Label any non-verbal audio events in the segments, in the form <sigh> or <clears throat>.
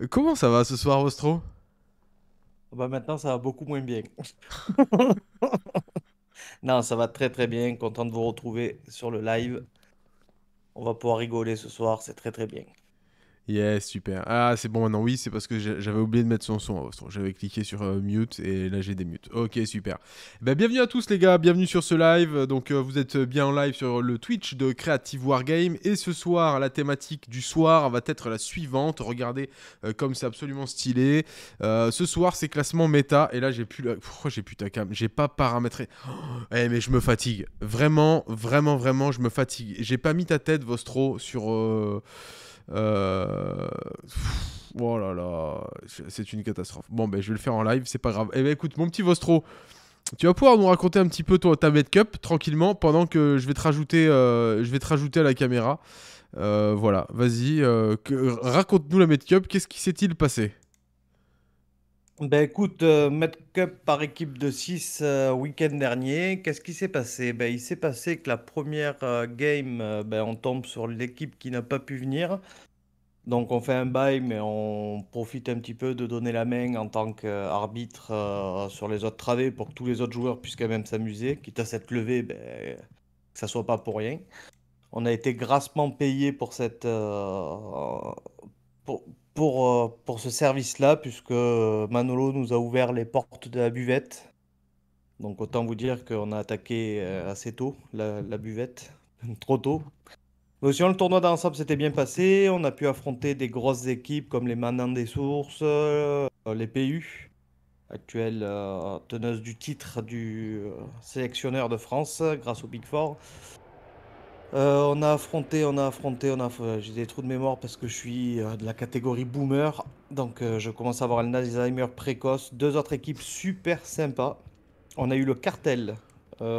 Euh, comment ça va ce soir, Ostro Bah maintenant, ça va beaucoup moins bien. <laughs> non, ça va très très bien. Content de vous retrouver sur le live. On va pouvoir rigoler ce soir, c'est très très bien. Yes, super. Ah, c'est bon maintenant. Oui, c'est parce que j'avais oublié de mettre son son. J'avais cliqué sur euh, mute et là j'ai des mutes. Ok, super. Eh ben, bienvenue à tous les gars, bienvenue sur ce live. Donc euh, vous êtes euh, bien en live sur le Twitch de Creative Wargame. Et ce soir, la thématique du soir va être la suivante. Regardez comme c'est absolument stylé. ce soir, c'est classement méta. Et là, j'ai plus la... Oh, j'ai plus ta cam. J'ai pas paramétré. <gasps> eh, mais je me fatigue. Vraiment, vraiment, vraiment, je me fatigue. J'ai pas mis ta tête, Vostro, sur voilà euh, oh là c'est une catastrophe. Bon, ben, je vais le faire en live, c'est pas grave. Eh ben, écoute, mon petit Vostro, tu vas pouvoir nous raconter un petit peu toi, ta Cup tranquillement pendant que je vais te rajouter, euh, je vais te rajouter à la caméra. Euh, voilà, vas-y, raconte-nous la Cup, qu'est-ce qui s'est-il passé ben écoute, euh, Cup par équipe de 6 euh, week-end dernier, qu'est-ce qui s'est passé ben, Il s'est passé que la première euh, game, euh, ben, on tombe sur l'équipe qui n'a pas pu venir. Donc on fait un bail, mais on profite un petit peu de donner la main en tant qu'arbitre sur les autres travées pour que tous les autres joueurs puissent quand même s'amuser, quitte à cette levée, ben, que ça soit pas pour rien. On a été grassement payé pour cette... Pour, pour, euh, pour ce service-là, puisque euh, Manolo nous a ouvert les portes de la buvette. Donc autant vous dire qu'on a attaqué euh, assez tôt la, buvette, <laughs> trop tôt. Mais le tournoi d'ensemble s'était bien passé. On a pu affronter des grosses équipes comme les Manants des Sources, les PU, actuelle teneuse du titre du sélectionneur de France grâce au Big Four. Euh, on a affronté, on a affronté, on euh, J'ai des trous de mémoire parce que je suis euh, de la catégorie boomer, donc je commence à avoir un Alzheimer précoce. Deux autres équipes super sympas. On a eu le cartel,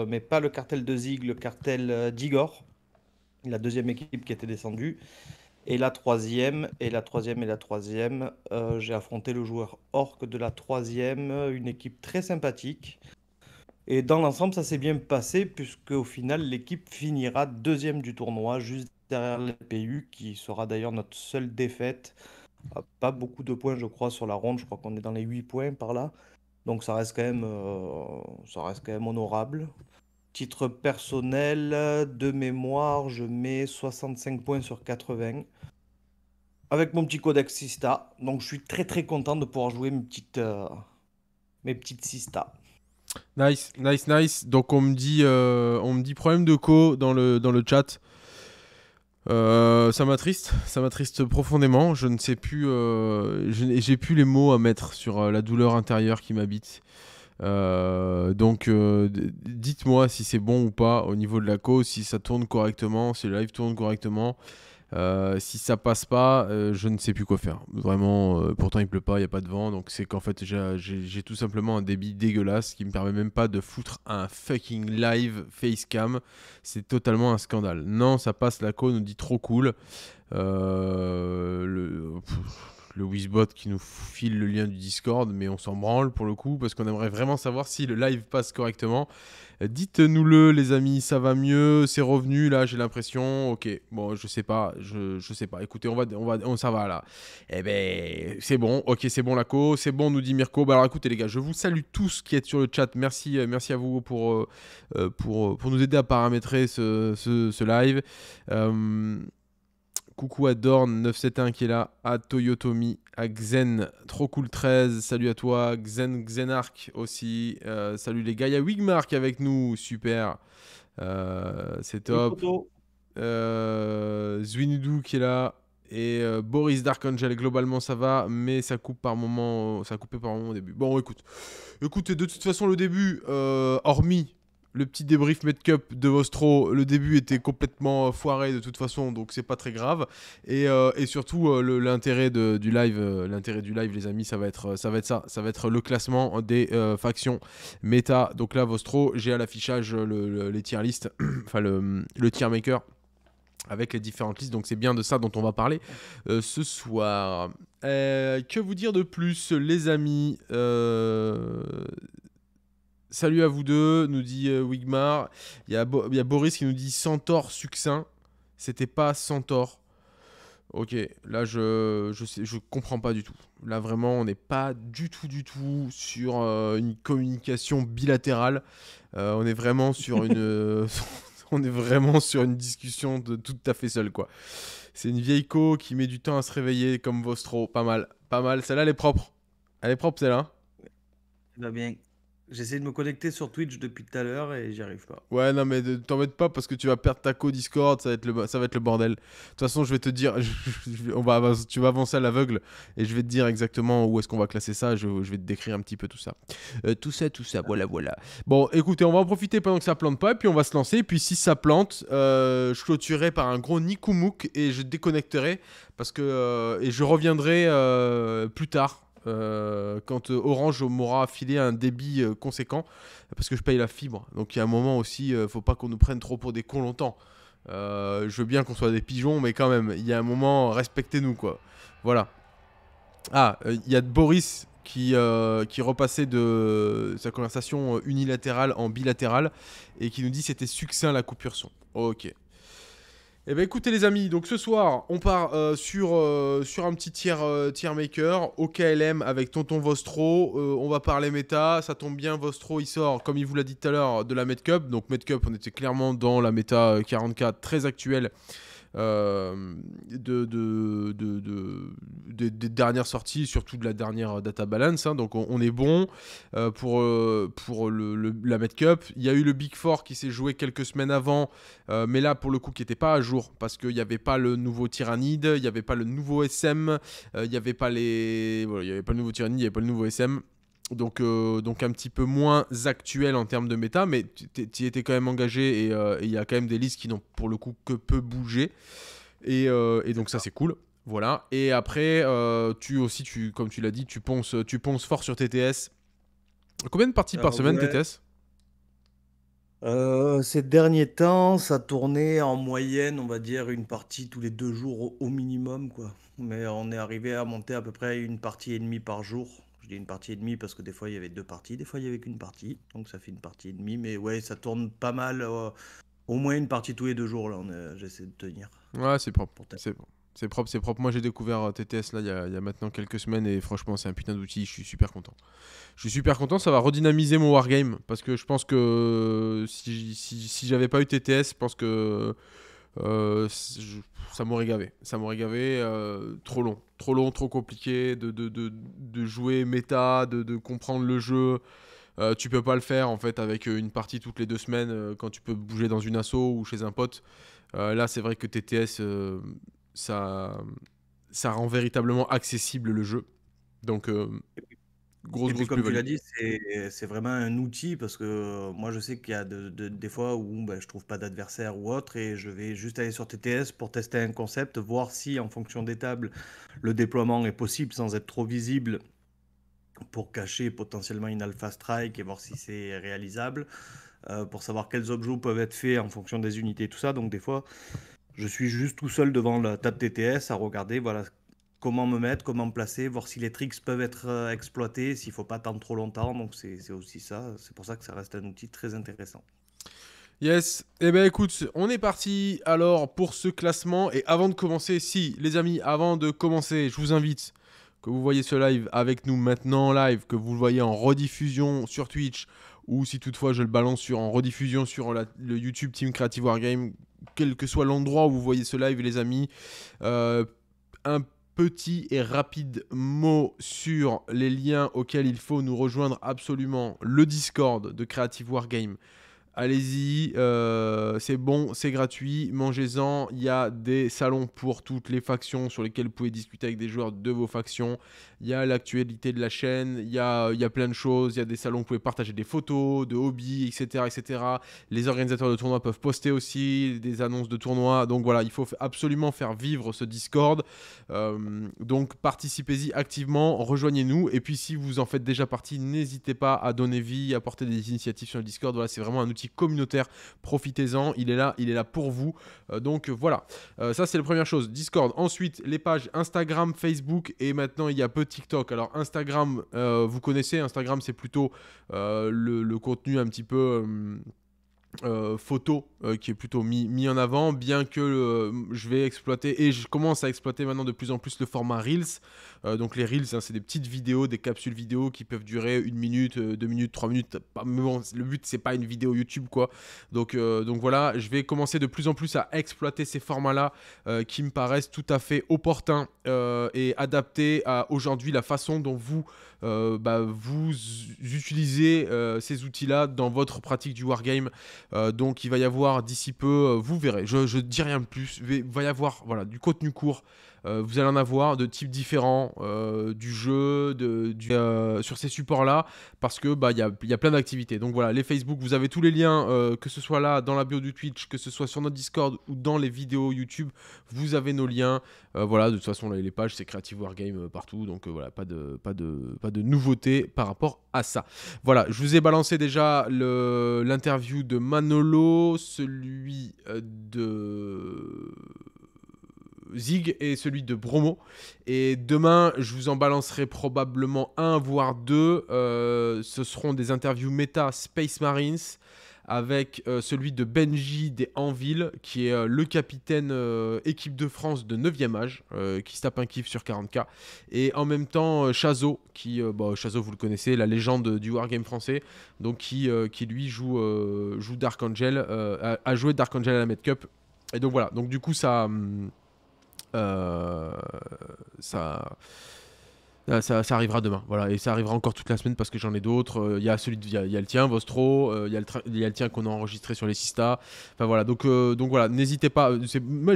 mais pas le cartel de Zig, le cartel d'Igor, la deuxième équipe qui était descendue, et la troisième, et la troisième, et la troisième. J'ai affronté le joueur orc de la troisième, une équipe très sympathique. Et dans l'ensemble, ça s'est bien passé, puisque au final, l'équipe finira deuxième du tournoi, juste derrière PU, qui sera d'ailleurs notre seule défaite. Ah, pas beaucoup de points, je crois, sur la ronde. Je crois qu'on est dans les 8 points par là. Donc ça reste quand même, euh, ça reste quand même honorable. Titre personnel, de mémoire, je mets 65 points sur 80 avec mon petit codex Sista. Donc je suis très très content de pouvoir jouer mes petites, euh, mes petites Sista. Nice, nice, nice. Donc on me dit, euh, on me dit problème de co dans le, dans le chat. Euh, ça m'attriste, ça m'attriste profondément. Je ne sais plus, euh, j'ai plus les mots à mettre sur la douleur intérieure qui m'habite. donc, dites-moi si c'est bon ou pas au niveau de la co, si ça tourne correctement, si le live tourne correctement. Euh, si ça passe pas, euh, je ne sais plus quoi faire. Vraiment, euh, pourtant il pleut pas, il n'y a pas de vent, donc c'est qu'en fait j'ai tout simplement un débit dégueulasse qui me permet même pas de foutre un fucking live facecam. C'est totalement un scandale. Non, ça passe la cône, nous dit trop cool. le le Wizbot qui nous file le lien du Discord, mais on s'en branle pour le coup, parce qu'on aimerait vraiment savoir si le live passe correctement. Euh, dites-nous-le, les amis, ça va mieux, c'est revenu, là, j'ai l'impression, ok, bon, je sais pas, je, sais pas, écoutez, on va, on va, on, ça va, là. Eh ben, c'est bon, ok, c'est bon, l'aco, c'est bon, nous dit Mirko. Bah alors, écoutez, les gars, je vous salue tous qui êtes sur le chat, merci, euh, merci à vous pour, euh, pour, pour nous aider à paramétrer ce, ce, live. Coucou à Dorn971 qui est là, à Toyotomi, à Xen, trop cool 13, salut à toi, Xen Xenark aussi, euh, salut les gars, il y a Wigmark avec nous, super, euh, c'est top. Euh, qui est là, et euh, Boris Dark Angel, globalement ça va, mais ça coupe par moment, ça a coupé par moment au début. Bon, écoute, écoute, de toute façon, le début, hormis le petit débrief make-up de Vostro, le début était complètement euh, foiré de toute façon, donc c'est pas très grave. Et, euh, surtout, euh, l'intérêt du live, l'intérêt du live, les amis, ça va être ça, ça, va être le classement des factions méta. Donc là, Vostro, j'ai à l'affichage le, les tier list, <clears throat> enfin le, tier maker avec les différentes listes. Donc c'est bien de ça dont on va parler ce soir. que vous dire de plus, les amis Salut à vous deux, nous dit euh, Wigmar. Il y, a Boris qui nous dit Centaure succinct. C'était pas Centaure. Ok, là je, je, sais, je comprends pas du tout. Là vraiment, on n'est pas du tout, du tout sur euh, une communication bilatérale. Euh, on est vraiment sur une. <laughs> <laughs> on est vraiment sur une discussion de tout à fait seule, quoi. C'est une vieille co qui met du temps à se réveiller comme Vostro. Pas mal, pas mal. Celle-là, elle est propre. Elle est propre, celle-là. Elle hein va bien. J'essaie de me connecter sur Twitch depuis tout à l'heure et j'y arrive pas. Ouais, non, mais t'embête pas parce que tu vas perdre ta co Discord, ça va être le, ça va être le bordel. De toute façon, je vais te dire, <laughs> on va, tu vas avancer à l'aveugle et je vais te dire exactement où est-ce qu'on va classer ça. Je, vais te décrire un petit peu tout ça. Euh, tout ça, tout ça, voilà, voilà. Bon, écoutez, on va en profiter pendant que ça plante pas et puis on va se lancer. Et puis si ça plante, euh, je clôturerai par un gros Nikumuk et je déconnecterai parce que. Euh, et je reviendrai plus tard euh, quand euh, Orange m'aura filé un débit euh, conséquent, parce que je paye la fibre. Donc il y a un moment aussi, faut pas qu'on nous prenne trop pour des cons longtemps. je veux bien qu'on soit des pigeons, mais quand même, il y a un moment, respectez-nous, quoi. Voilà. Ah, il y a Boris qui, qui repassait de sa conversation unilatérale en bilatérale et qui nous dit c'était succinct la coupure son. Ok. Eh bien écoutez les amis, donc ce soir on part euh, sur, euh, sur un petit tier, euh, maker au KLM avec Tonton Vostro, on va parler méta, ça tombe bien Vostro il sort comme il vous l'a dit tout à l'heure de la Cup, donc Cup on était clairement dans la méta 44 très actuelle euh, de, de, de, des dernières sorties, surtout de la dernière Data Balance. Hein. donc on, est bon euh, pour, euh, pour le, la Il y a eu le Big Four qui s'est joué quelques semaines avant, mais là pour le coup qui n'était pas à jour parce qu'il n'y avait pas le nouveau Tyrannide, il n'y avait pas le nouveau SM, il n'y avait pas les. il n'y avait pas le nouveau Tyrannide, il n'y avait pas le nouveau SM donc, euh, donc un petit peu moins actuel en termes de méta, mais tu étais quand même engagé euh, et il y a quand même des listes qui n'ont pour le coup que peu bougé. Et, euh, donc ça c'est cool. Voilà. Et après, tu aussi, tu, comme tu l'as dit, tu ponces, tu penses fort sur TTS. Combien de parties par ah semaine TTS ces derniers temps, ça tournait en moyenne, on va dire, une partie tous les deux jours au minimum, quoi. Mais on est arrivé à monter à peu près une partie et demie par jour. Je dis une partie et demie parce que des fois il y avait deux parties, des fois il y avait qu'une partie, donc ça fait une partie et demie. Mais ouais, ça tourne pas mal, euh, au moins une partie tous les deux jours là. Euh, j'essaie de tenir. Ouais, c'est propre. C'est propre, c'est propre. Moi, j'ai découvert euh, TTS là il y, a, maintenant quelques semaines et franchement, c'est un putain d'outil. Je suis super content. Je suis super content. Ça va redynamiser mon wargame parce que je pense que si, si, si j'avais pas eu TTS, je pense que euh, ça m'aurait gavé. Ça m'aurait gavé euh, trop long. Trop long, trop compliqué de, de, de, jouer méta, de, de, comprendre le jeu. Euh, tu peux pas le faire en fait avec une partie toutes les deux semaines quand tu peux bouger dans une asso ou chez un pote. là, c'est vrai que TTS, ça, ça rend véritablement accessible le jeu. Donc, comme tu l'as dit, c'est vraiment un outil parce que moi, je sais qu'il y a des fois où ben, je trouve pas d'adversaire ou autre et je vais juste aller sur TTS pour tester un concept, voir si en fonction des tables, le déploiement est possible sans être trop visible pour cacher potentiellement une alpha strike et voir si c'est réalisable, euh, pour savoir quels objets peuvent être faits en fonction des unités, et tout ça. Donc des fois, je suis juste tout seul devant la table TTS à regarder voilà, comment me mettre, comment me placer, voir si les tricks peuvent être euh, exploités, s'il ne faut pas attendre trop longtemps. Donc c'est aussi ça. C'est pour ça que ça reste un outil très intéressant. Yes, et eh ben écoute, on est parti alors pour ce classement. Et avant de commencer, si les amis, avant de commencer, je vous invite que vous voyez ce live avec nous maintenant en live, que vous le voyez en rediffusion sur Twitch, ou si toutefois je le balance sur, en rediffusion sur le YouTube Team Creative Wargame, quel que soit l'endroit où vous voyez ce live, les amis. Euh, un petit et rapide mot sur les liens auxquels il faut nous rejoindre absolument le Discord de Creative Wargame, Allez-y, euh, c'est bon, c'est gratuit, mangez-en. Il y a des salons pour toutes les factions sur lesquelles vous pouvez discuter avec des joueurs de vos factions. Il y a l'actualité de la chaîne, il y a, il y a plein de choses. Il y a des salons où vous pouvez partager des photos, de hobbies, etc., etc. Les organisateurs de tournois peuvent poster aussi des annonces de tournois. Donc voilà, il faut absolument faire vivre ce Discord. Euh, donc participez-y activement, rejoignez-nous. Et puis si vous en faites déjà partie, n'hésitez pas à donner vie, à porter des initiatives sur le Discord. Voilà, c'est vraiment un outil communautaire. Profitez-en, il est là, il est là pour vous. Euh, donc euh, voilà, euh, ça c'est la première chose. Discord. Ensuite, les pages Instagram, Facebook et maintenant il y a peu TikTok. Alors Instagram, vous connaissez, Instagram c'est plutôt le, contenu un petit peu... photo qui est plutôt mis, mis, en avant, bien que je vais exploiter et je commence à exploiter maintenant de plus en plus le format Reels. Euh, donc les reels, hein, c'est des petites vidéos, des capsules vidéo qui peuvent durer une minute, euh, deux minutes, trois minutes. bon, le but c'est pas une vidéo YouTube quoi. Donc euh, donc voilà, je vais commencer de plus en plus à exploiter ces formats là qui me paraissent tout à fait opportuns et adaptés à aujourd'hui la façon dont vous bah, vous utilisez ces outils là dans votre pratique du wargame. donc il va y avoir d'ici peu, vous verrez. Je, ne dis rien de plus. Il va y avoir voilà du contenu court. Euh, vous allez en avoir de types différents, euh, du jeu, de, euh, sur ces supports-là, parce que bah il y a, plein d'activités. Donc voilà, les Facebook, vous avez tous les liens, que ce soit là dans la bio du Twitch, que ce soit sur notre Discord ou dans les vidéos YouTube, vous avez nos liens. voilà, de toute façon les pages c'est Creative Wargame partout, donc voilà, pas de pas de pas de nouveauté par rapport à ça. Voilà, je vous ai balancé déjà l'interview de Manolo, celui de Zig et celui de Bromo. Et demain, je vous en balancerai probablement un, voire deux. Euh, ce seront des interviews méta Space Marines avec euh, celui de Benji des Anvil, qui est euh, le capitaine équipe de France de 9e âge, qui se tape un kiff sur 40k. Et en même temps, Chazo, qui, bah, Chazo, vous le connaissez, la légende du wargame français, donc qui, qui lui joue, joue Dark Angel, a, joué Dark Angel à la Met Cup. Et donc voilà, donc du coup, ça. Hum, euh, euh, ça. Ça, arrivera demain, voilà, et ça arrivera encore toute la semaine parce que j'en ai d'autres. Euh, il y a celui, il y, a le tien, Vostro, il y, a le tien qu'on a enregistré sur les Sista. Enfin voilà, donc donc voilà, n'hésitez pas.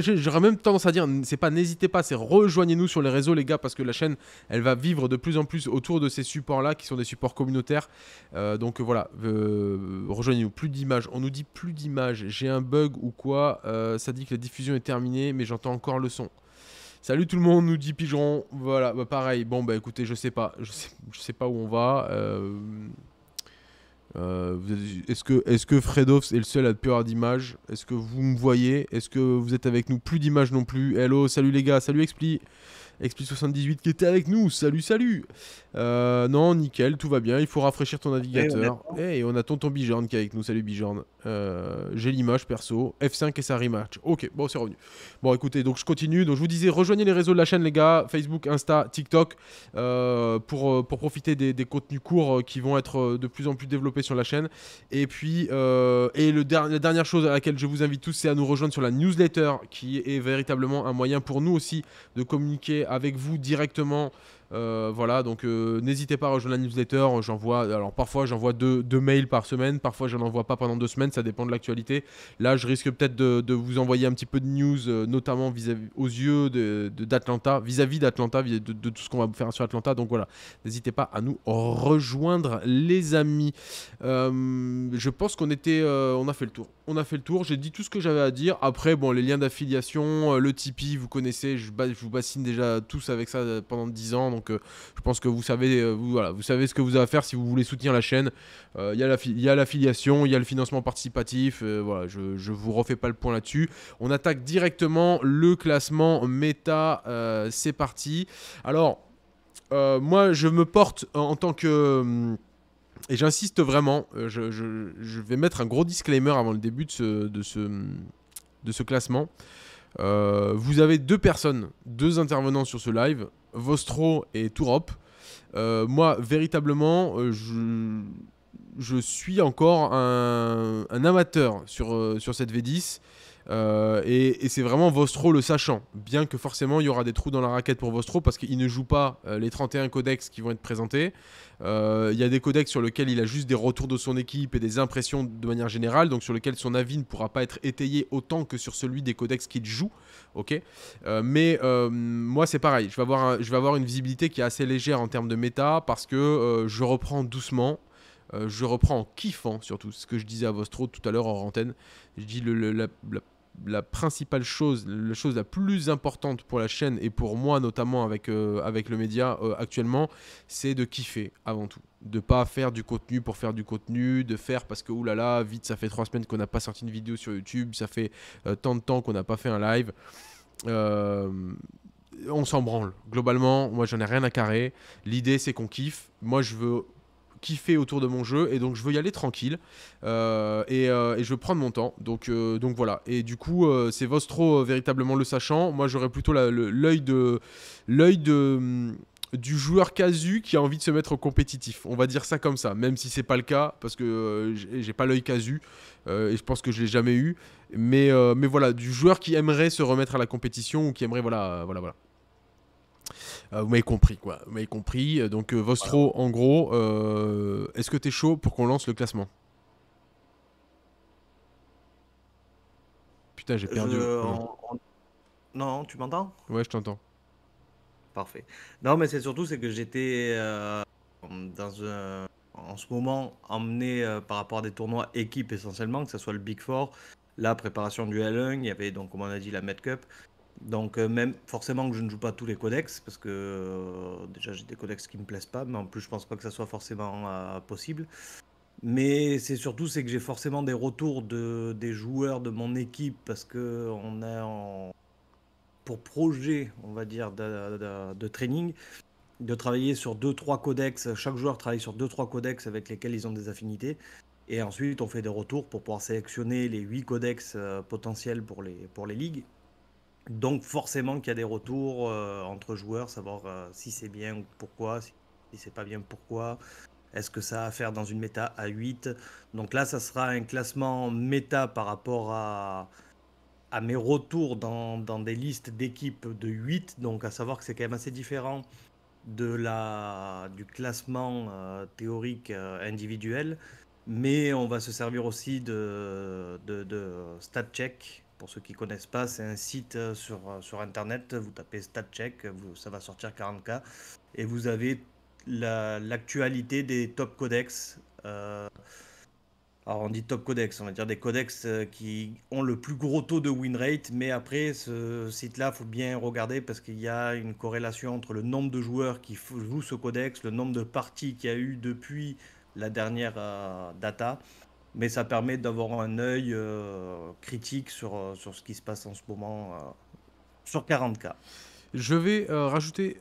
J'aurais même tendance à dire, c'est pas n'hésitez pas, c'est rejoignez-nous sur les réseaux les gars parce que la chaîne, elle va vivre de plus en plus autour de ces supports là qui sont des supports communautaires. donc voilà, rejoignez-nous. Plus d'images, on nous dit plus d'images. J'ai un bug ou quoi Ça dit que la diffusion est terminée, mais j'entends encore le son. Salut tout le monde, nous dit Pigeon. Voilà, bah, pareil. Bon, bah écoutez, je sais pas. Je sais, pas où on va. Euh, euh, est-ce que, est que Fredoff est le seul à plus avoir d'image Est-ce que vous me voyez Est-ce que vous êtes avec nous Plus d'image non plus. Hello, salut les gars, salut Expli. XP78 qui était avec nous. Salut, salut. Euh, non, nickel, tout va bien. Il faut rafraîchir ton navigateur. Eh, eh, et on, a tonton Bijorn qui est avec nous. Salut Bijorn. Euh, j'ai l'image perso. F5 et sa rematch. Ok, bon, c'est revenu. Bon, écoutez, donc je continue. Donc je vous disais, rejoignez les réseaux de la chaîne, les gars. Facebook, Insta, TikTok. Euh, pour, pour profiter des, des, contenus courts qui vont être de plus en plus développés sur la chaîne. Et puis, et le la dernière chose à laquelle je vous invite tous, c'est à nous rejoindre sur la newsletter qui est véritablement un moyen pour nous aussi de communiquer avec vous directement euh, voilà, donc euh, n'hésitez pas à rejoindre la newsletter. J'envoie, alors parfois j'envoie deux, mails par semaine, parfois je n'en envoie pas pendant deux semaines, ça dépend de l'actualité. Là, je risque peut-être de, vous envoyer un petit peu de news, euh, notamment vis-à-vis aux yeux d'Atlanta, de, vis-à-vis d'Atlanta, de, tout ce qu'on va faire sur Atlanta. Donc voilà, n'hésitez pas à nous rejoindre, les amis. je pense qu'on était, on a fait le tour. On a fait le tour. J'ai dit tout ce que j'avais à dire. Après, bon, les liens d'affiliation, le Tipeee, vous connaissez. Je, vous bassine déjà tous avec ça pendant 10 ans. Donc euh, je pense que vous savez, euh, vous, savez ce que vous avez à faire si vous voulez soutenir la chaîne. Euh, il y a l'affiliation, il y a le financement participatif. voilà, je ne vous refais pas le point là-dessus. On attaque directement le classement méta. C'est parti. Alors, moi, je me porte en, tant que... Hum, et j'insiste vraiment, je, vais mettre un gros disclaimer avant le début de ce, hum, classement. vous avez deux personnes, deux intervenants sur ce live Vostro et Tourop. Euh, moi, véritablement, euh, je, suis encore un, amateur sur, euh, sur cette V10. Euh, et, c'est vraiment Vostro le sachant, bien que forcément il y aura des trous dans la raquette pour Vostro parce qu'il ne joue pas euh, les 31 codex qui vont être présentés. Euh, il y a des codex sur lesquels il a juste des retours de son équipe et des impressions de manière générale, donc sur lesquels son avis ne pourra pas être étayé autant que sur celui des codex qu'il joue. ok mais moi c'est pareil, je vais, avoir je vais avoir une visibilité qui est assez légère en termes de méta parce que je reprends doucement, je reprends en kiffant surtout ce que je disais à Vostro tout à l'heure en antenne. Je dis le, la, la principale chose, la chose la plus importante pour la chaîne et pour moi notamment avec, euh, avec le média euh, actuellement, c'est de kiffer avant tout. De pas faire du contenu pour faire du contenu, de faire parce que oulala, vite, ça fait trois semaines qu'on n'a pas sorti une vidéo sur YouTube, ça fait euh, tant de temps qu'on n'a pas fait un live. on s'en branle. Globalement, moi j'en ai rien à carrer. L'idée c'est qu'on kiffe. Moi je veux kiffer autour de mon jeu et donc je veux y aller tranquille euh, euh, et, je veux prendre mon temps donc, euh, donc voilà et du coup c'est Vostro véritablement le sachant moi j'aurais plutôt l'œil de l'œil de mm, du joueur casu qui a envie de se mettre au compétitif. On va dire ça comme ça, même si c'est pas le cas, parce que j'ai pas l'œil casu et je pense que je l'ai jamais eu. Mais, mais voilà, du joueur qui aimerait se remettre à la compétition ou qui aimerait voilà voilà voilà. Euh, vous m'avez compris, quoi. Vous m'avez compris. Donc, euh, Vostro, en gros, euh, est-ce que tu es chaud pour qu'on lance le classement Putain, j'ai perdu. Non. tu m'entends Ouais, je t'entends. Parfait. Non, mais c'est surtout c'est que j'étais dans en ce moment emmené par rapport à des tournois équipe essentiellement, que ce soit le Big Four, la préparation du L1, il y avait donc comme on a dit la Med Cup, donc, euh, même forcément que je ne joue pas tous les codex, parce que euh, déjà j'ai des codex qui me plaisent pas, mais en plus je pense pas que ça soit forcément euh, possible. Mais c'est surtout c'est que j'ai forcément des retours de, des joueurs de mon équipe, parce que on a en, pour projet, on va dire, de, training, de travailler sur 2-3 codex. Chaque joueur travaille sur 2-3 codex avec lesquels ils ont des affinités. Et ensuite, on fait des retours pour pouvoir sélectionner les 8 codex potentiels pour les, pour les ligues donc forcément qu'il y a des retours euh, entre joueurs, savoir euh, si c'est bien ou pourquoi, si, c'est pas bien pourquoi. Est-ce que ça a à faire dans une méta à 8 Donc là, ça sera un classement méta par rapport à, à mes retours dans, dans des listes d'équipes de 8. Donc à savoir que c'est quand même assez différent de la, du classement euh, théorique individuel. Mais on va se servir aussi de, de, de stat check pour ceux qui ne connaissent pas, c'est un site euh, sur, euh, sur Internet. Vous tapez StatCheck, vous, ça va sortir 40K. Et vous avez l'actualité des top codex. Euh, alors on dit top codex, on va dire des codex qui ont le plus gros taux de win rate, mais après ce site-là, il faut bien regarder parce qu'il y a une corrélation entre le nombre de joueurs qui jouent ce codex, le nombre de parties qu'il y a eu depuis la dernière data, mais ça permet d'avoir un œil euh, critique sur, euh, sur ce qui se passe en ce moment euh, sur 40K. Je vais rajouter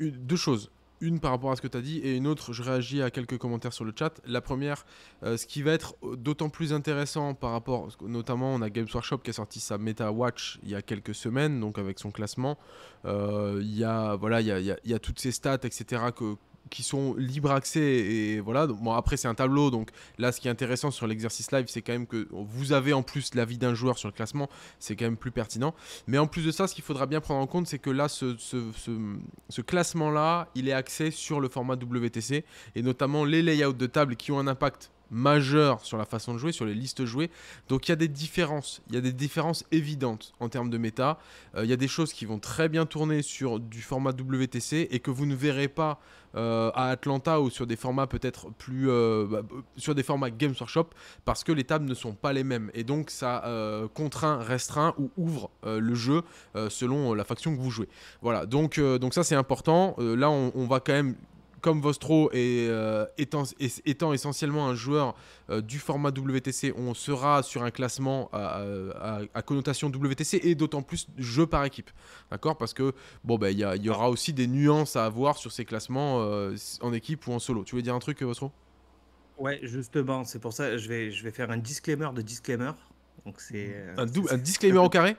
deux choses une par rapport à ce que tu as dit et une autre, je réagis à quelques commentaires sur le chat. La première, ce qui va être d'autant plus intéressant par rapport, notamment on a Games Workshop qui a sorti sa Meta Watch il y a quelques semaines, donc avec son classement, il y, a, voilà, y, a, y a toutes ces stats, etc. que qui sont libre accès et voilà bon, après c'est un tableau donc là ce qui est intéressant sur l'exercice live c'est quand même que vous avez en plus l'avis d'un joueur sur le classement c'est quand même plus pertinent mais en plus de ça ce qu'il faudra bien prendre en compte c'est que là ce, classement là il est axé sur le format WTC et notamment les layouts de table qui ont un impact majeur sur la façon de jouer, sur les listes jouées. Donc il y a des différences, il y a des différences évidentes en termes de méta. Euh, il y a des choses qui vont très bien tourner sur du format WTC et que vous ne verrez pas euh, à Atlanta ou sur des formats peut-être plus euh, bah, sur des formats Games Workshop parce que les tables ne sont pas les mêmes et donc ça contraint, restreint ou ouvre le jeu selon la faction que vous jouez. Voilà donc donc ça c'est important. là on, va quand même comme Vostro euh, est, étant, essentiellement un joueur euh, du format WTC, on sera sur un classement à, connotation WTC et d'autant plus jeu par équipe. D'accord Parce que, bon, ben, il y, aura aussi des nuances à avoir sur ces classements euh, en équipe ou en solo. Tu veux dire un truc, Vostro Ouais, justement, c'est pour ça que je vais, je vais faire un disclaimer de disclaimer. Donc c'est, un disclaimer au carré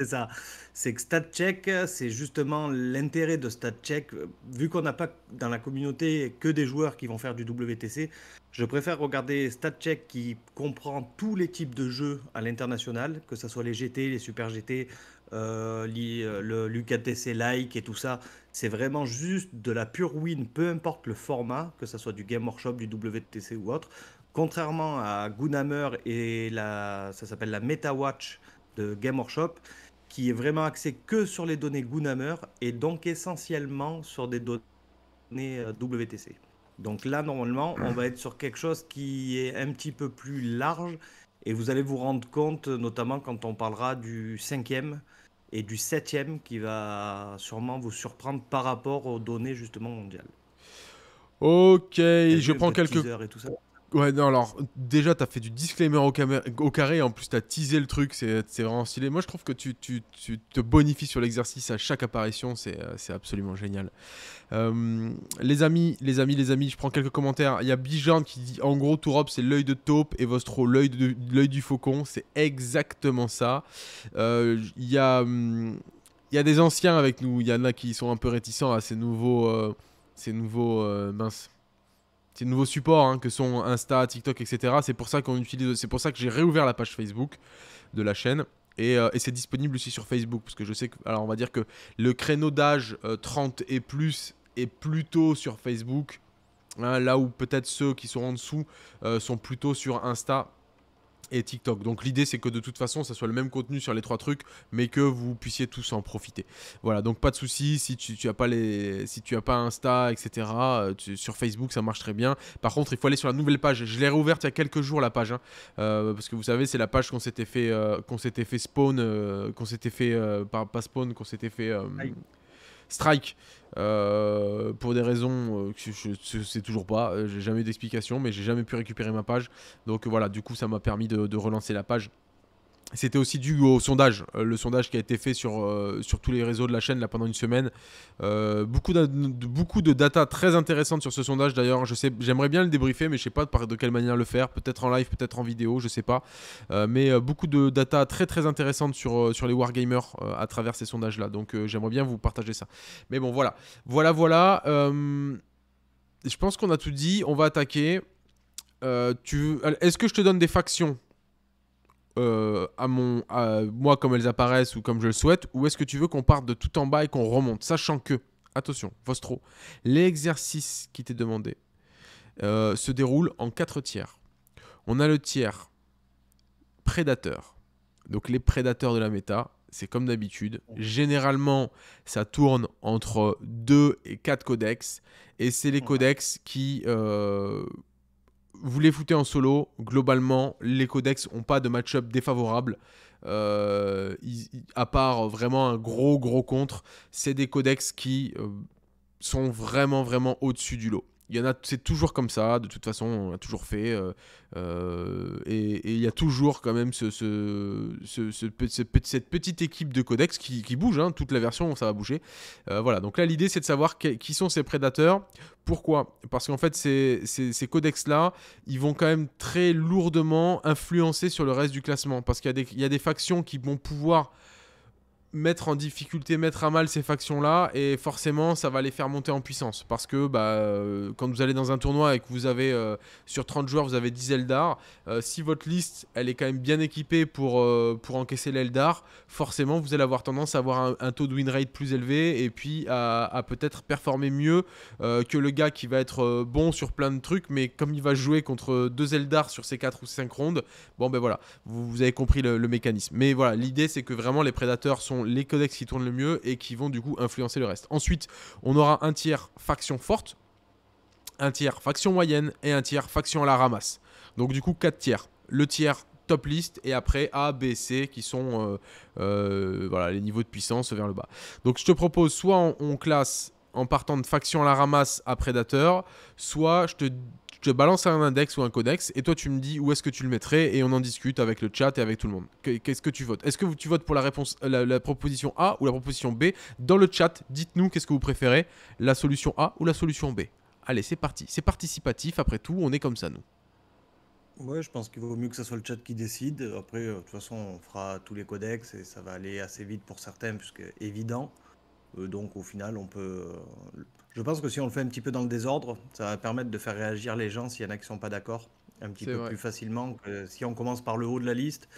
c'est ça. C'est que StatCheck, c'est justement l'intérêt de StatCheck. Euh, vu qu'on n'a pas dans la communauté que des joueurs qui vont faire du WTC, je préfère regarder StatCheck qui comprend tous les types de jeux à l'international, que ce soit les GT, les Super GT, euh, euh l'UKTC Like et tout ça. C'est vraiment juste de la pure win, peu importe le format, que ce soit du Game Workshop, du WTC ou autre. Contrairement à Gunhammer et la, ça s'appelle la Meta Watch de Game Workshop, qui est vraiment axé que sur les données GUNAMER, et donc essentiellement sur des données euh, WTC. Donc là, normalement, on va être sur quelque chose qui est un petit peu plus large et vous allez vous rendre compte, notamment quand on parlera du cinquième et du septième, qui va sûrement vous surprendre par rapport aux données justement mondiales. Ok, je prends quelques... Et tout ça Ouais, non, alors déjà, t'as fait du disclaimer au, au carré, en plus, t'as teasé le truc, c'est vraiment stylé. Moi, je trouve que tu, te bonifies sur l'exercice à chaque apparition, c'est euh, absolument génial. Euh, les amis, les amis, les amis, je prends quelques commentaires. Il y a Bijan qui dit en gros, Tourop, c'est l'œil de taupe et Vostro, l'œil du faucon, c'est exactement ça. Euh, il y, a, y a des anciens avec nous, il y en a qui sont un peu réticents à ces nouveaux. ces nouveaux Mince ces nouveaux supports hein, que sont Insta, TikTok, etc. C'est pour ça qu'on c'est pour ça que j'ai réouvert la page Facebook de la chaîne. Euh, et, c'est disponible aussi sur Facebook, parce que je sais que, alors on va dire que le créneau d'âge 30 euh, et plus est plutôt sur Facebook, hein, là où peut-être ceux qui sont en dessous euh, sont plutôt sur Insta et TikTok. Donc l'idée c'est que de toute façon ça soit le même contenu sur les trois trucs, mais que vous puissiez tous en profiter. Voilà, donc pas de soucis si tu, tu as pas les, si tu as pas Insta, etc. Euh, sur Facebook ça marche très bien. Par contre il faut aller sur la nouvelle page. Je l'ai réouverte il y a quelques jours la page, hein. euh, parce que vous savez c'est la page qu'on s'était fait, euh, qu'on s'était fait spawn, qu'on s'était fait pas spawn, qu'on s'était fait. Strike, euh, pour des raisons euh, que je ne sais toujours pas, euh, j'ai jamais d'explication, mais j'ai jamais pu récupérer ma page. Donc voilà, du coup ça m'a permis de relancer la page c'était aussi dû au sondage, euh, le sondage qui a été fait sur, euh, sur tous les réseaux de la chaîne là, pendant une semaine. Euh, beaucoup, de, beaucoup de data très intéressantes sur ce sondage d'ailleurs. Je sais, j'aimerais bien le débriefer, mais je sais pas de quelle manière le faire. Peut-être en live, peut-être en vidéo, je sais pas. mais beaucoup de data très très intéressantes sur, sur les wargamers à travers ces sondages là. Donc j'aimerais bien vous partager ça. Mais bon, voilà, voilà, voilà. je pense qu'on a tout dit. On va attaquer. tu, est-ce que je te donne des factions? Euh, à mon, moi comme elles apparaissent ou comme je le souhaite, ou est-ce que tu veux qu'on parte de tout en bas et qu'on remonte, sachant que, attention, Vostro, l'exercice qui t'est demandé euh, se déroule en quatre tiers. On a le tiers prédateur, donc les prédateurs de la méta, c'est comme d'habitude. Généralement, ça tourne entre 2 et 4 codex. Et c'est les codex qui, euh, vous les foutez en solo, globalement, les codex n'ont pas de match-up défavorable. Euh, à part vraiment un gros gros contre, c'est des codex qui euh, sont vraiment vraiment au-dessus du lot. Il y en a, c'est toujours comme ça. De toute façon, on l'a toujours fait. Euh, euh, et il y a toujours quand même ce, cette petite équipe de codex qui, bouge. Hein, toute la version, ça va bouger. Euh, voilà. Donc là, l'idée, c'est de savoir qui sont ces prédateurs. Pourquoi Parce qu'en fait, ces, codex-là, ils vont quand même très lourdement influencer sur le reste du classement. Parce qu'il y, y, a des factions qui vont pouvoir mettre en difficulté, mettre à mal ces factions-là, et forcément, ça va les faire monter en puissance. Parce que bah, euh, quand vous allez dans un tournoi et que vous avez, euh, sur 30 joueurs, vous avez 10 Eldar, euh, si votre liste, elle est quand même bien équipée pour, pour encaisser l'Eldar, forcément, vous allez avoir tendance à avoir un, taux de win rate plus élevé, et puis à, peut-être performer mieux que le gars qui va être bon sur plein de trucs, mais comme il va jouer contre 2 Eldar sur ces 4 ou 5 rondes, bon ben voilà, vous, avez compris le mécanisme. Mais voilà, l'idée, c'est que vraiment, les prédateurs sont les codex qui tournent le mieux et qui vont du coup influencer le reste. Ensuite, on aura un tiers faction forte, un tiers faction moyenne et un tiers faction à la ramasse. Donc du coup, 4 tiers. Le tiers top list et après A, B, C qui sont euh, euh, voilà, les niveaux de puissance vers le bas. Donc je te propose soit on, classe en partant de faction à la ramasse à prédateur, soit je te je te balance un index ou un codex et toi tu me dis où est-ce que tu le mettrais et on en discute avec le chat et avec tout le monde. Qu'est-ce que tu votes Est-ce que tu votes pour la réponse, euh, la, proposition A ou la proposition B Dans le chat, dites-nous qu'est-ce que vous préférez, la solution A ou la solution B. Allez, c'est parti. C'est participatif après tout. On est comme ça nous. Ouais, je pense qu'il vaut mieux que ce soit le chat qui décide. Après, euh, de toute façon, on fera tous les codex et ça va aller assez vite pour certains, puisque évident. Euh, donc au final, on peut. Euh, je pense que si on le fait un petit peu dans le désordre, ça va permettre de faire réagir les gens s'il y en a qui sont pas d'accord un petit peu plus facilement. si on commence par le haut de la liste,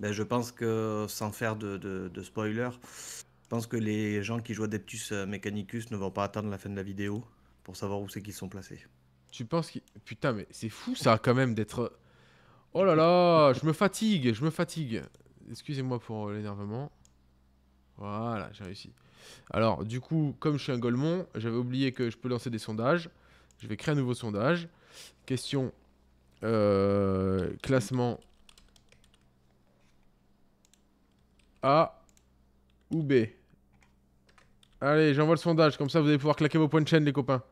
ben je pense que sans faire de, de, spoiler, je pense que les gens qui jouent Adeptus euh, Mechanicus ne vont pas attendre la fin de la vidéo pour savoir où c'est qu'ils sont placés. Tu penses que. Putain, mais c'est fou ça quand même d'être. Oh là là, je me fatigue, je me fatigue. Excusez-moi pour l'énervement. Voilà, j'ai réussi. Alors, du coup, comme je suis un golemon, j'avais oublié que je peux lancer des sondages. Je vais créer un nouveau sondage. Question euh, classement A ou B. Allez, j'envoie le sondage. Comme ça, vous allez pouvoir claquer vos points de chaîne, les copains.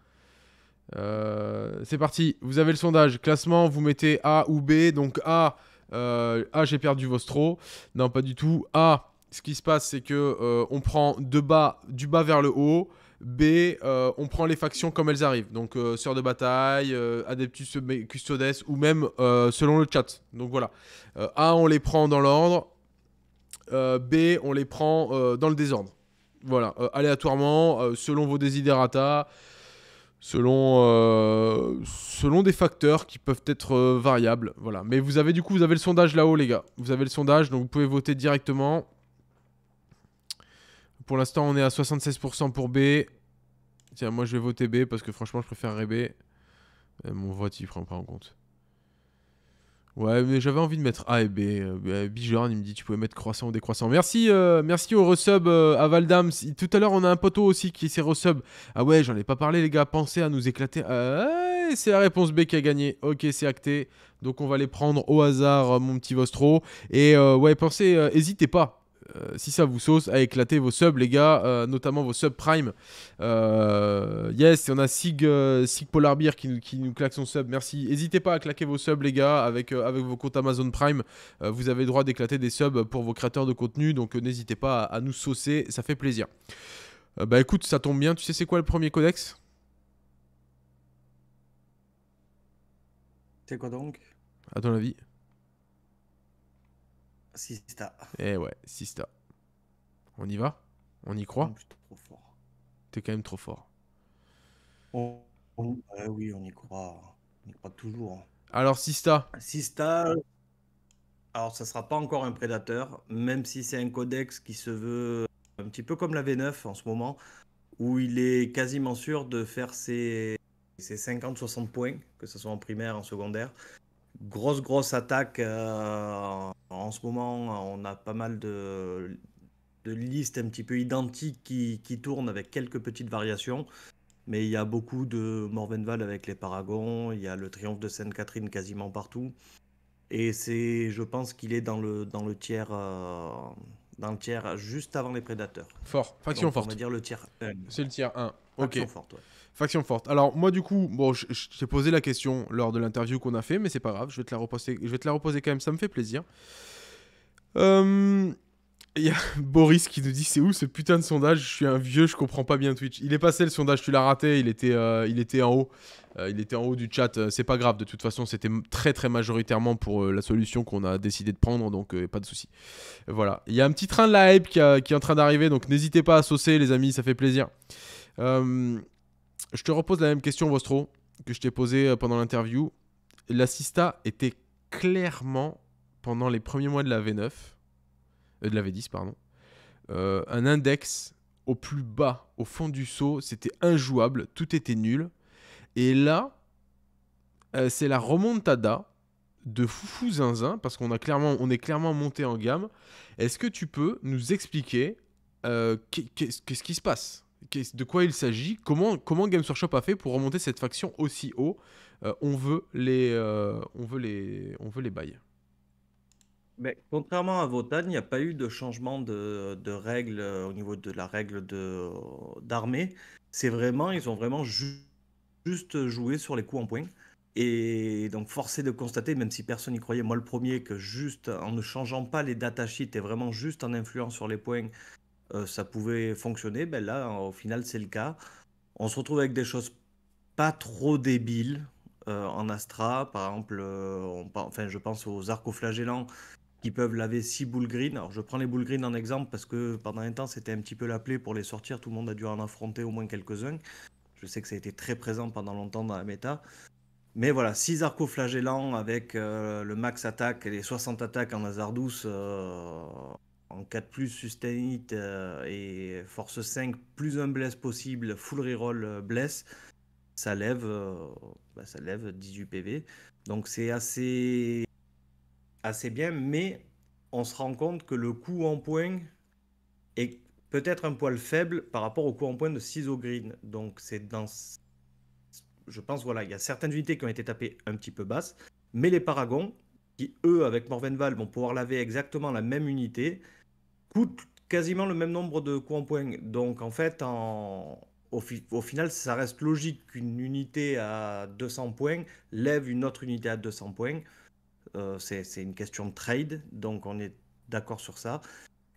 Euh, c'est parti. Vous avez le sondage. Classement, vous mettez A ou B. Donc A, euh, A j'ai perdu Vostro. Non, pas du tout. A, ce qui se passe, c'est que euh, on prend de bas, du bas vers le haut. B, euh, on prend les factions comme elles arrivent. Donc, euh, Sœurs de Bataille, Adeptus Custodes, ou même selon le chat. Donc voilà. A, on les prend dans l'ordre. B, on les prend dans le désordre. Voilà. aléatoirement, selon vos desiderata, selon, selon des facteurs qui peuvent être variables. Voilà. Mais vous avez du coup, vous avez le sondage là-haut, les gars. Vous avez le sondage, donc vous pouvez voter directement. Pour l'instant, on est à 76% pour B. Tiens, moi je vais voter B parce que franchement, je préférerais B. Euh, mon vote, il prend pas en compte. Ouais, mais j'avais envie de mettre A et B. Euh, euh, il me dit tu pouvais mettre croissant ou décroissant. Merci, merci au resub à Valdam. Tout à l'heure, on a un poteau aussi qui s'est resub. Ah ouais, j'en ai pas parlé, les gars. Pensez à nous éclater. c'est la réponse B qui a gagné. Ok, c'est acté. Donc, on va les prendre au hasard, mon petit Vostro. Et ouais, pensez, n'hésitez pas. Euh, si ça vous sauce, à éclater vos subs, les gars, euh, notamment vos subs prime. Euh, yes, on a Sig, Sig Beer qui, qui, nous claque son sub. Merci. N'hésitez pas à claquer vos subs, les gars, avec, avec vos comptes Amazon Prime. vous avez le droit d'éclater des subs pour vos créateurs de contenu. Donc n'hésitez pas à, nous saucer, ça fait plaisir. bah écoute, ça tombe bien. Tu sais, c'est quoi le premier codex C'est quoi donc À ton avis Sista. Eh ouais, Sista. On y va On y croit T'es quand même trop fort. Oh, oh, bah oui, on y croit. On y croit toujours. Hein. Alors, Sista Sista, alors ça sera pas encore un prédateur, même si c'est un codex qui se veut un petit peu comme la V9 en ce moment, où il est quasiment sûr de faire ses, ses 50-60 points, que ce soit en primaire, en secondaire grosse, grosse attaque. Euh, en ce moment, on a pas mal de, listes un petit peu identiques qui, tournent avec quelques petites variations. Mais il y a beaucoup de Morvenval avec les Paragons, il y a le Triomphe de Sainte-Catherine quasiment partout. Et c'est, je pense qu'il est dans le, tiers. Euh, dans le tiers juste avant les prédateurs. Fort, faction forte. On va dire le tiers 1. C'est le tiers 1. Faction Forte, ouais. Faction forte. Alors moi du coup, bon, je, posé la question lors de l'interview qu'on a fait, mais c'est pas grave, je vais te la reposer, je vais te la reposer quand même, ça me fait plaisir. Euh, il y a <laughs> Boris qui nous dit c'est où ce putain de sondage Je suis un vieux, je comprends pas bien Twitch. Il est passé le sondage, tu l'as raté, il était, euh, il était en haut. Euh, il était en haut du chat, c'est pas grave, de toute façon c'était très très majoritairement pour la solution qu'on a décidé de prendre, donc pas de souci. Voilà, il y a un petit train de la qui, est en train d'arriver, donc n'hésitez pas à saucer les amis, ça fait plaisir. Euh, je te repose la même question, Vostro, que je t'ai posée euh, pendant l'interview. L'assista était clairement, pendant les premiers mois de la V9, euh, de la V10, pardon, euh, un index au plus bas, au fond du saut, C'était injouable, tout était nul. Et là, c'est la remontada de foufou zinzin parce qu'on a clairement, on est clairement monté en gamme. Est-ce que tu peux nous expliquer qu'est-ce qui se passe de quoi il s'agit, comment, comment Games Workshop a fait pour remonter cette faction aussi haut. Euh, on, veut les, euh, on, veut les, on veut les bails. Mais contrairement à Votan, il n'y a pas eu de changement de, de règles euh, au niveau de la règle d'armée. C'est vraiment, ils ont vraiment juste joué sur les coups en points Et donc forcé de constater, même si personne n'y croyait, moi le premier, que juste en ne changeant pas les datasheets et vraiment juste en influant sur les points, euh, ça pouvait fonctionner. Ben là, au final, c'est le cas. On se retrouve avec des choses pas trop débiles euh, en Astra. Par exemple, euh, enfin, je pense aux arcoflagellants qui peuvent laver 6 boules green. Alors je prends les boules green en exemple parce que pendant un temps c'était un petit peu la plaie pour les sortir, tout le monde a dû en affronter au moins quelques-uns. Je sais que ça a été très présent pendant longtemps dans la méta. Mais voilà, 6 arcoflagellants avec le max attaque et les 60 attaques en hasard douce, en 4 plus sustain euh, et force 5 plus un bless possible, full reroll euh, bless, ça lève, euh, bah, ça lève 18 PV. Donc c'est assez, assez bien, mais on se rend compte que le coup en point est peut-être un poil faible par rapport au coût en point de Ciseaux Green. Donc c'est dans. Je pense, voilà, il y a certaines unités qui ont été tapées un petit peu basse, mais les Paragons, qui eux, avec Morvenval, vont pouvoir laver exactement la même unité, coûte quasiment le même nombre de coups en poing. Donc en fait, Au, final, ça reste logique qu'une unité à 200 points lève une autre unité à 200 points. Euh, c'est une question de trade, donc on est d'accord sur ça.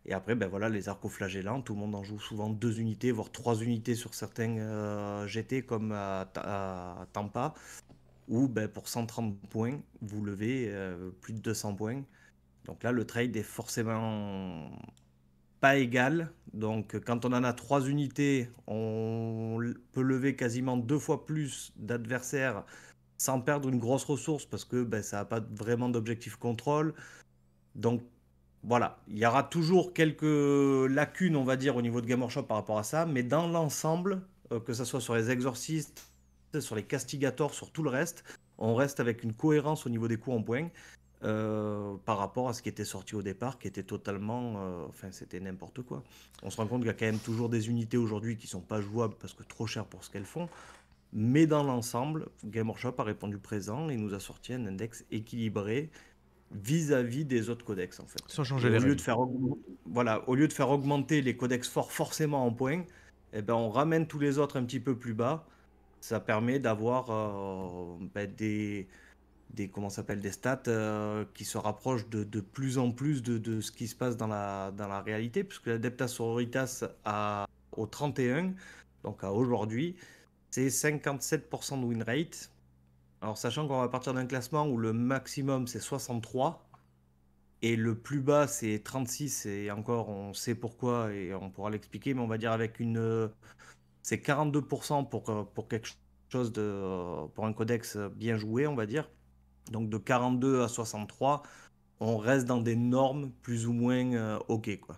Et après, ben voilà, les arcos flagellants, tout le monde en joue souvent deux unités, voire trois unités sur certains euh, GT comme à, Tampa, où ben, pour 130 points, vous levez euh, plus de 200 points. Donc là, le trade est forcément égal. Donc quand on en a trois unités, on peut lever quasiment deux fois plus d'adversaires sans perdre une grosse ressource parce que ben, ça n'a pas vraiment d'objectif contrôle. Donc voilà, il y aura toujours quelques lacunes, on va dire, au niveau de Game Workshop par rapport à ça, mais dans l'ensemble, euh, que ce soit sur les exorcistes, sur les castigators, sur tout le reste, on reste avec une cohérence au niveau des coups en points. Euh, par rapport à ce qui était sorti au départ, qui était totalement. Euh, enfin, c'était n'importe quoi. On se rend compte qu'il y a quand même toujours des unités aujourd'hui qui sont pas jouables parce que trop chères pour ce qu'elles font. Mais dans l'ensemble, Game Workshop a répondu présent et nous a sorti un index équilibré vis-à-vis des autres codex en fait. Sans changer les au lieu De faire voilà, au lieu de faire augmenter les codex forts forcément en points, et eh ben on ramène tous les autres un petit peu plus bas. Ça permet d'avoir euh, ben, des des comment s'appelle des stats euh, qui se rapprochent de, de plus en plus de, de, ce qui se passe dans la, dans la réalité, puisque l'Adeptas Sororitas a, au 31, donc à aujourd'hui, c'est 57% de win rate. Alors sachant qu'on va partir d'un classement où le maximum c'est 63 et le plus bas c'est 36 et encore on sait pourquoi et on pourra l'expliquer, mais on va dire avec une c'est 42% pour, euh, pour quelque chose de euh, pour un codex bien joué on va dire. Donc de 42 à 63, on reste dans des normes plus ou moins euh, OK. Quoi.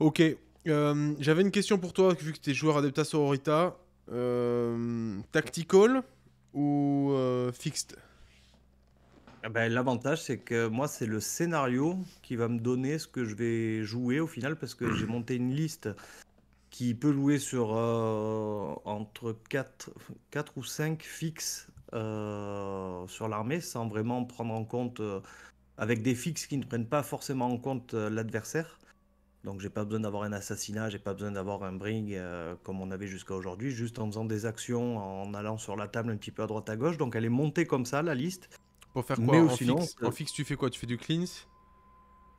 OK. Euh, j'avais une question pour toi, vu que tu es joueur à Sororita. Euh, tactical ou fixed eh ben, L'avantage, c'est que moi, c'est le scénario qui va me donner ce que je vais jouer au final, parce que j'ai monté une liste qui peut jouer sur entre 4, 4 ou 5 fixes euh, sur l'armée sans vraiment prendre en compte, euh, avec des fixes qui ne prennent pas forcément en compte euh, l'adversaire. Donc j'ai pas besoin d'avoir un assassinat, j'ai pas besoin d'avoir un bring comme on avait jusqu'à aujourd'hui, juste en faisant des actions, en allant sur la table un petit peu à droite à gauche. Donc elle est montée comme ça la liste. Pour faire quoi Mais en, fixe, en fixe, tu fais quoi Tu fais du cleans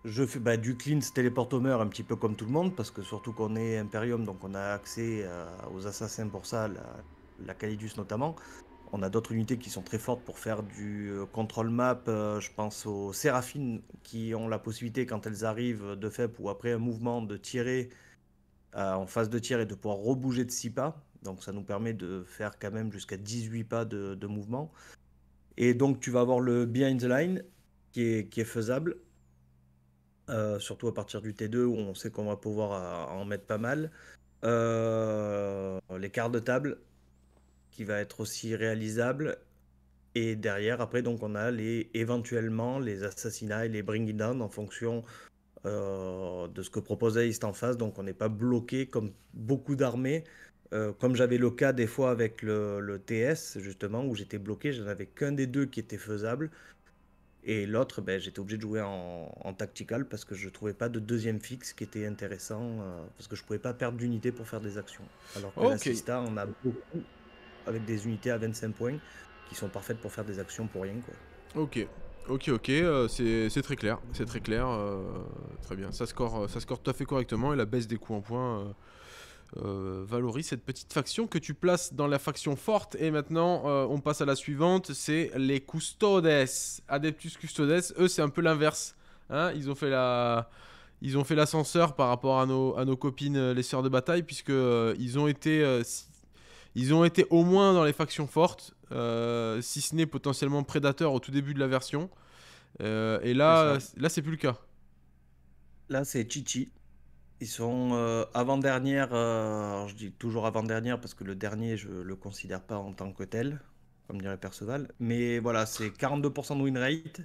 Je fais bah, du cleanse téléportomeur un petit peu comme tout le monde parce que surtout qu'on est Imperium, donc on a accès aux assassins pour ça, la, la Calidus notamment. On a d'autres unités qui sont très fortes pour faire du euh, contrôle map. Euh, je pense aux Séraphines qui ont la possibilité, quand elles arrivent de fait ou après un mouvement, de tirer euh, en phase de tir et de pouvoir rebouger de 6 pas. Donc ça nous permet de faire quand même jusqu'à 18 pas de, mouvement. Et donc tu vas avoir le behind the line qui est, faisable. surtout à partir du T2 où on sait qu'on va pouvoir en mettre pas mal. les quarts de table, qui va être aussi réalisable. Et derrière, après, donc on a les, éventuellement les assassinats et les bring it down en fonction euh, de ce que proposait East en face. Donc on n'est pas bloqué comme beaucoup d'armées. Euh, comme j'avais le cas des fois avec le, TS, justement, où j'étais bloqué, j'en avais qu'un des deux qui était faisable. Et l'autre, ben, j'étais obligé de jouer en, tactical parce que je trouvais pas de deuxième fixe qui était intéressant, euh, parce que je pouvais pas perdre d'unité pour faire des actions. Alors que okay. on a beaucoup avec des unités à 25 points qui sont parfaites pour faire des actions pour rien. Quoi. Ok, ok, ok, euh, c'est très clair, c'est très clair, euh, très bien. Ça score, euh, ça score tout à fait correctement et la baisse des coups en points. Euh, valorise cette petite faction que tu places dans la faction forte. Et maintenant, on passe à la suivante, c'est les Custodes. Adeptus Custodes, eux, c'est un peu l'inverse. Hein. ils ont fait la... Ils ont fait l'ascenseur par rapport à nos, à nos copines les sœurs de bataille, puisque ils ont été, ils ont été au moins dans les factions fortes, euh, si ce n'est potentiellement prédateurs au tout début de la version. Euh, et là, là c'est plus le cas. Là, c'est Chichi. Ils sont euh, avant-dernière, je dis toujours avant-dernière parce que le dernier, je le considère pas en tant que tel, comme dirait Perceval. Mais voilà, c'est 42% de win rate.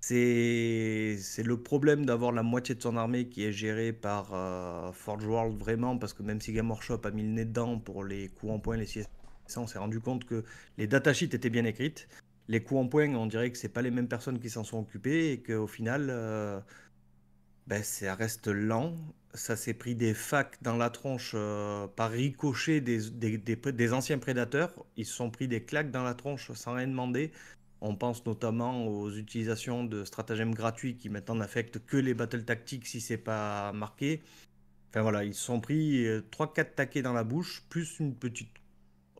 C'est le problème d'avoir la moitié de son armée qui est gérée par euh, Forge World vraiment, parce que même si Game Workshop a mis le nez dedans pour les coups en poing, les on s'est rendu compte que les datasheets étaient bien écrites. Les coups en poing on dirait que c'est pas les mêmes personnes qui s'en sont occupées et qu'au final, euh, ben, ça reste lent. Ça s'est pris des facs dans la tronche euh, par ricochet des, des anciens prédateurs. Ils se sont pris des claques dans la tronche sans rien demander. On pense notamment aux utilisations de stratagèmes gratuits qui maintenant n'affectent que les battles tactiques si c'est pas marqué. Enfin voilà, ils sont pris 3-4 euh, taquets dans la bouche, plus une petite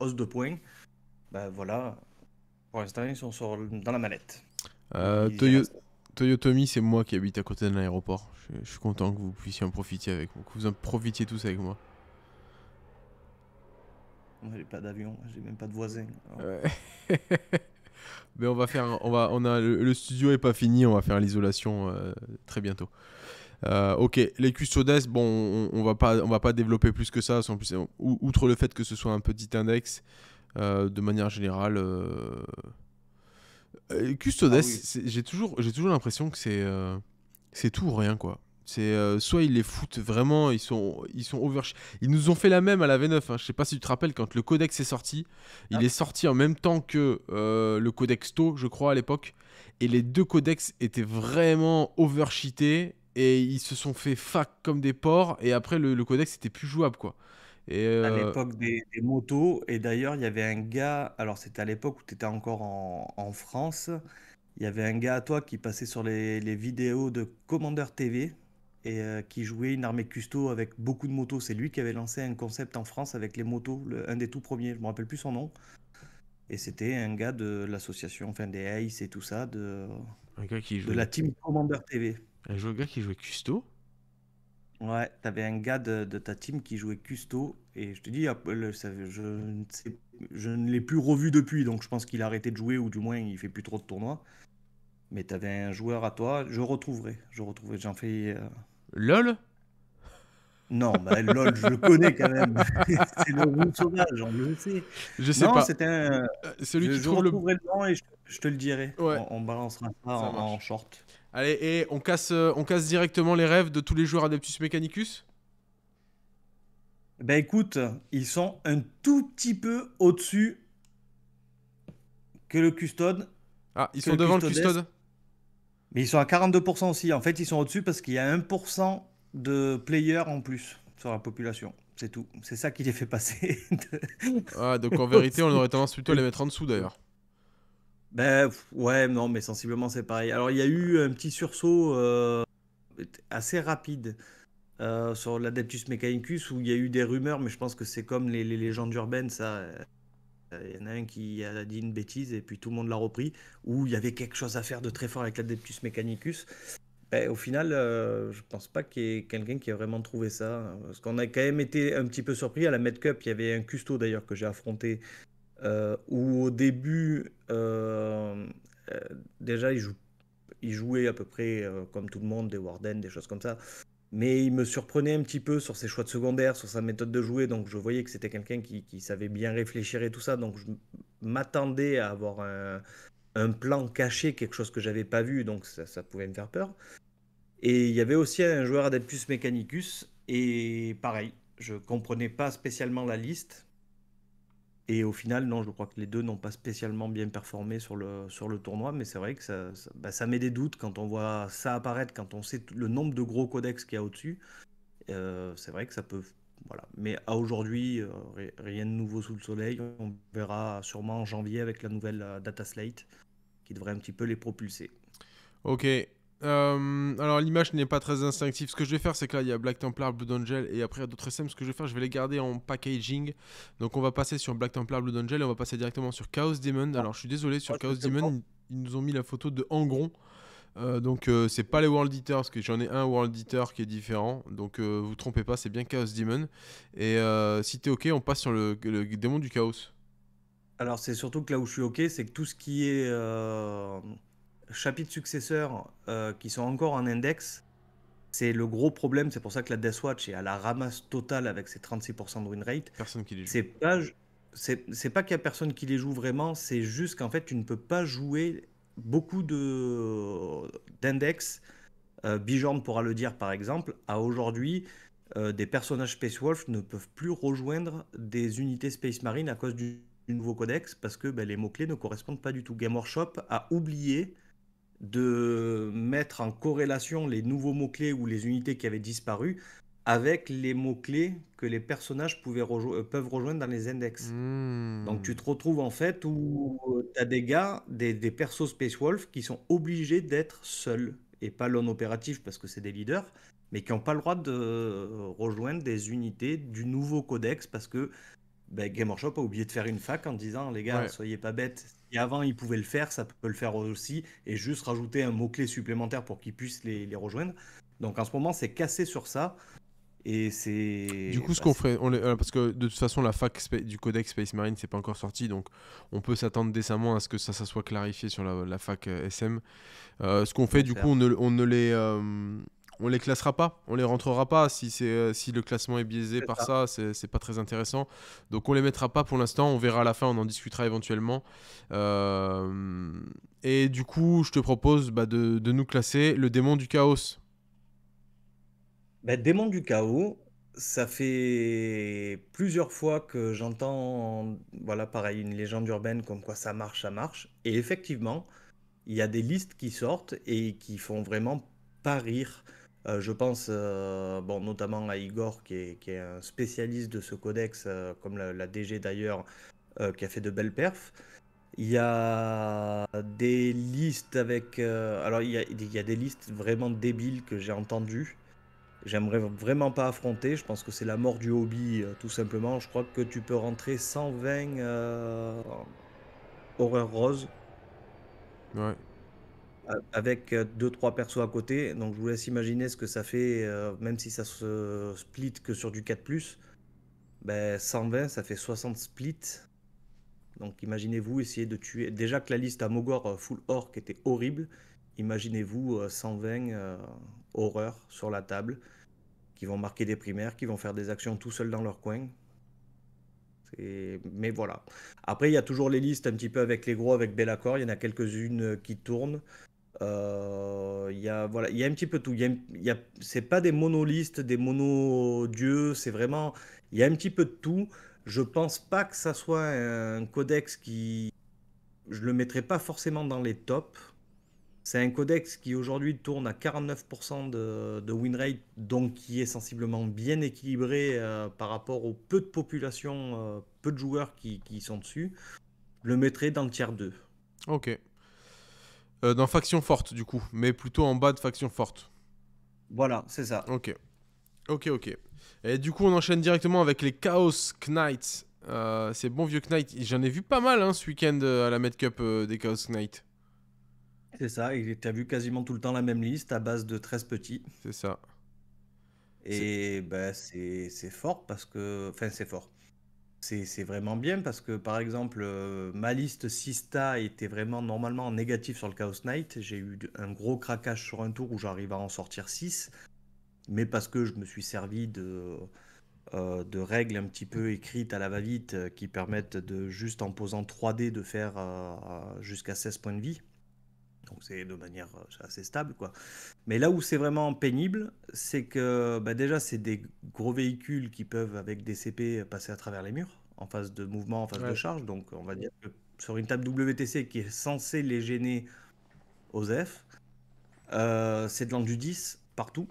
hausse de poing. Ben voilà, pour l'instant ils sont sur, dans la mallette. Euh, euh, Toyotomi, c'est moi qui habite à côté de l'aéroport. Je, suis content que vous puissiez en profiter avec moi, que vous en profitiez tous avec moi. Moi j'ai pas d'avion, j'ai même pas de voisin. <laughs> Mais on va faire, on va, on a le, studio est pas fini, on va faire l'isolation euh, très bientôt. Euh, ok, les custodes, bon, on, on, va pas, on va pas développer plus que ça. Sans plus, outre le fait que ce soit un petit index, euh, de manière générale, custodes, ah j'ai toujours, j'ai toujours l'impression que c'est, c'est tout ou rien quoi. Euh, soit ils les foutent vraiment, ils sont ils sont Ils nous ont fait la même à la V9. Hein. Je sais pas si tu te rappelles quand le codex est sorti, il ah. est sorti en même temps que euh, le codex To, je crois à l'époque. Et les deux codex étaient vraiment overcheatés et ils se sont fait fac comme des porcs. Et après le, codex était plus jouable quoi. À euh, l'époque des, motos, et d'ailleurs, il y avait un gars, alors c'était à l'époque où tu étais encore en, France, il y avait un gars à toi qui passait sur les vidéos de Commander TV, et euh, qui jouait une armée custo avec beaucoup de motos. C'est lui qui avait lancé un concept en France avec les motos, un des tout premiers, je me rappelle plus son nom. Et c'était un gars de l'association, enfin des Ace et tout ça, de, un gars qui de la team Commander TV. Un gars qui jouait custo Ouais, t'avais un gars de, ta team qui jouait Custo, et je te dis, je, je ne l'ai plus revu depuis, donc je pense qu'il a arrêté de jouer, ou du moins il fait plus trop de tournois. Mais tu avais un joueur à toi, je retrouverai. Je retrouverai, j'en fais. Euh, LOL Non, bah, LOL, je le connais quand même. <laughs> c'est le roux sauvage, on le sait. Je sais pas. c'était un. Euh, celui je, qui le... et je, te le dirai. On, balancera ça, en, short. Allez, et on casse, euh, on casse directement les rêves de tous les joueurs Adeptus Mechanicus Ben écoute, ils sont un tout petit peu au-dessus que le custode. Ah, ils sont devant le custode mais ils sont à 42% aussi. En fait, ils sont au-dessus parce qu'il y a 1% de players en plus sur la population. C'est tout. C'est ça qui les fait passer. <laughs> Ah, donc en vérité, on aurait tendance plutôt à les mettre en dessous d'ailleurs. Ben ouais, non, mais sensiblement c'est pareil. Alors il y a eu un petit sursaut euh, assez rapide euh, sur l'Adeptus Mechanicus où il y a eu des rumeurs, mais je pense que c'est comme les, les légendes urbaines, ça. Euh, euh, il y en a un qui a dit une bêtise et puis tout le monde l'a repris, ou il y avait quelque chose à faire de très fort avec l'Adeptus Mechanicus. Ben, au final, je euh, je pense pas qu'il y ait quelqu'un qui a vraiment trouvé ça. Hein. Parce qu'on a quand même été un petit peu surpris. À la Cup. il y avait un custo d'ailleurs que j'ai affronté, euh, où au début, euh, déjà, il, il, jouait à peu près comme tout le monde, des Warden, des choses comme ça mais il me surprenait un petit peu sur ses choix de secondaire, sur sa méthode de jouer. Donc je voyais que c'était quelqu'un qui, savait bien réfléchir et tout ça. Donc je m'attendais à avoir un, plan caché, quelque chose que j'avais pas vu. Donc ça, pouvait me faire peur. Et il y avait aussi un joueur Adeptus Mechanicus. Et pareil, je comprenais pas spécialement la liste. Et au final, non, je crois que les deux n'ont pas spécialement bien performé sur le, sur le tournoi, mais c'est vrai que ça, ça, bah, met des doutes quand on voit ça apparaître, quand on sait le nombre de gros codex qu'il y a au-dessus. Euh, c'est vrai que ça peut. Voilà. Mais à aujourd'hui, euh, rien de nouveau sous le soleil. On verra sûrement en janvier avec la nouvelle euh, data slate qui devrait un petit peu les propulser. Ok, euh, alors l'image n'est pas très instinctive. Ce que je vais faire, c'est que là il y a Black Templar, Blue Angel et après il y a d'autres SM. Ce que je vais faire, je vais les garder en packaging. Donc on va passer sur Black Templar, Blue Angel et on va passer directement sur Chaos Demon. Alors je suis désolé sur Chaos Demon, ils, nous ont mis la photo de Angron. Euh, donc euh, c'est pas les World Eaters, parce que j'en ai un World Eater qui est différent, donc vous trompez pas, c'est bien Chaos Demon. Et si t'es ok, on passe sur le, le démon du chaos. Alors c'est surtout que là où je suis ok, c'est que tout ce qui est chapitres successeurs euh, qui sont encore en index, c'est le gros problème. C'est pour ça que la Death Watch est à la ramasse totale avec ses 36% de win rate. Personne qui les joue. C'est pas, c'est, pas qu'il y a personne qui les joue vraiment, c'est juste qu'en fait, tu ne peux pas jouer beaucoup de, d'index. Euh, Bijorn pourra le dire par exemple, à aujourd'hui, euh, des personnages Space Wolf ne peuvent plus rejoindre des unités Space Marine à cause du, nouveau codex parce que ben, les mots-clés ne correspondent pas du tout. Game Workshop a oublié de mettre en corrélation les nouveaux mots-clés ou les unités qui avaient disparu avec les mots-clés que les personnages pouvaient euh, peuvent rejoindre dans les index. Hmm. Donc tu te retrouves en fait où euh, tu as des gars, des, persos Space Wolf qui sont obligés d'être seuls et pas l'on opératif parce que c'est des leaders, mais qui n'ont pas le droit de euh, rejoindre des unités du nouveau codex parce que ben, Game Workshop a oublié de faire une fac en disant les gars, soyez pas bêtes. Et avant, ils pouvaient le faire, ça peut le faire aussi, et juste rajouter un mot-clé supplémentaire pour qu'ils puissent les, rejoindre. Donc en ce moment, c'est cassé sur ça. Et c'est. Du coup, ce bah, qu'on ferait, on euh, parce que de toute façon, la fac du codex Space Marine, c'est pas encore sorti, donc on peut s'attendre décemment à ce que ça, ça soit clarifié sur la, fac euh, SM. Euh, ce qu'on fait, du coup, on ne, les on les classera pas, on les rentrera pas. Si, c'est, euh, si le classement est biaisé par ça, ce c'est pas très intéressant. Donc on les mettra pas pour l'instant, on verra à la fin, on en discutera éventuellement. Euh, et du coup, je te propose bah, de, nous classer le démon du chaos. Bah, démon du chaos, ça fait plusieurs fois que j'entends, voilà, pareil, une légende urbaine comme quoi ça marche, ça marche. Et effectivement, il y a des listes qui sortent et qui font vraiment pas rire. Euh, je pense euh, bon, notamment à Igor, qui est, un spécialiste de ce codex, euh, comme la, DG d'ailleurs, qui a fait de belles perfs. Il y a des listes avec. alors, il y, a, des listes vraiment débiles que j'ai entendues. J'aimerais vraiment pas affronter. Je pense que c'est la mort du hobby, tout simplement. Je crois que tu peux rentrer 120 horreurs roses. Ouais avec euh, deux trois persos à côté. Donc je vous laisse imaginer ce que ça fait, euh, même si ça se split que sur du 4 plus. Ben 120, ça fait 60 splits. Donc imaginez-vous essayer de tuer. Déjà que la liste à Mogor euh, full orc était horrible. Imaginez-vous 120 horreurs sur la table qui vont marquer des primaires, qui vont faire des actions tout seuls dans leur coin. Mais voilà. Après, il y a toujours les listes un petit peu avec les gros, avec Bellacor. Il y en a quelques-unes qui tournent. Euh, il y a voilà, il y a un petit peu tout. Il y a, c'est pas des monolistes, des monodieux. C'est vraiment, il y a un petit peu de tout. Je pense pas que ça soit un codex qui, je le mettrai pas forcément dans les tops. C'est un codex qui aujourd'hui tourne à 49% de, de, win rate, donc qui est sensiblement bien équilibré euh, par rapport au peu de population, euh, peu de joueurs qui, qui sont dessus. Je le mettrais dans le tiers 2. Ok. Euh, dans Faction Forte, du coup, mais plutôt en bas de Faction Forte. Voilà, c'est ça. Ok. Ok, ok. Et du coup, on enchaîne directement avec les Chaos Knights. Euh, ces bons vieux Knights. J'en ai vu pas mal hein, ce week-end euh, à la Med Cup euh, des Chaos Knights. C'est ça, il t'as vu quasiment tout le temps la même liste à base de 13 petits. C'est ça. Et ben, c'est fort parce que. Enfin, c'est fort c'est vraiment bien parce que par exemple euh, ma liste Sista était vraiment normalement négatif sur le Chaos Knight. J'ai eu un gros craquage sur un tour où j'arrive à en sortir 6. Mais parce que je me suis servi de, euh, de règles un petit peu écrites à la va-vite euh, qui permettent de juste en posant 3D de faire jusqu'à 16 points de vie. Donc c'est de manière euh, assez stable. Quoi. Mais là où c'est vraiment pénible, c'est que bah, déjà, c'est des gros véhicules qui peuvent, avec des CP, passer à travers les murs, en phase de mouvement, en phase de charge. Donc on va dire que sur une table WTC qui est censée les gêner aux F, euh, c'est de l'endudice 10 partout.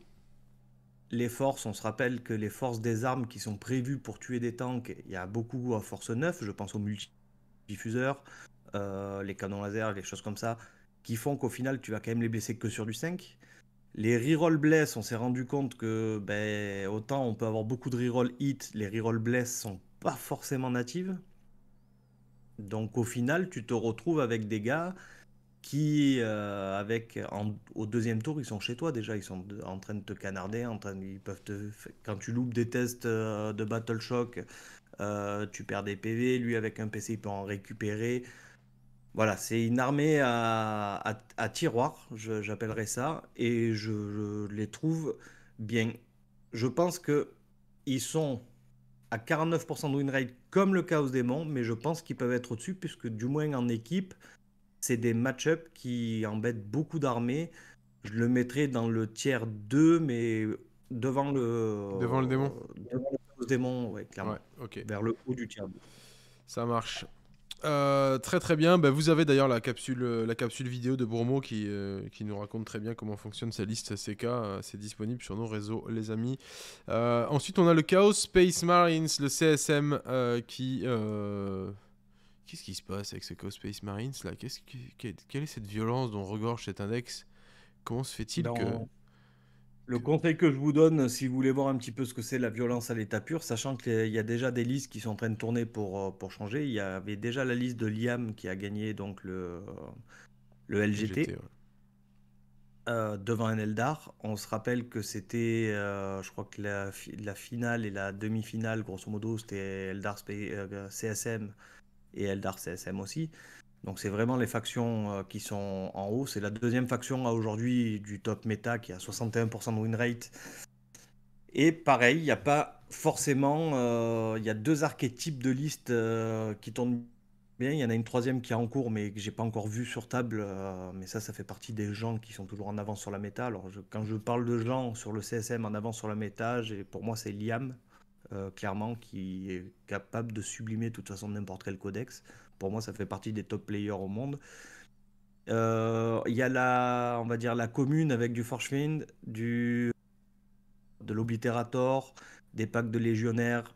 Les forces, on se rappelle que les forces des armes qui sont prévues pour tuer des tanks, il y a beaucoup à force 9, je pense aux multi-diffuseurs euh, les canons laser, les choses comme ça, qui font qu'au final, tu vas quand même les blesser que sur du 5. Les reroll bless, on s'est rendu compte que ben, autant on peut avoir beaucoup de reroll hit, les reroll bless sont pas forcément natives. Donc au final, tu te retrouves avec des gars qui, euh, avec au deuxième tour, ils sont chez toi déjà, ils sont en train de te canarder, en train, ils peuvent te, quand tu loupes des tests euh, de Battle Shock, euh, tu perds des PV, lui avec un PC il peut en récupérer. Voilà, c'est une armée à, tiroir, j'appellerais ça, et je, les trouve bien. Je pense que ils sont à 49% de win rate comme le Chaos Démon, mais je pense qu'ils peuvent être au-dessus, puisque du moins en équipe, c'est des match-ups qui embêtent beaucoup d'armées. Je le mettrais dans le tiers 2, mais devant le. Devant le démon Devant Chaos Démon, ouais, clairement. Vers le haut du tiers Ça marche. Euh, très très bien. Bah, vous avez d'ailleurs la capsule, euh, la capsule vidéo de Bourmeau qui, euh, qui nous raconte très bien comment fonctionne sa liste CK. c'est disponible sur nos réseaux, les amis. ensuite, on a le Chaos Space Marines, le CSM qui. Qu'est-ce qui se passe avec ce Chaos Space Marines là Quelle est cette violence dont regorge cet index Comment se fait-il ben, que. Le conseil que je vous donne, si vous voulez voir un petit peu ce que c'est la violence à l'état pur, sachant qu'il y a déjà des listes qui sont en train de tourner pour, euh, pour changer, il y avait déjà la liste de Liam qui a gagné donc le, euh, le LGT, euh, devant un Eldar. On se rappelle que c'était, je crois que la, la finale et la demi-finale, grosso modo, c'était Eldar CSM et Eldar CSM aussi. Donc c'est vraiment les factions euh, qui sont en haut. C'est la deuxième faction à aujourd'hui du top méta qui a 61% de win rate. Et pareil, il n'y a pas forcément... Euh, il y a deux archétypes de liste euh, qui tournent bien. Il y en a une troisième qui est en cours mais que j'ai pas encore vue sur table. mais ça, ça fait partie des gens qui sont toujours en avance sur la méta. Alors quand je parle de gens sur le CSM en avance sur la méta, pour moi c'est Liam, clairement, qui est capable de sublimer de toute façon n'importe quel codex pour moi, ça fait partie des top players au monde. Il euh, y a la, on va dire, la commune avec du Forshwind, du, de l'Obliterator, des packs de légionnaires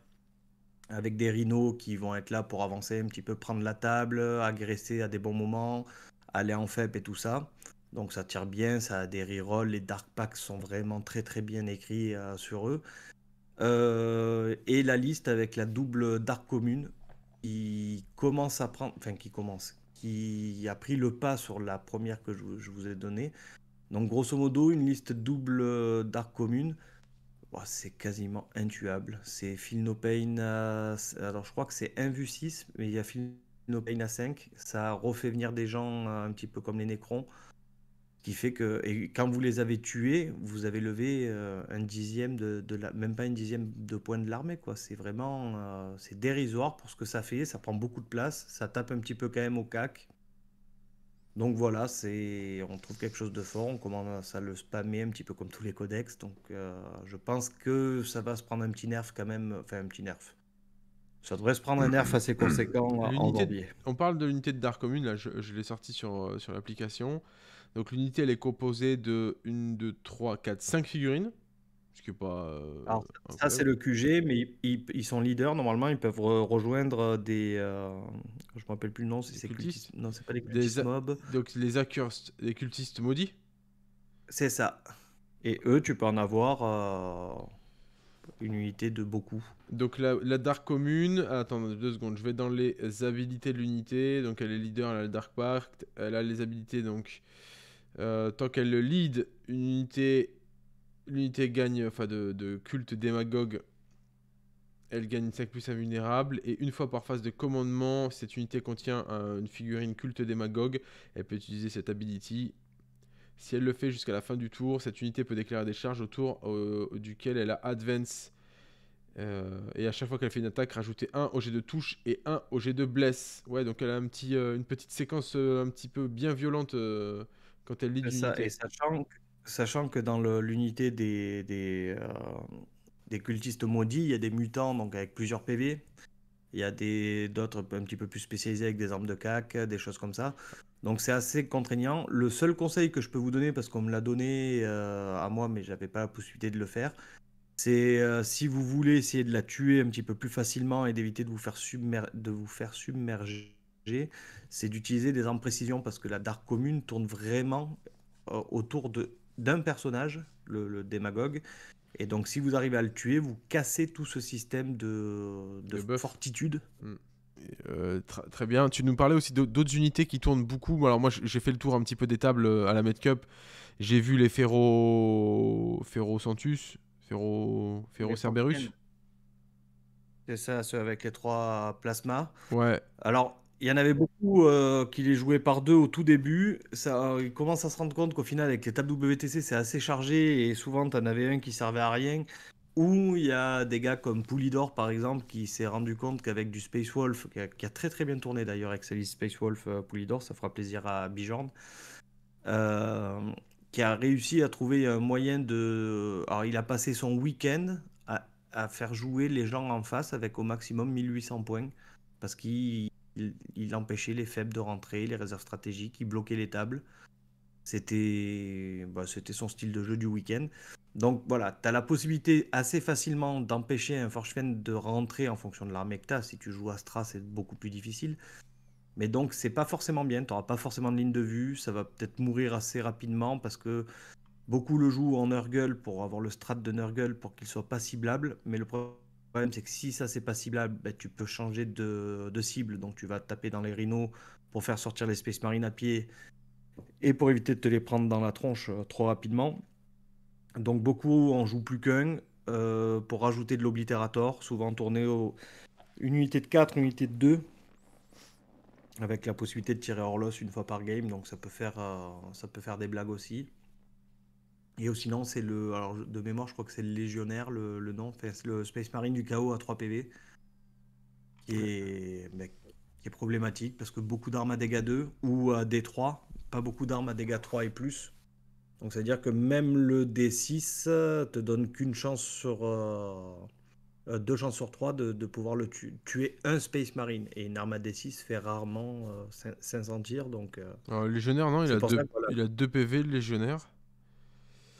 avec des rhinos qui vont être là pour avancer un petit peu, prendre la table, agresser à des bons moments, aller en FEP et tout ça. Donc ça tire bien, ça a des rerolls, les dark packs sont vraiment très très bien écrits euh, sur eux. Euh, et la liste avec la double dark commune qui commence à prendre, enfin qui commence, qui a pris le pas sur la première que je, vous ai donnée. Donc grosso modo, une liste double euh, d'arc commune, c'est quasiment intuable. C'est Phil No Pain Alors je crois que c'est 1 vu 6, mais il y a Phil No Pain à 5. Ça refait venir des gens euh, un petit peu comme les Necrons qui fait que et quand vous les avez tués, vous avez levé euh, un dixième de, la, même pas un dixième de points de l'armée quoi. C'est vraiment euh, c'est dérisoire pour ce que ça fait. Ça prend beaucoup de place, ça tape un petit peu quand même au cac. Donc voilà, c'est on trouve quelque chose de fort. On commence à le spammer un petit peu comme tous les codex. Donc euh, je pense que ça va se prendre un petit nerf quand même, enfin un petit nerf. Ça devrait se prendre un nerf assez conséquent en On parle de l'unité de Dark Commune, là je, je l'ai sorti sur, sur l'application. Donc l'unité, elle est composée de 1, 2, 3, 4, 5 figurines. Ce qui pas. Euh, Alors, ça, c'est le QG, mais ils, ils, sont leaders. Normalement, ils peuvent rejoindre euh, des. Euh, je ne me rappelle plus le nom, c'est cultistes. Non, c'est pas les cultistes mobs. Donc les accursed, les cultistes maudits C'est ça. Et eux, tu peux en avoir. une unité de beaucoup. Donc la, Dark Commune, attends deux secondes, je vais dans les habilités de l'unité, donc elle est leader, elle a le Dark Park. elle a les habilités donc euh, tant qu'elle le lead une unité, l'unité gagne, enfin de, culte démagogue, elle gagne 5 plus invulnérable. Et une fois par phase de commandement, cette unité contient une figurine culte démagogue. Elle peut utiliser cette ability. Si elle le fait jusqu'à la fin du tour, cette unité peut déclarer des charges autour euh, duquel elle a advance. Euh, et à chaque fois qu'elle fait une attaque, rajouter un au de touche et un au de bless. Ouais, donc elle a un petit, une petite séquence un petit peu bien violente quand elle ça, Et sachant, sachant, que dans l'unité des, euh, des, cultistes maudits, il y a des mutants donc avec plusieurs PV. Il y a d'autres un petit peu plus spécialisés avec des armes de cac, des choses comme ça. Donc c'est assez contraignant. Le seul conseil que je peux vous donner, parce qu'on me l'a donné euh, à moi, mais j'avais pas la possibilité de le faire, c'est euh, si vous voulez essayer de la tuer un petit peu plus facilement et d'éviter de vous faire de vous faire submerger c'est d'utiliser des précision parce que la Dark Commune tourne vraiment euh, autour autour d'un personnage, le, démagogue. Et donc, si vous arrivez à le tuer, vous cassez tout ce système de, de fortitude. Mm. Euh, très bien. Tu nous parlais aussi d'autres unités qui tournent beaucoup. Alors moi, j'ai fait le tour un petit peu des tables euh, à la Met Cup. J'ai vu les Ferro... Ferrocentus, Ferro... Ferro Cerberus. C'est ça, ceux avec les trois plasmas. Ouais. Alors, il y en avait beaucoup euh, qui les jouaient par deux au tout début. Ça, euh, ils commencent à se rendre compte qu'au final, avec les tables WTC, c'est assez chargé et souvent, tu en avais un qui servait à rien. Ou il y a des gars comme Poulidor, par exemple, qui s'est rendu compte qu'avec du Space Wolf, qui a, très très bien tourné d'ailleurs avec celui Space Wolf euh, Poulidor, ça fera plaisir à Bijorn, qui a réussi à trouver un moyen de. Alors, il a passé son week-end à, à faire jouer les gens en face avec au maximum 1800 points parce qu'il il, empêchait les faibles de rentrer, les réserves stratégiques, il bloquait les tables. C'était bah, son style de jeu du week-end. Donc voilà, tu as la possibilité assez facilement d'empêcher un forchven de rentrer en fonction de l'armée que tu Si tu joues Astra, c'est beaucoup plus difficile. Mais donc, c'est pas forcément bien, tu n'auras pas forcément de ligne de vue, ça va peut-être mourir assez rapidement parce que beaucoup le jouent en Nurgle pour avoir le strat de Nurgle pour qu'il soit pas ciblable. Mais le problème, problème, c'est que si ça c'est pas ciblable, ben, tu peux changer de, de, cible. Donc tu vas taper dans les rhinos pour faire sortir les Space Marines à pied et pour éviter de te les prendre dans la tronche euh, trop rapidement. Donc beaucoup en jouent plus qu'un euh, pour rajouter de l'obliterator, souvent tourné au... une unité de 4, une unité de 2, avec la possibilité de tirer hors une fois par game, donc ça peut faire, euh, ça peut faire des blagues aussi. Et sinon, c'est le. Alors, de mémoire, je crois que c'est le Légionnaire, le, le nom, le Space Marine du Chaos à 3 PV. Qui est, qui est problématique parce que beaucoup d'armes à dégâts 2 ou à D3, pas beaucoup d'armes à dégâts 3 et plus. Donc, c'est-à-dire que même le D6 euh, te donne qu'une chance sur. Euh, euh deux chances sur 3 de, pouvoir le tuer, un Space Marine. Et une arme à D6 fait rarement euh, 500 tirs. Donc, euh, Légionnaire, non, il a, deux, il a 2 PV, le Légionnaire.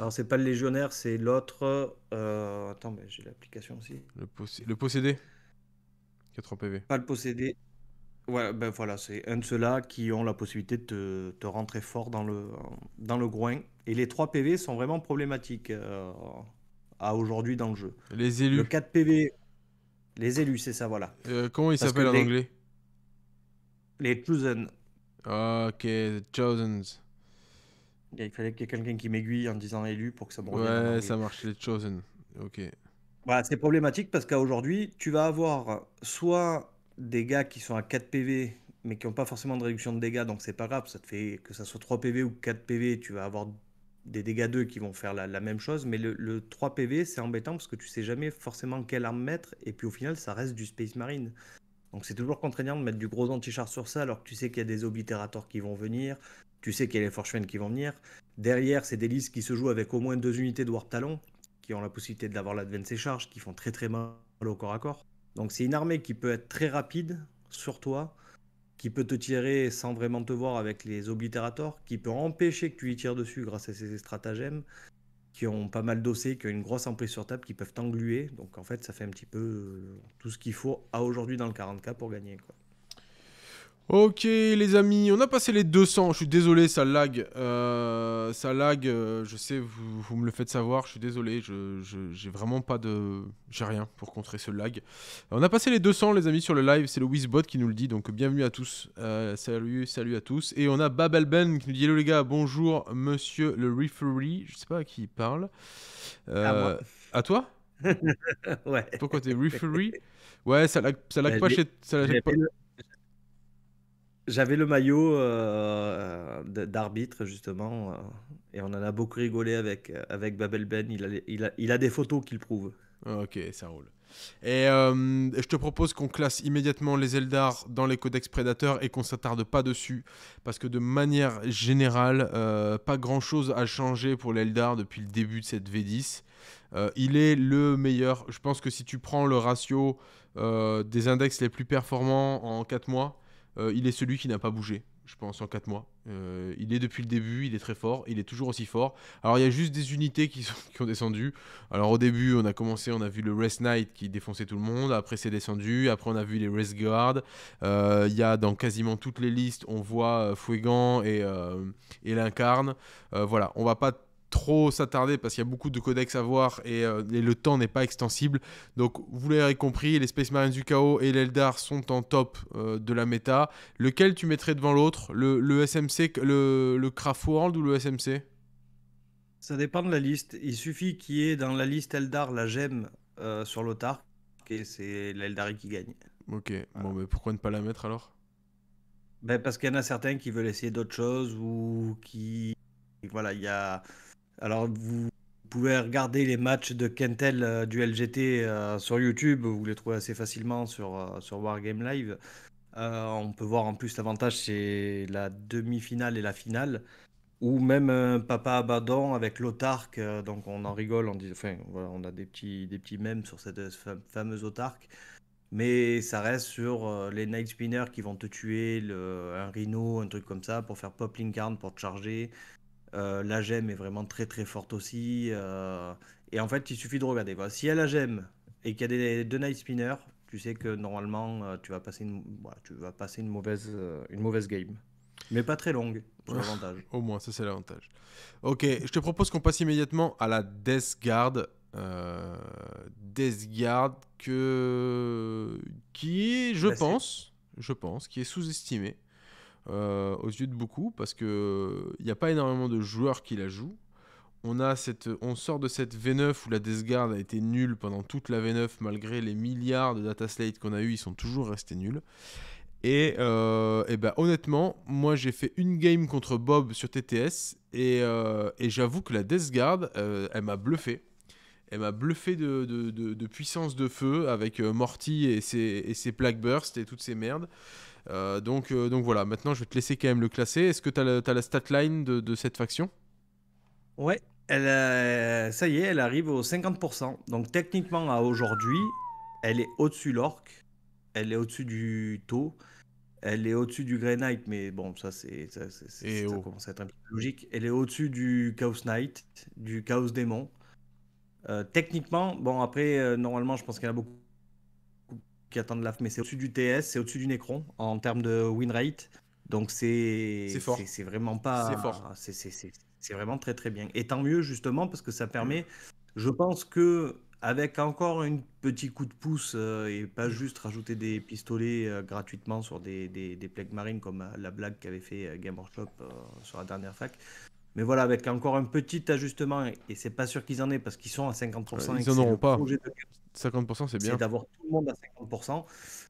Alors, c'est pas le légionnaire, c'est l'autre. Euh, attends, mais j'ai l'application aussi. Le, possé... le possédé 4 PV. Pas le possédé. Ouais, ben voilà, c'est un de ceux-là qui ont la possibilité de te, rentrer fort dans le, dans le groin. Et les 3 PV sont vraiment problématiques euh, à aujourd'hui dans le jeu. Les élus. Le 4 PV. Les élus, c'est ça, voilà. Euh, comment ils s'appellent en anglais Les Chosen. Ok, chosen il fallait qu'il y ait quelqu'un qui m'aiguille en disant élu pour que ça me Ouais, ça marche, les chosen. Ok. Voilà, bah, c'est problématique parce qu'aujourd'hui, tu vas avoir soit des gars qui sont à 4 PV mais qui n'ont pas forcément de réduction de dégâts, donc c'est pas grave, ça te fait que ça soit 3 PV ou 4 PV, tu vas avoir des dégâts 2 qui vont faire la, même chose, mais le, 3 PV c'est embêtant parce que tu sais jamais forcément quelle arme mettre, et puis au final ça reste du Space Marine. Donc c'est toujours contraignant de mettre du gros anti-char sur ça alors que tu sais qu'il y a des Obliterators qui vont venir, tu sais qu'il y a les qui vont venir. Derrière, c'est des listes qui se jouent avec au moins deux unités de Warp Talon, qui ont la possibilité d'avoir l'advance et charge, qui font très très mal au corps à corps. Donc c'est une armée qui peut être très rapide sur toi, qui peut te tirer sans vraiment te voir avec les Obliterators, qui peut empêcher que tu y tires dessus grâce à ses stratagèmes, qui ont pas mal dossé, qui ont une grosse emprise sur table, qui peuvent t'engluer. Donc en fait, ça fait un petit peu euh, tout ce qu'il faut à aujourd'hui dans le 40K pour gagner. Quoi. Ok les amis, on a passé les 200, je suis désolé ça lag, euh, ça lag, euh, je sais, vous, me le faites savoir, je suis désolé, je, j'ai vraiment pas de... j'ai rien pour contrer ce lag. Euh, on a passé les 200 les amis sur le live, c'est le Wizbot qui nous le dit, donc bienvenue à tous, salut, salut à tous. Et on a Ben qui nous dit hello les gars, bonjour monsieur le referee, je sais pas à qui il parle. à moi. À toi <laughs> Ouais. Pourquoi t'es referee Ouais, ça lag, ça lag bah, pas chez... Ça lag pas... J'avais le maillot euh, d'arbitre, justement, euh, et on en a beaucoup rigolé avec, euh, avec Babel Ben. Il a, il a, il a des photos qu'il prouve. Ah, ok, ça roule. Et je te propose qu'on classe immédiatement les Eldar dans les codex prédateurs et qu'on s'attarde pas dessus, parce que de manière générale, pas grand-chose a changé pour l'Eldar depuis le début de cette V10. il est le meilleur. Je pense que si tu prends le ratio des index les plus performants en 4 mois, euh, il est celui qui n'a pas bougé, je pense, en 4 mois. Euh, il est depuis le début, il est très fort, il est toujours aussi fort. Alors il y a juste des unités qui, ont descendu. Alors au début, on a commencé, on a vu le Rest Knight qui défonçait tout le monde, après c'est descendu, après on a vu les Rest Guard. Euh, il y a dans quasiment toutes les listes, on voit Fuegan et, et l'incarne. voilà, on va pas trop s'attarder parce qu'il y a beaucoup de codex à voir et, euh, le temps n'est pas extensible. Donc vous l'avez compris, les Space Marines du Chaos et l'Eldar sont en top euh, de la méta. Lequel tu mettrais devant l'autre le, SMC, le, le Craft World ou le SMC Ça dépend de la liste. Il suffit qu'il y ait dans la liste Eldar la gemme euh, sur l'Otar et c'est l'Eldari qui gagne. Ok, bon mais pourquoi ne pas la mettre alors ben parce qu'il y en a certains qui veulent essayer d'autres choses ou qui... Voilà, il y a... Alors, vous pouvez regarder les matchs de Kentel euh, du LGT euh, sur YouTube, vous les trouvez assez facilement sur, euh, Wargame Live. on peut voir en plus l'avantage, c'est la demi-finale et la finale. Ou même Papa Abaddon avec l'autarque, donc on en rigole, on, dit, enfin, on a des petits, des petits mèmes sur cette fameuse autarque. Mais ça reste sur les Night Spinners qui vont te tuer, un Rhino, un truc comme ça, pour faire Pop Linkarn, pour te charger. Euh, la gemme est vraiment très très forte aussi. Euh, et en fait, il suffit de regarder. Voilà. Si elle a la gemme et qu'il y a des, deux night spinners, tu sais que normalement, euh, tu vas passer une, tu vas passer une, mauvaise, une mauvaise game. Mais pas très longue, l'avantage. Au moins, ça c'est l'avantage. Ok, je te propose qu'on passe immédiatement à la Death Guard. Death Guard que... qui je pense, je pense, qui est sous-estimée. Euh, aux yeux de beaucoup parce que il n'y a pas énormément de joueurs qui la jouent. On, a cette, on sort de cette V9 où la Death Guard a été nulle pendant toute la V9 malgré les milliards de data slate qu'on a eu, ils sont toujours restés nuls. Et, euh, et ben, honnêtement, moi j'ai fait une game contre Bob sur TTS euh, et, j'avoue que la Death Desgarde, elle m'a bluffé. Elle m'a bluffé de, puissance de feu avec Morty et ses, et ses burst et toutes ces merdes. Euh, donc, euh, donc voilà, maintenant je vais te laisser quand même le classer. Est-ce que tu as, la stat line de, cette faction Ouais, elle, euh, ça y est, elle arrive au 50%. Donc techniquement, à aujourd'hui, elle est au-dessus l'orc, elle est au-dessus du taux, elle est au-dessus du Grey Knight, mais bon, ça, c'est, ça, oh. commence à être un peu logique. Elle est au-dessus du Chaos Knight, du Chaos Démon. techniquement, bon, après, normalement, je pense qu'elle a beaucoup qui attendent l'AF, mais c'est au-dessus du TS, c'est au-dessus du Necron en termes de win rate. Donc c'est C'est vraiment pas. C'est fort. C'est vraiment très très bien. Et tant mieux justement parce que ça mm. permet. Je pense que avec encore un petit coup de pouce euh, et pas juste rajouter des pistolets euh, gratuitement sur des, des, des, plaques marines comme euh, la blague qu'avait fait Game Workshop sur la dernière fac. Mais voilà, avec encore un petit ajustement, et, c'est pas sûr qu'ils en aient parce qu'ils sont à 50%. ils en auront pas. 50% c'est bien. C'est d'avoir tout le monde à 50%.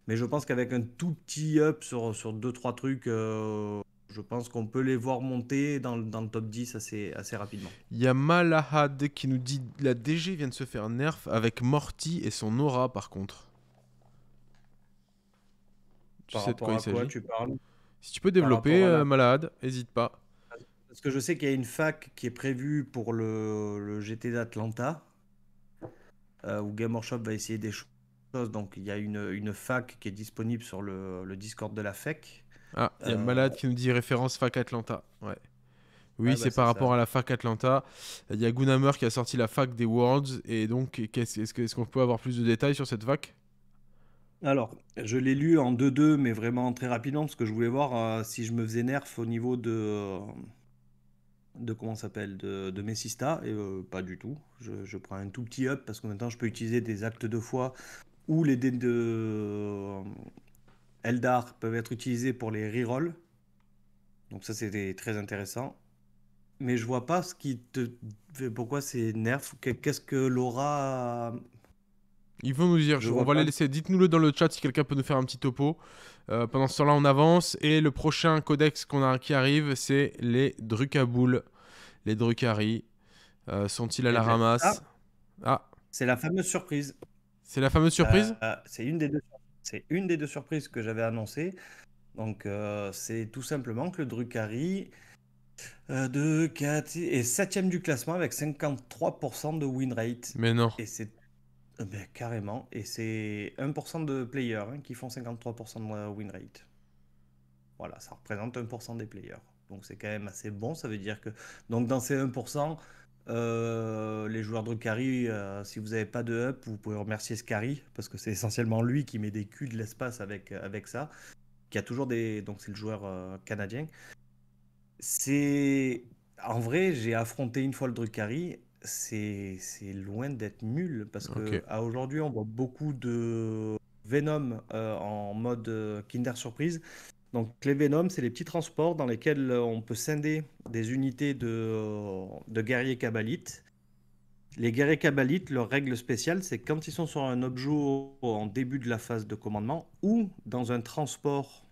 Mais je pense qu'avec un tout petit up sur, sur 2-3 trucs, euh, je pense qu'on peut les voir monter dans, dans, le top 10 assez, assez rapidement. Il y a Malahad qui nous dit la DG vient de se faire nerf avec Morty et son aura par contre. Tu sais de quoi il s'agit tu parles Si tu peux développer euh, Malahad, n'hésite pas. Parce que je sais qu'il y a une fac qui est prévue pour le, le GT d'Atlanta euh, où Game Workshop va essayer des choses. Donc il y a une, une, fac qui est disponible sur le, Discord de la FEC. Ah, il y a euh, Malade qui nous dit référence fac Atlanta. Oui, ah bah, c'est par rapport à la fac Atlanta. Il y a Gunhammer qui a sorti la fac des Worlds. Et donc, est-ce qu'on peut avoir plus de détails sur cette fac Alors, je l'ai lu en 2-2, mais vraiment très rapidement, parce que je voulais voir euh, si je me faisais nerf au niveau de, de comment s'appelle de, Messista et euh, pas du tout. Je, prends un tout petit up parce que maintenant je peux utiliser des actes de foi ou les dés de euh, Eldar peuvent être utilisés pour les rerolls. Donc ça c'est très intéressant. Mais je vois pas ce qui te pourquoi c'est nerf. Qu'est-ce que l'aura il faut nous dire, on va les laisser. Dites-nous-le dans le chat si quelqu'un peut nous faire un petit topo. Euh, pendant ce temps-là, on avance. Et le prochain codex qu'on a qui arrive, c'est les Drukaboul. Les Drucari euh, Sont-ils à la ben, ramasse ah. ah, C'est la fameuse surprise. C'est la fameuse surprise euh, C'est une, des deux... une des deux surprises que j'avais annoncées. Donc, c'est tout simplement que le Drukari de 4 et 7 du classement avec 53% de win rate. Mais non. Et c'est eh ben, carrément, et c'est 1% de players hein, qui font 53% de win rate. Voilà, ça représente 1% des players. Donc c'est quand même assez bon, ça veut dire que donc dans ces 1%, euh, les joueurs de euh, si vous n'avez pas de up, vous pouvez remercier Scary, parce que c'est essentiellement lui qui met des culs de l'espace avec, euh, avec ça, qui a toujours des... Donc c'est le joueur canadien. C'est... En vrai, j'ai affronté une fois le Drucari c'est loin d'être nul parce que aujourd'hui on voit beaucoup de Venom euh, en mode euh, Kinder Surprise. Donc les Venom, c'est les petits transports dans lesquels euh, on peut scinder des unités de, de guerriers kabbalites. Les guerriers kabbalites, leur règle spéciale, c'est quand ils sont sur un objet en début de la phase de commandement ou dans un transport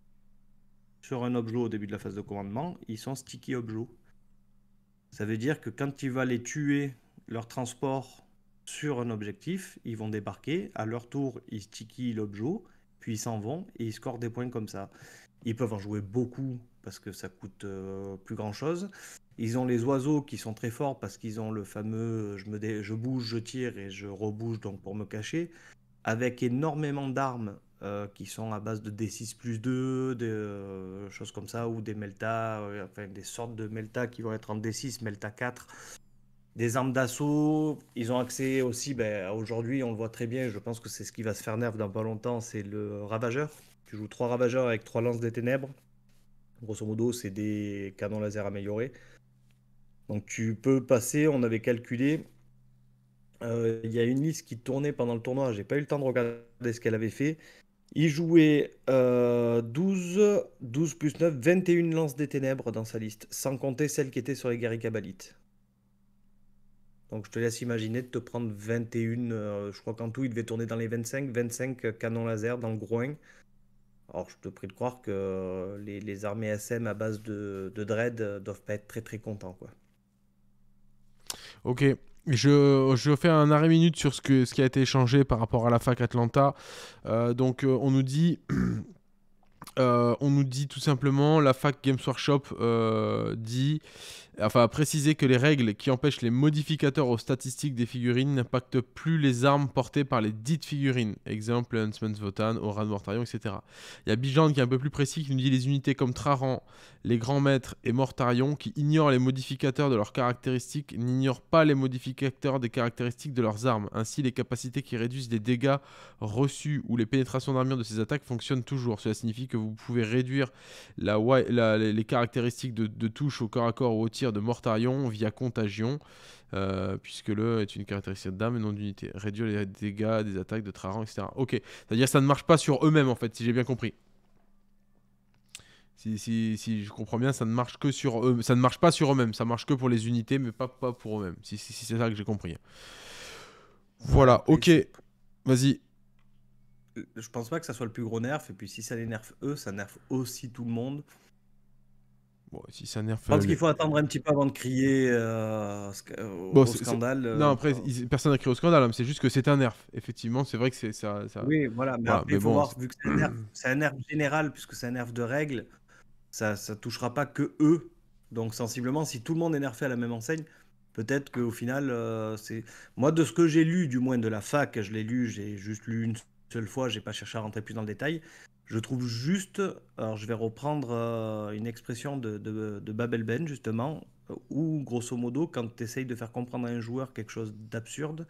sur un objet au début de la phase de commandement, ils sont sticky objet. Ça veut dire que quand tu vas les tuer leur transport sur un objectif, ils vont débarquer, à leur tour, ils stickient l'objet, puis ils s'en vont et ils scorent des points comme ça. Ils peuvent en jouer beaucoup parce que ça coûte euh, plus grand chose. Ils ont les oiseaux qui sont très forts parce qu'ils ont le fameux je, me je bouge, je tire et je rebouge donc pour me cacher, avec énormément d'armes euh, qui sont à base de D6 plus 2, des euh, choses comme ça, ou des Melta, enfin des sortes de Melta qui vont être en D6, Melta 4, des armes d'assaut. Ils ont accès aussi, ben, aujourd'hui, on le voit très bien, je pense que c'est ce qui va se faire nerf dans pas longtemps, c'est le Ravageur. Tu joues trois Ravageurs avec trois Lances des Ténèbres. Grosso modo, c'est des canons laser améliorés. Donc tu peux passer, on avait calculé, euh, il y a une liste qui tournait pendant le tournoi, j'ai pas eu le temps de regarder ce qu'elle avait fait. Il jouait 12, euh, 12 plus 9, 21 lances des ténèbres dans sa liste, sans compter celles qui étaient sur les guerriers cabalites. Donc je te laisse imaginer de te prendre 21, euh, je crois qu'en tout il devait tourner dans les 25, 25 euh, canons laser dans le groin. Alors je te prie de croire que euh, les, armées SM à base de, de dread doivent pas être très très contents. Quoi. Ok, je, je, fais un arrêt minute sur ce, que, ce qui a été échangé par rapport à la fac Atlanta. donc on nous dit... <clears throat> on nous dit tout simplement, la fac Games Workshop dit Enfin, à préciser que les règles qui empêchent les modificateurs aux statistiques des figurines n'impactent plus les armes portées par les dites figurines. Exemple, Huntsman's Votan, Oran Mortarion, etc. Il y a Bijan qui est un peu plus précis, qui nous dit les unités comme Traran, les Grands Maîtres et Mortarion qui ignorent les modificateurs de leurs caractéristiques n'ignorent pas les modificateurs des caractéristiques de leurs armes. Ainsi, les capacités qui réduisent les dégâts reçus ou les pénétrations d'armure de ces attaques fonctionnent toujours. Cela signifie que vous pouvez réduire les, caractéristiques de, de touche au corps à corps ou au tir de Mortarion via Contagion, euh, puisque le est une caractéristique d'âme et non d'unité. Réduire les dégâts des attaques de Traran, etc. Ok, c'est-à-dire ça ne marche pas sur eux-mêmes en fait, si j'ai bien compris. Si, si, je comprends bien, ça ne marche que sur eux, ça ne marche pas sur eux-mêmes, ça marche que pour les unités, mais pas, pas pour eux-mêmes. Si, si c'est ça que j'ai compris. Voilà, ok, vas-y je pense pas que ça soit le plus gros nerf. Et puis si ça les nerf eux, ça nerf aussi tout le monde ça Je pense qu'il faut attendre un petit peu avant de crier euh, au scandale. Euh, non, après, personne n'a crié au scandale, hein, c'est juste que c'est un nerf. Effectivement, c'est vrai que c'est ça, Oui, voilà, mais, voir, vu que <clears throat> c'est un, nerf, général, puisque c'est un nerf de règle, ça ne touchera pas que eux. Donc, sensiblement, si tout le monde est nerfé à la même enseigne, peut-être qu'au final, euh, c'est. Moi, de ce que j'ai lu, du moins de la fac, je l'ai lu, j'ai juste lu une seule fois, j'ai pas cherché à rentrer plus dans le détail. Je trouve juste, alors je vais reprendre euh, une expression de, Babel Ben justement, euh, où grosso modo, quand tu essayes de faire comprendre à un joueur quelque chose d'absurde,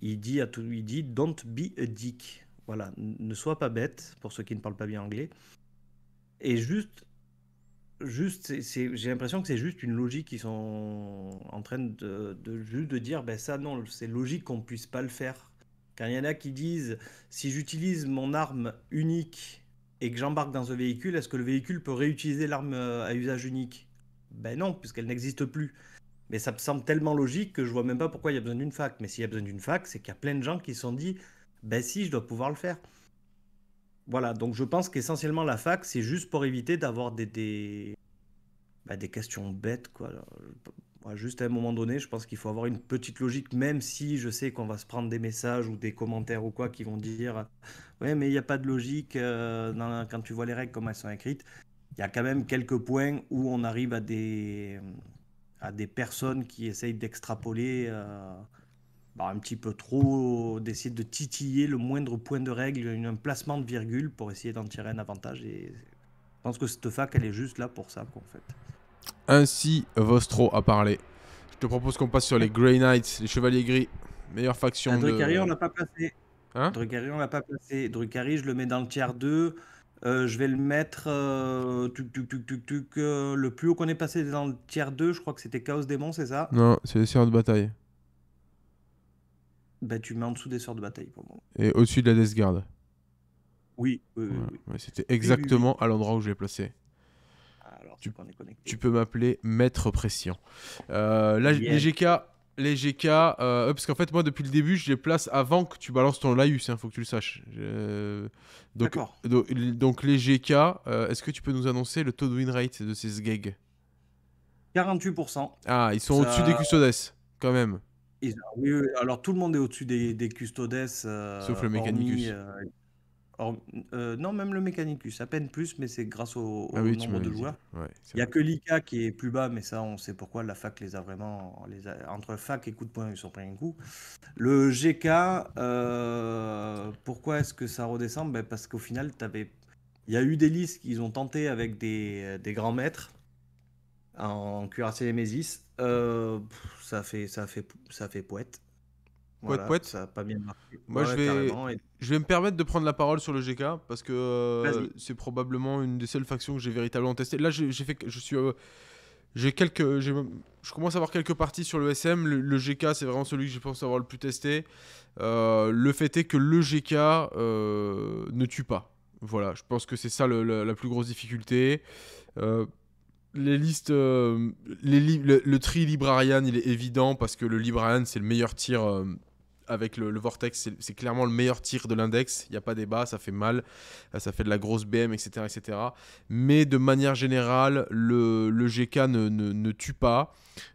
il dit à tout, il dit don't be a dick. Voilà, ne sois pas bête pour ceux qui ne parlent pas bien anglais. Et juste, juste, j'ai l'impression que c'est juste une logique qui sont en train de, dire, ben ça non, c'est logique qu'on puisse pas le faire. Car il y en a qui disent, si j'utilise mon arme unique et que j'embarque dans ce véhicule, est-ce que le véhicule peut réutiliser l'arme euh, à usage unique Ben non, puisqu'elle n'existe plus. Mais ça me semble tellement logique que je vois même pas pourquoi il y a besoin d'une fac. Mais s'il y a besoin d'une fac, c'est qu'il y a plein de gens qui se sont dit ben si, je dois pouvoir le faire. Voilà, donc je pense qu'essentiellement la fac, c'est juste pour éviter d'avoir des, des ben questions bêtes, quoi juste à un moment donné, je pense qu'il faut avoir une petite logique, même si je sais qu'on va se prendre des messages ou des commentaires ou quoi qui vont dire Ouais, mais il n'y a pas de logique euh, quand tu vois les règles, comme elles sont écrites. Il y a quand même quelques points où on arrive à des, à des personnes qui essayent d'extrapoler euh, bah, un petit peu trop, d'essayer de titiller le moindre point de règle, un placement de virgule pour essayer d'en tirer un avantage. Et je pense que cette fac, elle est juste là pour ça, en fait. Ainsi, Vostro a parlé. Je te propose qu'on passe sur les Grey Knights, les Chevaliers Gris. Meilleure faction ah, on l'a pas placé. Hein on l'a pas placé. Drucari, je le mets dans le tiers 2. Euh, je vais le mettre euh, euh, le plus haut qu'on est passé dans le tiers 2, je crois que c'était Chaos Démon, c'est ça Non, c'est les sœurs de bataille. Bah tu mets en dessous des sœurs de bataille pour moi. Et au-dessus de la Death Guard. Oui, C'était exactement à l'endroit où je l'ai placé tu, peux m'appeler Maître Pression. Euh, les GK, les GK euh, euh, parce qu'en fait, moi, depuis le début, je les place avant que tu balances ton laïus, il hein, faut que tu le saches. D'accord. donc, les GK, est-ce que tu peux nous annoncer le taux de win rate de ces gags 48%. Ah, ils sont au-dessus des custodes, quand même. alors tout le monde est au-dessus des, custodes. Sauf le hormis, euh, non, même le Mechanicus, à peine plus, mais c'est grâce au, ah nombre de joueurs. il n'y a que l'IKA qui est plus bas, mais ça, on sait pourquoi. La fac les a vraiment. Les entre fac et coup de poing, ils sont pris un coup. Le GK, euh, pourquoi est-ce que ça redescend ben Parce qu'au final, il y a eu des listes qu'ils ont tenté avec des, des grands maîtres en cuirassé les Euh, ça, fait, ça, fait, ça fait poète. Ça a pas bien marché. Moi, je, vais, je vais me permettre de prendre la parole sur le GK parce que euh, c'est probablement une des seules factions que j'ai véritablement testé. Là, j'ai fait, je suis, euh, j'ai quelques, je commence à avoir quelques parties sur le SM. Le, GK, c'est vraiment celui que je pense avoir le plus testé. Euh, le fait est que le GK ne tue pas. Voilà, je pense que c'est ça la, plus grosse difficulté. les listes, les le, le, tri Librarian, il est évident parce que le Librarian, c'est le meilleur tir avec le, Vortex, c'est clairement le meilleur tir de l'index. Il n'y a pas débat, ça fait mal, euh, ça fait de la grosse BM, etc. etc. Mais de manière générale, le, GK ne, tue pas.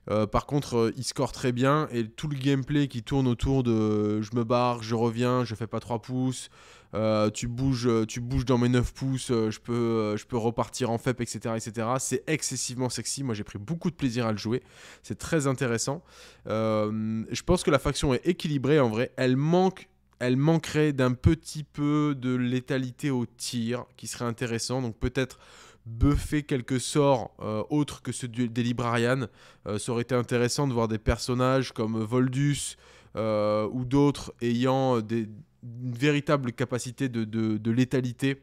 Euh, par contre, euh, il score très bien et tout le gameplay qui tourne autour de je me barre, je reviens, je fais pas 3 pouces, euh, tu bouges euh, tu bouges dans mes 9 pouces, euh, je peux, je peux repartir en FEP, etc. etc. C'est excessivement sexy, moi j'ai pris beaucoup de plaisir à le jouer, c'est très intéressant. je pense que la faction est équilibrée en vrai, elle manque elle manquerait d'un petit peu de létalité au tir qui serait intéressant. Donc peut-être buffer quelques sorts autres que ceux des Librarian. ça aurait été intéressant de voir des personnages comme Voldus ou d'autres ayant des, une véritable capacité de, de, létalité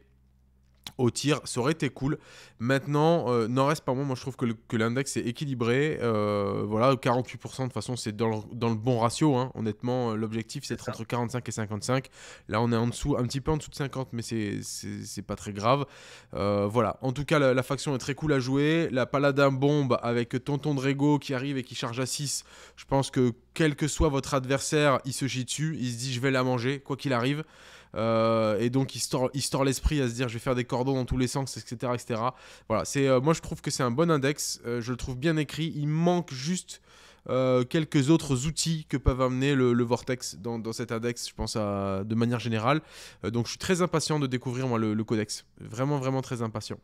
au tir, ça aurait été cool. Maintenant, euh, n'en reste pas moins, moi je trouve que, l'index est équilibré. Euh, voilà, 48% de façon, c'est dans le, bon ratio. Hein. Honnêtement, euh, l'objectif c'est entre 45 et 55. Là, on est en dessous, un petit peu en dessous de 50, mais c'est pas très grave. voilà, en tout cas, la, faction est très cool à jouer. La Paladin bombe avec Tonton Drego qui arrive et qui charge à 6. Je pense que quel que soit votre adversaire, il se gît dessus, il se dit je vais la manger, quoi qu'il arrive. Euh, et donc, il store, l'esprit à se dire je vais faire des cordons dans tous les sens, etc. etc. Voilà, c'est, euh, moi je trouve que c'est un bon index. Euh, je le trouve bien écrit. Il manque juste euh, quelques autres outils que peuvent amener le, Vortex dans, cet index, je pense, à, de manière générale. Euh, donc je suis très impatient de découvrir le, codex. Vraiment, vraiment très impatient.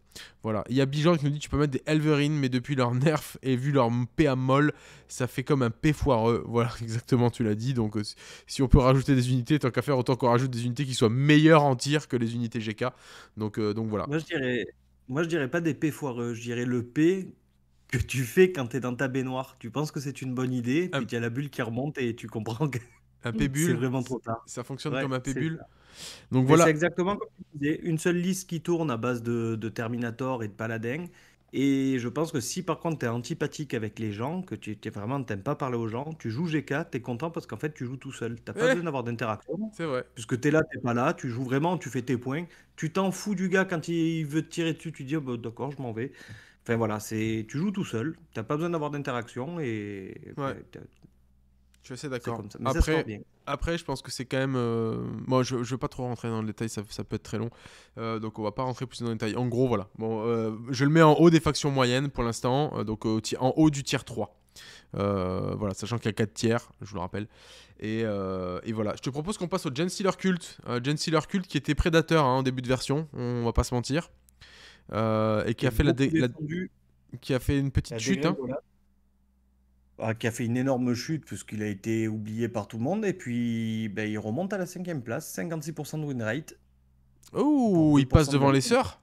Voilà. Il y a Bijan qui nous dit tu peux mettre des Elverines mais depuis leur nerf et vu leur PA molle, ça fait comme un P foireux. <laughs> Voilà, exactement, tu l'as dit. Donc euh, si on peut rajouter des unités, tant qu'à faire, autant qu'on rajoute des unités qui soient meilleures en tir que les unités GK. Donc, donc voilà. Moi je dirais. Moi, je dirais pas des P foireux, je dirais le P que tu fais quand tu es dans ta baignoire. Tu penses que c'est une bonne idée, puis ah. il y a la bulle qui remonte et tu comprends que <laughs> c'est vraiment trop tard. Ça fonctionne comme un pébule. Donc voilà. C'est exactement comme disais, une seule liste qui tourne à base de, Terminator et de Paladin. Et je pense que si par contre tu es antipathique avec les gens, que tu étais vraiment t'aimes pas parler aux gens, tu joues GK, tu es content parce qu'en fait tu joues tout seul. T'as pas besoin d'avoir d'interaction. C'est vrai. Puisque tu es là, t'es pas là, tu joues vraiment, tu fais tes points. Tu t'en fous du gars quand il veut te tirer dessus, tu dis oh, bah, d'accord, je m'en vais voilà, c'est tu joues tout seul, t'as pas besoin d'avoir d'interaction et. Je suis assez d'accord. Après, après, je pense que c'est quand même. moi euh, je, vais pas trop rentrer dans le détail, ça, ça peut être très long. Euh, donc, on va pas rentrer plus dans le détail. En gros, voilà. Bon, euh, je le mets en haut des factions moyennes pour l'instant, donc en haut du tiers 3. voilà, sachant qu'il y a 4 tiers, je vous le rappelle. Et, voilà, je te propose qu'on passe au Gen Sealer Cult. Gen Sealer Cult qui était prédateur hein, en début de version, on va pas se mentir. Euh, et qui a fait la, qui a fait une petite chute. Hein. Ah, qui a fait une énorme chute puisqu'il a été oublié par tout le monde et puis ben, il remonte à la cinquième place, 56% de win rate. Oh, il passe devant les sœurs.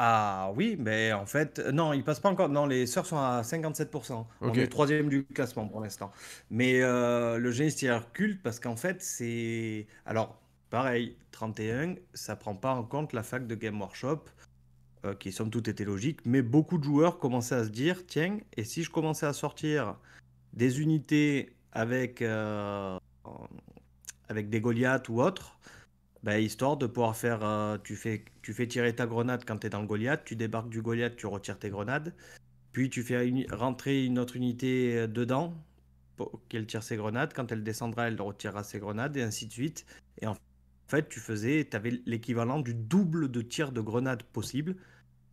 Ah oui, mais en fait, non, il passe pas encore. Non, les sœurs sont à 57%. On est troisième du classement pour l'instant. Mais euh, le génie culte parce qu'en fait, c'est. Alors, Pareil, 31, ça prend pas en compte la fac de Game Workshop, euh, qui somme toute était logique, mais beaucoup de joueurs commençaient à se dire, tiens, et si je commençais à sortir des unités avec, euh, avec des Goliaths ou autres, bah, histoire de pouvoir faire, euh, tu, fais, tu fais tirer ta grenade quand tu es dans le Goliath, tu débarques du Goliath, tu retires tes grenades, puis tu fais rentrer une autre unité dedans, pour qu'elle tire ses grenades. Quand elle descendra, elle retirera ses grenades, et ainsi de suite. Et en en fait, tu faisais, avais l'équivalent du double de tir de grenade possible,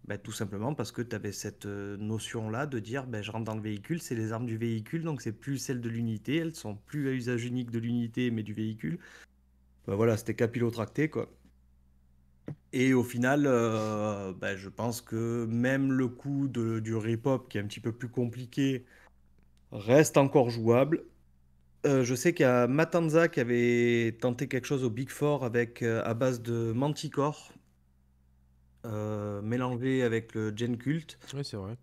ben, tout simplement parce que tu avais cette euh, notion-là de dire ben je rentre dans le véhicule, c'est les armes du véhicule, donc c'est plus celles de l'unité, elles sont plus à usage unique de l'unité mais du véhicule. Ben, voilà, c'était capillotracté quoi. Et au final, euh, ben, je pense que même le coup de, du repop, qui est un petit peu plus compliqué, reste encore jouable. Euh, je sais qu'il y a Matanza qui avait tenté quelque chose au Big Four avec, euh, à base de Manticore, euh, mélangé avec le Gen Cult. Oui, c'est vrai.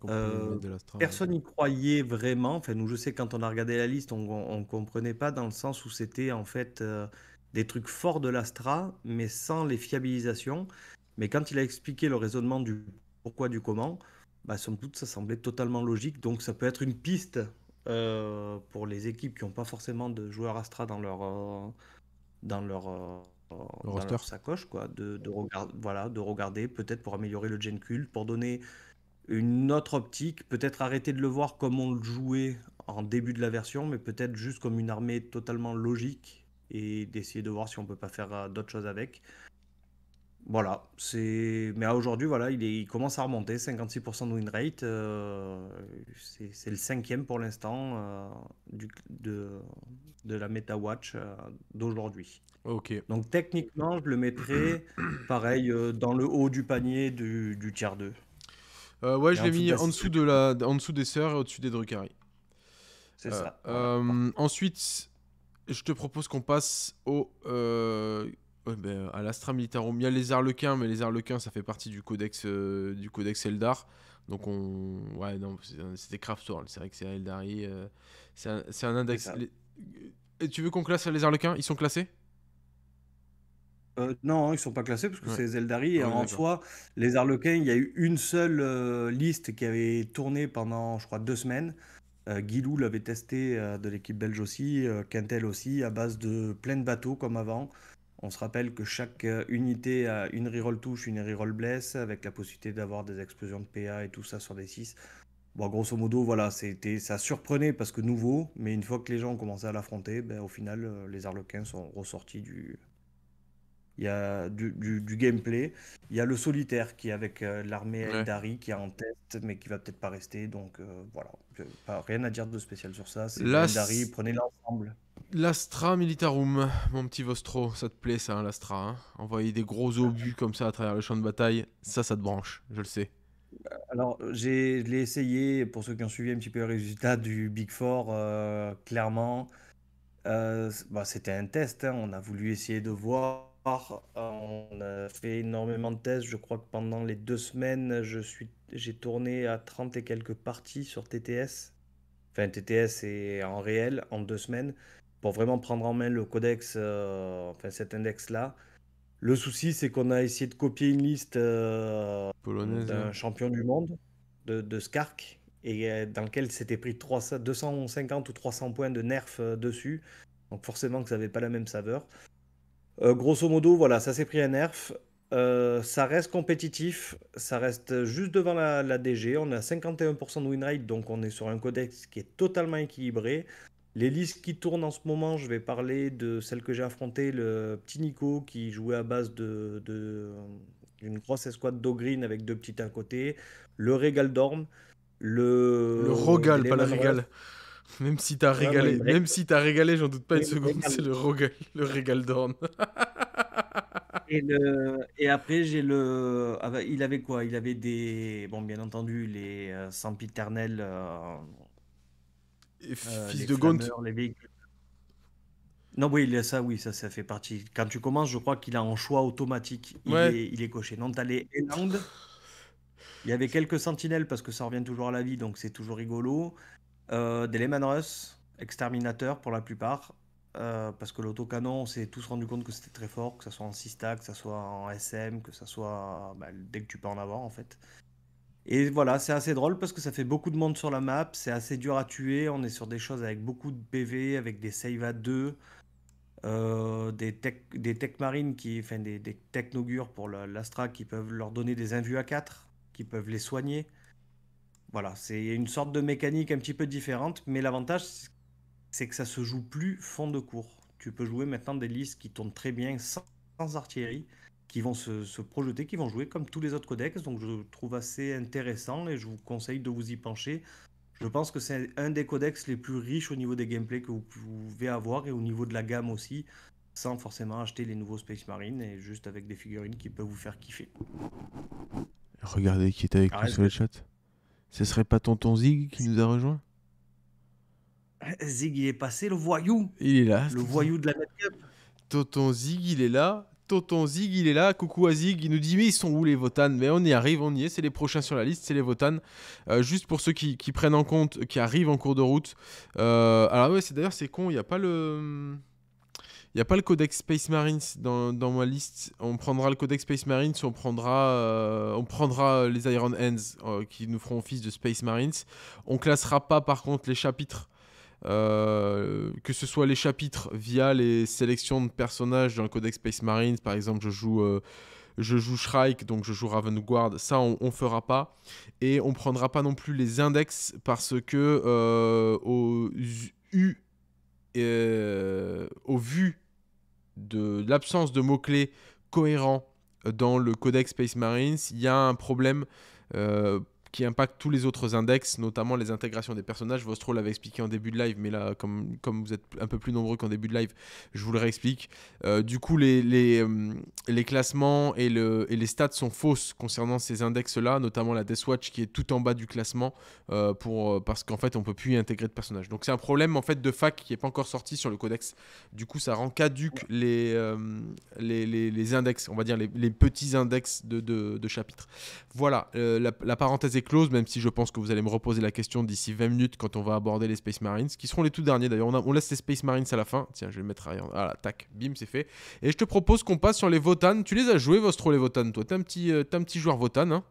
personne n'y croyait vraiment. Enfin, nous, je sais, quand on a regardé la liste, on ne comprenait pas dans le sens où c'était en fait des trucs forts de l'Astra, mais sans les fiabilisations. Mais quand il a expliqué le raisonnement du pourquoi, du comment, bah, somme ça semblait totalement logique. Donc, ça peut être une piste euh, pour les équipes qui n'ont pas forcément de joueurs Astra dans leur, euh, dans leur, euh, sacoche, de, de regarder, peut-être pour améliorer le Gen Cult, pour donner une autre optique, peut-être arrêter de le voir comme on le jouait en début de la version, mais peut-être juste comme une armée totalement logique et d'essayer de voir si on peut pas faire d'autres choses avec. Voilà, c'est. Mais aujourd'hui, voilà, il, commence à remonter, 56% de win rate. Euh, c'est le cinquième pour l'instant euh, de... la Meta Watch euh, d'aujourd'hui. Ok. Donc techniquement, je le mettrais, <clears throat> pareil, dans le haut du panier du, tiers tier 2. ouais, je l'ai mis en dessous, de la, en dessous des sœurs, au-dessus des Drucari. C'est ça. ensuite, je te propose qu'on passe au ben, euh, à l'Astra Militarum, il y a les Arlequins, mais les Arlequins, ça fait partie du codex, euh, du codex Eldar. Donc, on... ouais, non, c'était Craftsworld. C'est vrai que c'est Eldari. Euh, c'est un, index. Et tu veux qu'on classe les Arlequins Ils sont classés non, ils sont pas classés parce que c'est Eldari. Ah en soi, les Arlequins, il y a eu une seule liste qui avait tourné pendant, je crois, deux semaines. Euh, Guilou l'avait testé de l'équipe belge aussi, Quintel aussi, à base de plein de bateaux comme avant. On se rappelle que chaque euh, unité a une reroll touche, une reroll bless, avec la possibilité d'avoir des explosions de PA et tout ça sur des 6. Bon, grosso modo, voilà, c'était, ça surprenait parce que nouveau, mais une fois que les gens ont commencé à l'affronter, ben, au final, euh, les Arlequins sont ressortis du, il y a du, gameplay. Il y a le solitaire qui est avec euh, l'armée Eldari qui est en test, mais qui va peut-être pas rester. Donc euh, voilà, pas, rien à dire de spécial sur ça. C'est Eldari, prenez l'ensemble. L'Astra Militarum, mon petit Vostro, ça te plaît ça, hein, l'Astra hein. Envoyer des gros obus comme ça à travers le champ de bataille, ça, ça te branche, je le sais. Alors, je l'ai essayé, pour ceux qui ont suivi un petit peu le résultat du Big Four, euh, clairement, bah, c'était un test. Hein. on a voulu essayer de voir on a fait énormément de tests. Je crois que pendant les deux semaines, je suis, j'ai tourné à 30 et quelques parties sur TTS. Enfin, TTS et en réel, en deux semaines, pour vraiment prendre en main le codex, euh, enfin cet index-là. Le souci, c'est qu'on a essayé de copier une liste euh, d'un hein. champion du monde, de, de Skark, et euh, dans lequel c'était pris 250 ou 300 points de nerf dessus. Donc forcément que ça n'avait pas la même saveur. Euh, grosso modo, voilà, ça s'est pris un nerf. Euh, ça reste compétitif, ça reste juste devant la, DG. On a 51% de win rate, donc on est sur un codex qui est totalement équilibré. Les listes qui tournent en ce moment, je vais parler de celle que j'ai affrontée, le petit Nico qui jouait à base de, d'une grosse escouade d'Ogreen avec deux petits à côté, le Régal d'Orme, le. Le Rogal, pas le Régal. Même si t'as régalé, même si t'as régalé, j'en doute pas une seconde, c'est le, régal, le régal d'Orn. <laughs> et, et, après, j'ai le. Ah bah, il avait quoi Il avait des. Bon, bien entendu, les euh, sempiternels. Euh, euh, fils de Gaunt. Les Non, oui, ça, oui, ça, ça fait partie. Quand tu commences, je crois qu'il a un choix automatique. Il, est, il est coché. Non, t'as Il y avait quelques sentinelles parce que ça revient toujours à la vie, donc c'est toujours rigolo. Euh, des Lehman Russ, exterminateurs pour la plupart, euh, parce que l'autocanon, on s'est tous rendu compte que c'était très fort, que ça soit en Sista, que ça soit en SM, que ça soit bah, dès que tu peux en avoir en fait. Et voilà, c'est assez drôle parce que ça fait beaucoup de monde sur la map, c'est assez dur à tuer, on est sur des choses avec beaucoup de PV, avec des save à 2, euh, des, tech, marines, qui, enfin des, des technogures pour l'Astra qui peuvent leur donner des invus à 4, qui peuvent les soigner. Voilà, c'est une sorte de mécanique un petit peu différente, mais l'avantage, c'est que ça se joue plus fond de cours. Tu peux jouer maintenant des listes qui tournent très bien sans, artillerie, qui vont se, projeter, qui vont jouer comme tous les autres codex. Donc je trouve assez intéressant et je vous conseille de vous y pencher. Je pense que c'est un des codex les plus riches au niveau des gameplay que vous pouvez avoir et au niveau de la gamme aussi, sans forcément acheter les nouveaux Space Marine et juste avec des figurines qui peuvent vous faire kiffer. Regardez qui est avec ah, nous sur le chat. Ce serait pas tonton Zig qui nous a rejoint eh, Zig, il est passé, le voyou. Il est là. Le voyou de la Cup. Tonton Zig, il est là. Tonton Zig, il est là. Coucou à Zig. Il nous dit Mais ils sont où les Votan Mais on y arrive, on y est. C'est les prochains sur la liste, c'est les Votan. Euh, juste pour ceux qui, prennent en compte, qui arrivent en cours de route. Euh, alors, ouais, c'est d'ailleurs, c'est con, il n'y a pas le n'y a pas le codex Space Marines dans, dans, ma liste. On prendra le codex Space Marines, on prendra, euh, on prendra euh, les Iron Hands euh, qui nous feront office de Space Marines. On classera pas par contre les chapitres. que ce soit les chapitres via les sélections de personnages dans le codex Space Marines, par exemple, je joue, je joue Shrike, donc je joue Raven Guard, ça on, ne fera pas. Et on prendra pas non plus les index parce que aux, U, au vu de l'absence de mots-clés cohérents dans le codex Space Marines, il y a un problème euh, qui impacte tous les autres index, notamment les intégrations des personnages. Vostro l'avait expliqué en début de live, mais là, comme, comme vous êtes un peu plus nombreux qu'en début de live, je vous le réexplique. Euh, du coup, les, les, euh, les classements et, le, et, les stats sont fausses concernant ces index-là, notamment la Watch qui est tout en bas du classement, euh, pour, parce qu'en fait, on peut plus y intégrer de personnages. Donc c'est un problème en fait de fac qui n'est pas encore sorti sur le codex. Du coup, ça rend caduque les, les, les, index, on va dire les, petits index de, de, chapitres. Voilà, la, la parenthèse est close, même si je pense que vous allez me reposer la question d'ici 20 minutes quand on va aborder les Space Marines, qui seront les tout derniers d'ailleurs. On, laisse les Space Marines à la fin. Tiens, je vais mettre à Voilà, ah, tac, bim, c'est fait. Et je te propose qu'on passe sur les Votan. Tu les as joués, Vostro, les Votan, toi T'es un, petit, euh, un petit joueur Votan, hein?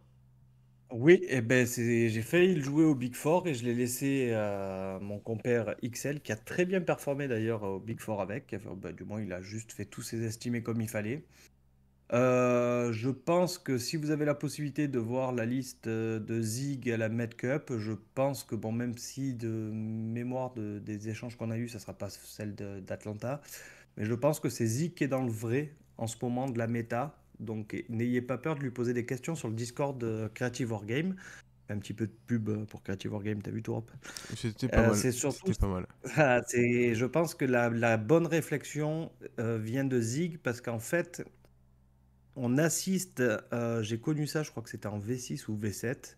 oui, et eh ben, j'ai failli le jouer au Big Four et je l'ai laissé à mon compère XL, qui a très bien performé d'ailleurs au Big Four avec. Bah, du moins, il a juste fait tous ses estimés comme il fallait. Euh, je pense que si vous avez la possibilité de voir la liste euh, de Zig à la Met Cup, je pense que, bon, même si de mémoire de, des échanges qu'on a eus, ça ne sera pas celle d'Atlanta, mais je pense que c'est Zig qui est dans le vrai en ce moment de la méta. Donc n'ayez pas peur de lui poser des questions sur le Discord de Creative Wargame. Un petit peu de pub pour Creative Wargame, t'as vu tout C'était pas, euh, pas, mal. Ah, je pense que la, la bonne réflexion euh, vient de Zig parce qu'en fait, on assiste, euh, j'ai connu ça, je crois que c'était en V6 ou V7,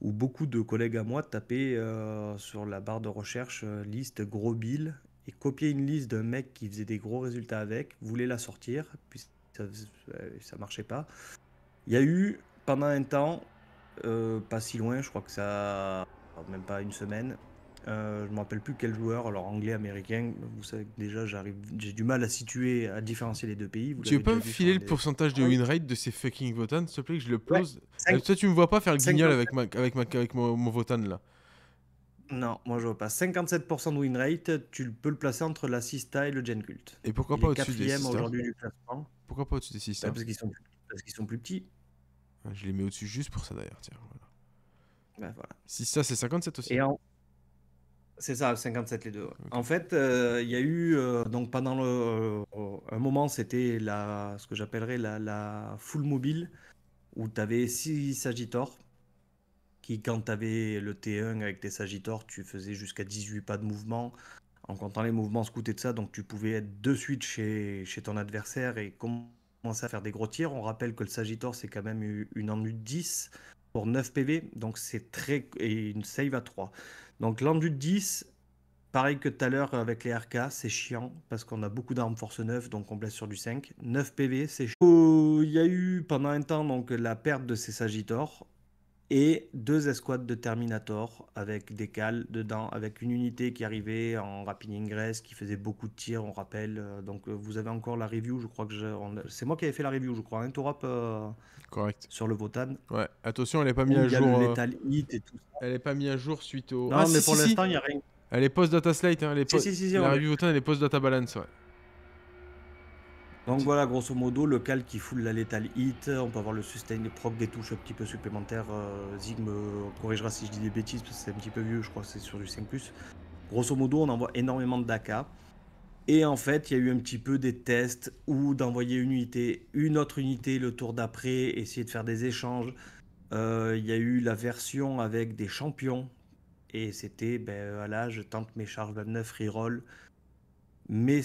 où beaucoup de collègues à moi tapaient euh, sur la barre de recherche euh, liste gros bill et copiaient une liste d'un mec qui faisait des gros résultats avec, voulait la sortir, puis ça, ça marchait pas. Il y a eu pendant un temps, pas si loin, je crois que ça, même pas une semaine, euh, je ne me rappelle plus quel joueur, alors anglais, américain. Vous savez que déjà, j'arrive, j'ai du mal à situer, à différencier les deux pays. Vous tu veux pas me filer le pourcentage de ah win rate de ces fucking votants, s'il te plaît, que je le pose euh, Toi, tu me vois pas faire le guignol avec, ma, avec, ma, avec mon, votan là Non, moi je vois pas. 57% de win rate, tu peux le placer entre la Sista et le Gen Cult. Et pourquoi pas au-dessus des Sista Pourquoi pas au-dessus des Sista bah, parce, qu'ils sont, plus petits. Ah, je les mets au-dessus juste pour ça d'ailleurs, tiens. Voilà. Bah, Sista, c'est 57 aussi. Et c'est ça, 57 les deux. En fait, euh, il y a eu, euh, donc pendant euh, un moment, c'était ce que j'appellerais la, full mobile, où tu avais 6 Sagittors, qui quand tu avais le T1 avec tes Sagittors, tu faisais jusqu'à 18 pas de mouvement, en comptant les mouvements scoutés de ça, donc tu pouvais être de suite chez, ton adversaire et commencer à faire des gros tirs. On rappelle que le Sagittor, c'est quand même une ennu de 10 pour 9 PV, donc c'est très... et une save à 3. Donc l'enduit de 10, pareil que tout à l'heure avec les RK, c'est chiant parce qu'on a beaucoup d'armes force 9, donc on blesse sur du 5. 9 PV, c'est chiant. Oh, il y a eu pendant un temps donc, la perte de ces sagitors et deux escouades de Terminator avec des cales dedans, avec une unité qui arrivait en rapid ingress, qui faisait beaucoup de tirs, on rappelle. Euh, donc euh, vous avez encore la review, je crois que je... c'est moi qui avais fait la review, je crois, hein, tour euh, Correct. Sur le Votan. Ouais, attention, elle n'est pas mise à jour. Elle n'est pas mise à jour suite au. Non, ah, mais pour l'instant, il n'y a rien. Elle est post-data slate, hein, elle est si, la review Votan, elle est post-data balance, ouais. Donc voilà, grosso modo, le qui foule la lethal hit. On peut avoir le sustain proc des touches un petit peu supplémentaires. Euh, euh, corrigera si je dis des bêtises parce que c'est un petit peu vieux, je crois que c'est sur du 5. Grosso modo, on envoie énormément de daka. Et en fait, il y a eu un petit peu des tests où d'envoyer une unité, une autre unité le tour d'après, essayer de faire des échanges. Euh, il y a eu la version avec des champions. Et c'était, ben, voilà, je tente mes charges 29 reroll. Mais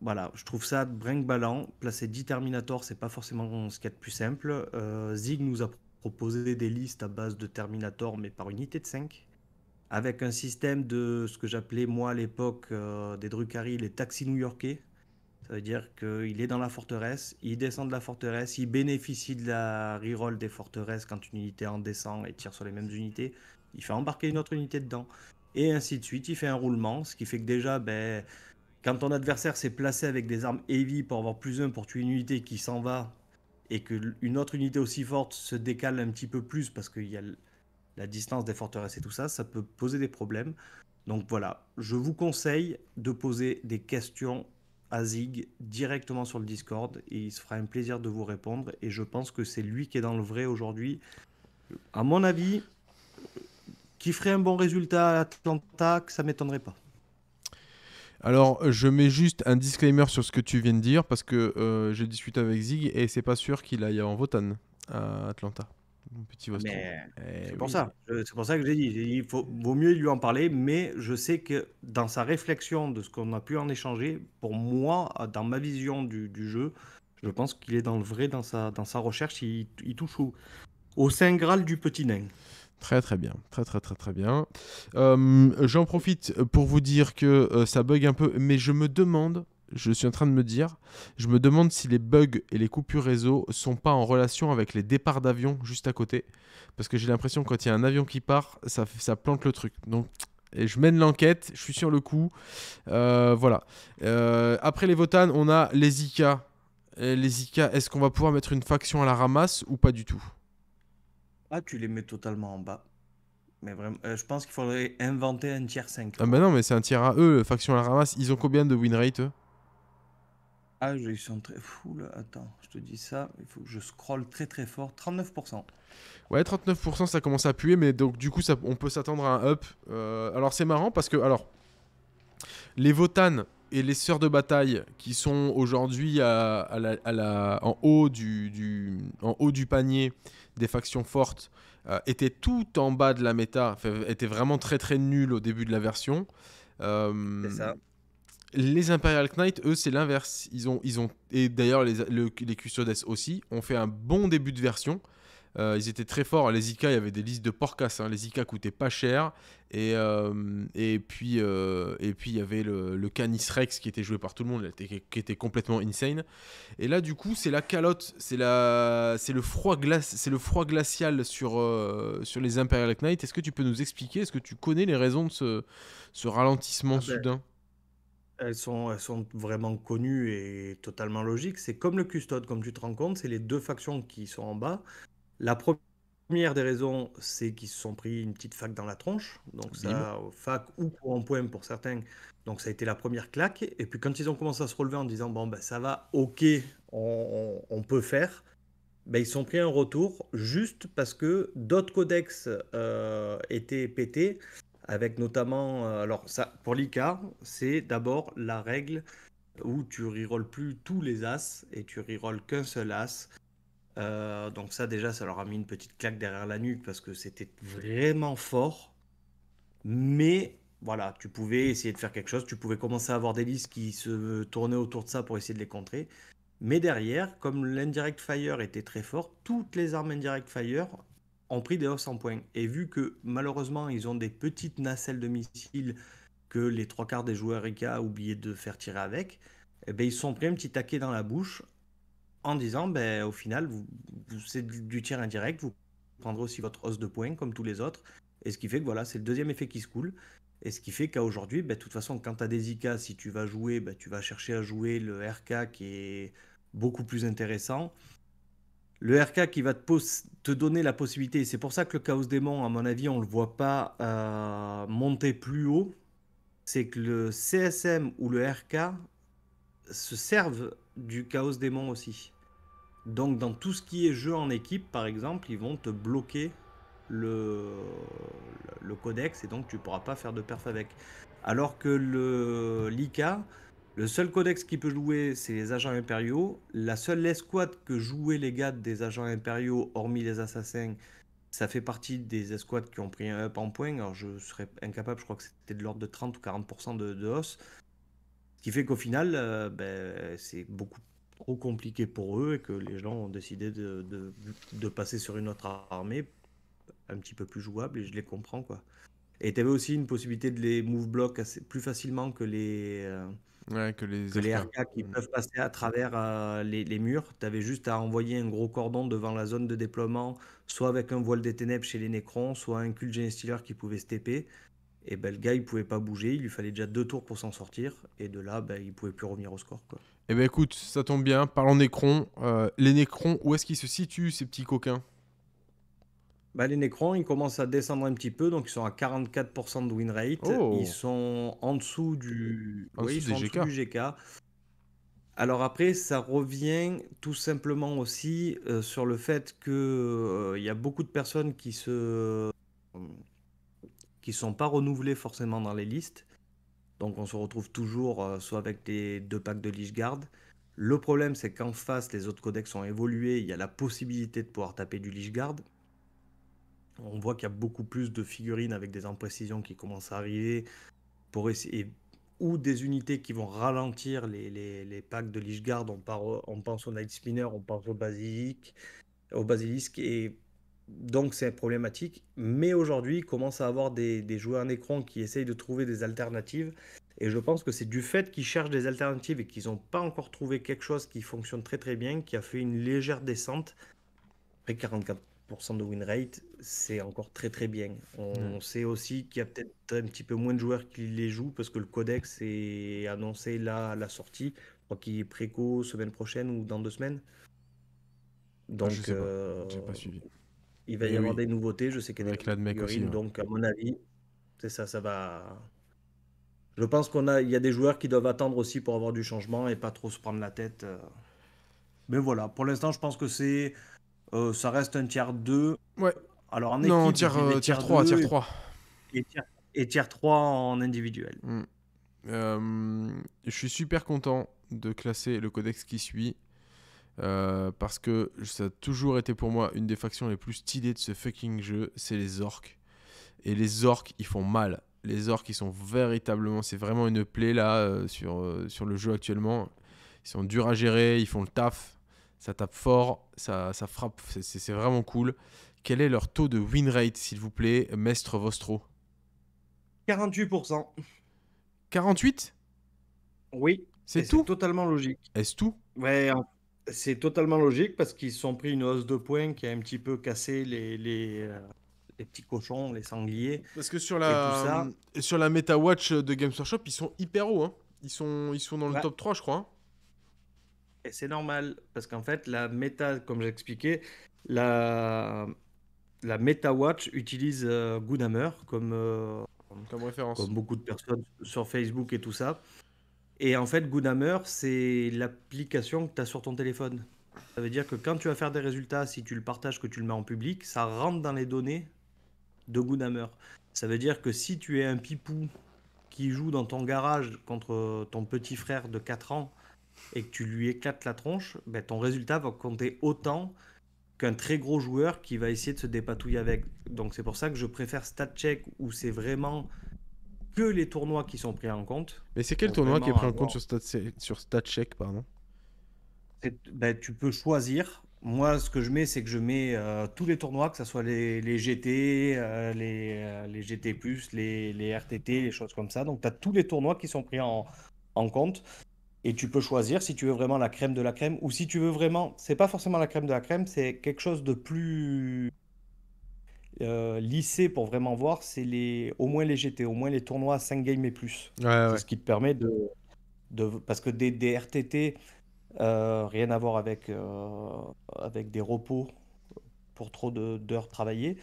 voilà, je trouve ça brinque-ballant. Placer 10 Terminator, c'est pas forcément ce qu'il y a de plus simple. Euh, Zig nous a proposé des listes à base de Terminator, mais par unité de 5. Avec un système de ce que j'appelais moi à l'époque euh, des Drucari, les taxis new-yorkais. Ça veut dire qu'il est dans la forteresse, il descend de la forteresse, il bénéficie de la reroll des forteresses quand une unité en descend et tire sur les mêmes unités. Il fait embarquer une autre unité dedans. Et ainsi de suite, il fait un roulement, ce qui fait que déjà, ben, quand ton adversaire s'est placé avec des armes heavy pour avoir plus un pour tuer une unité qui s'en va, et qu'une autre unité aussi forte se décale un petit peu plus parce qu'il y a la distance des forteresses et tout ça, ça peut poser des problèmes. Donc voilà, je vous conseille de poser des questions à Zig directement sur le Discord et il se fera un plaisir de vous répondre. Et je pense que c'est lui qui est dans le vrai aujourd'hui. À mon avis, qui ferait un bon résultat à Atlanta, ça m'étonnerait pas. Alors, euh, je mets juste un disclaimer sur ce que tu viens de dire parce que euh, j'ai discuté avec Zig et c'est pas sûr qu'il aille en Votan à Atlanta. petit ah, eh c'est pour ça. Euh, c'est pour ça que j'ai dit. Il vaut mieux lui en parler, mais je sais que dans sa réflexion de ce qu'on a pu en échanger, pour moi, dans ma vision du, jeu, je pense qu'il est dans le vrai dans sa, recherche. Il, touche au, au Saint Graal du petit nain. Très très bien, très très très très bien. Euh, j'en profite pour vous dire que euh, ça bug un peu, mais je me demande, je suis en train de me dire, je me demande si les bugs et les coupures réseau sont pas en relation avec les départs d'avions juste à côté, parce que j'ai l'impression quand il y a un avion qui part, ça, ça plante le truc. Donc et je mène l'enquête, je suis sur le coup. Euh, voilà. après les Votan, on a les Ika. les Ika, est-ce qu'on va pouvoir mettre une faction à la ramasse ou pas du tout ah, tu les mets totalement en bas. Mais vraiment, euh, je pense qu'il faudrait inventer un tiers 5. Ah bah non, mais c'est un tiers à eux, faction à la ramasse. Ils ont combien de win rate Ah, ils sont très fous là. Attends, je te dis ça. Il faut que je scrolle très très fort. 39%. Ouais, 39%, ça commence à puer, mais donc du coup, on peut s'attendre à un up. Euh, alors c'est marrant parce que, alors, les votanes et les sœurs de bataille qui sont aujourd'hui à, la, en, haut du, du, en haut du panier des factions fortes euh, étaient tout en bas de la méta, étaient vraiment très très nul au début de la version. Euh, ça. Les Imperial Knight eux, c'est l'inverse. Ils ont, ils ont, et d'ailleurs les, les Custodes aussi, ont fait un bon début de version euh, ils étaient très forts. Les IK, il y avait des listes de porcas Hein. Les IK coûtaient pas cher. Et, euh, et, puis, euh, et puis, il y avait le, le, Canis Rex qui était joué par tout le monde, qui était complètement insane. Et là, du coup, c'est la calotte, c'est le, froid glace, le froid glacial sur, sur les Imperial Knight. Est-ce que tu peux nous expliquer, est-ce que tu connais les raisons de ce, ce ralentissement ah ben, soudain elles sont, elles sont vraiment connues et totalement logiques. C'est comme le custode, comme tu te rends compte, c'est les deux factions qui sont en bas la première des raisons, c'est qu'ils se sont pris une petite fac dans la tronche. Donc, ça, fac ou en poème pour certains. Donc, ça a été la première claque. Et puis, quand ils ont commencé à se relever en disant Bon, ben, ça va, ok, on, peut faire. Ben, ils sont pris un retour juste parce que d'autres codex euh, étaient pétés, avec notamment, euh, alors ça, pour l'ICA, c'est d'abord la règle où tu rerolles plus tous les as et tu rerolles qu'un seul as. Euh, donc ça déjà, ça leur a mis une petite claque derrière la nuque parce que c'était vraiment fort. Mais voilà, tu pouvais essayer de faire quelque chose, tu pouvais commencer à avoir des listes qui se tournaient autour de ça pour essayer de les contrer. Mais derrière, comme l'indirect fire était très fort, toutes les armes indirect fire ont pris des hausses en point Et vu que malheureusement, ils ont des petites nacelles de missiles que les trois quarts des joueurs ont oublié de faire tirer avec, eh ben, ils se sont pris un petit taquet dans la bouche en disant, ben, au final, vous, c'est du, tir indirect, vous prendrez aussi votre hausse de points comme tous les autres. Et ce qui fait que voilà, c'est le deuxième effet qui se coule. Et ce qui fait qu'à aujourd'hui, ben, de toute façon, quand tu as des IK, si tu vas jouer, ben, tu vas chercher à jouer le RK qui est beaucoup plus intéressant. Le RK qui va te, te donner la possibilité, c'est pour ça que le Chaos Démon, à mon avis, on ne le voit pas euh, monter plus haut, c'est que le CSM ou le RK se servent du Chaos Démon aussi. Donc dans tout ce qui est jeu en équipe, par exemple, ils vont te bloquer le, le codex et donc tu pourras pas faire de perf avec. Alors que le le seul codex qui peut jouer, c'est les agents impériaux. La seule escouade que jouaient les gars des agents impériaux, hormis les assassins, ça fait partie des escouades qui ont pris un up en point. Alors je serais incapable, je crois que c'était de l'ordre de 30 ou 40% de, de, hausse. Ce qui fait qu'au final, euh, ben, c'est beaucoup trop compliqué pour eux et que les gens ont décidé de, passer sur une autre armée un petit peu plus jouable et je les comprends quoi. Et tu avais aussi une possibilité de les move block assez, plus facilement que les, euh, que les, RK qui mm. peuvent passer à travers euh, les, murs. Tu avais juste à envoyer un gros cordon devant la zone de déploiement, soit avec un voile des ténèbres chez les nécrons, soit un culte Stealer qui pouvait stepper. Et ben, le gars, il pouvait pas bouger, il lui fallait déjà deux tours pour s'en sortir. Et de là, ben, il pouvait plus revenir au score. Quoi. Eh ben écoute, ça tombe bien, parlons Nécron. Euh, les Nécrons, où est-ce qu'ils se situent, ces petits coquins ben, Les Nécrons, ils commencent à descendre un petit peu, donc ils sont à 44% de win rate. Oh. Ils sont en dessous du, oui, GK. Alors après, ça revient tout simplement aussi euh, sur le fait qu'il euh, il y a beaucoup de personnes qui se qui sont pas renouvelés forcément dans les listes. Donc on se retrouve toujours euh, soit avec les deux packs de Lich Guard. Le problème, c'est qu'en face, les autres codex ont évolué. Il y a la possibilité de pouvoir taper du Lich Guard. On voit qu'il y a beaucoup plus de figurines avec des imprécisions qui commencent à arriver. Pour essayer, ou des unités qui vont ralentir les, les, les packs de Lich Guard. On, part, on pense au Night Spinner, on pense au basilisk, au Basilisk. Et donc c'est problématique. Mais aujourd'hui, commence à avoir des, des joueurs écran qui essayent de trouver des alternatives. Et je pense que c'est du fait qu'ils cherchent des alternatives et qu'ils n'ont pas encore trouvé quelque chose qui fonctionne très très bien, qui a fait une légère descente. Après 44% de win rate, c'est encore très très bien. On, sait aussi qu'il y a peut-être un petit peu moins de joueurs qui les jouent parce que le codex est annoncé là à la sortie. Je crois qu'il est préco semaine prochaine ou dans deux semaines. Ah, donc, euh, je n'ai pas suivi. Il va y eh avoir des nouveautés. Je sais qu'il y a Donc, à mon avis, c'est ça, ça va. Je pense qu'on a, il y a des joueurs qui doivent attendre aussi pour avoir du changement et pas trop se prendre la tête. Euh. Mais voilà, pour l'instant, je pense que c'est, euh, ça reste un tiers 2. Ouais. Alors en non, tiers, 3, 3. Euh, et, tiers, 3 en individuel. Hmm. je suis super content de classer le codex qui suit euh, parce que ça a toujours été pour moi une des factions les plus stylées de ce fucking jeu, c'est les orques. Et les orques, ils font mal. Les orques, ils sont véritablement, c'est vraiment une plaie là euh, sur, euh, sur le jeu actuellement. Ils sont durs à gérer, ils font le taf, ça tape fort, ça, ça frappe, c'est vraiment cool. Quel est leur taux de win rate, s'il vous plaît, Mestre Vostro 48%. 48 Oui. C'est tout Totalement logique. Est-ce tout Ouais, c'est totalement logique parce qu'ils sont pris une hausse de points qui a un petit peu cassé les, euh, petits cochons, les sangliers. Parce que sur la, et euh, sur la Meta Watch de Games ils sont hyper hauts. Hein. Ils, sont, ils sont dans le top 3, je crois. Hein. Et c'est normal parce qu'en fait, la Meta, comme j'expliquais, la, la Meta Watch utilise euh, Goodhammer comme. comme référence. Comme beaucoup de personnes sur Facebook et tout ça. Et en fait, Goodhammer, c'est l'application que tu as sur ton téléphone. Ça veut dire que quand tu vas faire des résultats, si tu le partages, que tu le mets en public, ça rentre dans les données de Goodhammer. Ça veut dire que si tu es un pipou qui joue dans ton garage contre ton petit frère de 4 ans et que tu lui éclates la tronche, ben ton résultat va compter autant qu'un très gros joueur qui va essayer de se dépatouiller avec. Donc c'est pour ça que je préfère StatCheck où c'est vraiment que les tournois qui sont pris en compte. Mais c'est quel tournoi qui est pris en compte Stat, sur, StatCheck pardon ben, Tu peux choisir. Moi, ce que je mets, c'est que je mets euh, tous les tournois, que ce soit les, GT, euh, euh, les, les, GT, les, RTT, les choses comme ça. Donc, tu as tous les tournois qui sont pris en, en compte. Et tu peux choisir si tu veux vraiment la crème de la crème ou si tu veux vraiment. C'est pas forcément la crème de la crème, c'est quelque chose de plus euh, lycée pour vraiment voir, c'est les, au moins les GT, au moins les tournois à 5 games et plus. c'est ce qui te permet de. parce que des, RTT, euh, rien à voir avec, euh, avec des repos pour trop d'heures travaillées.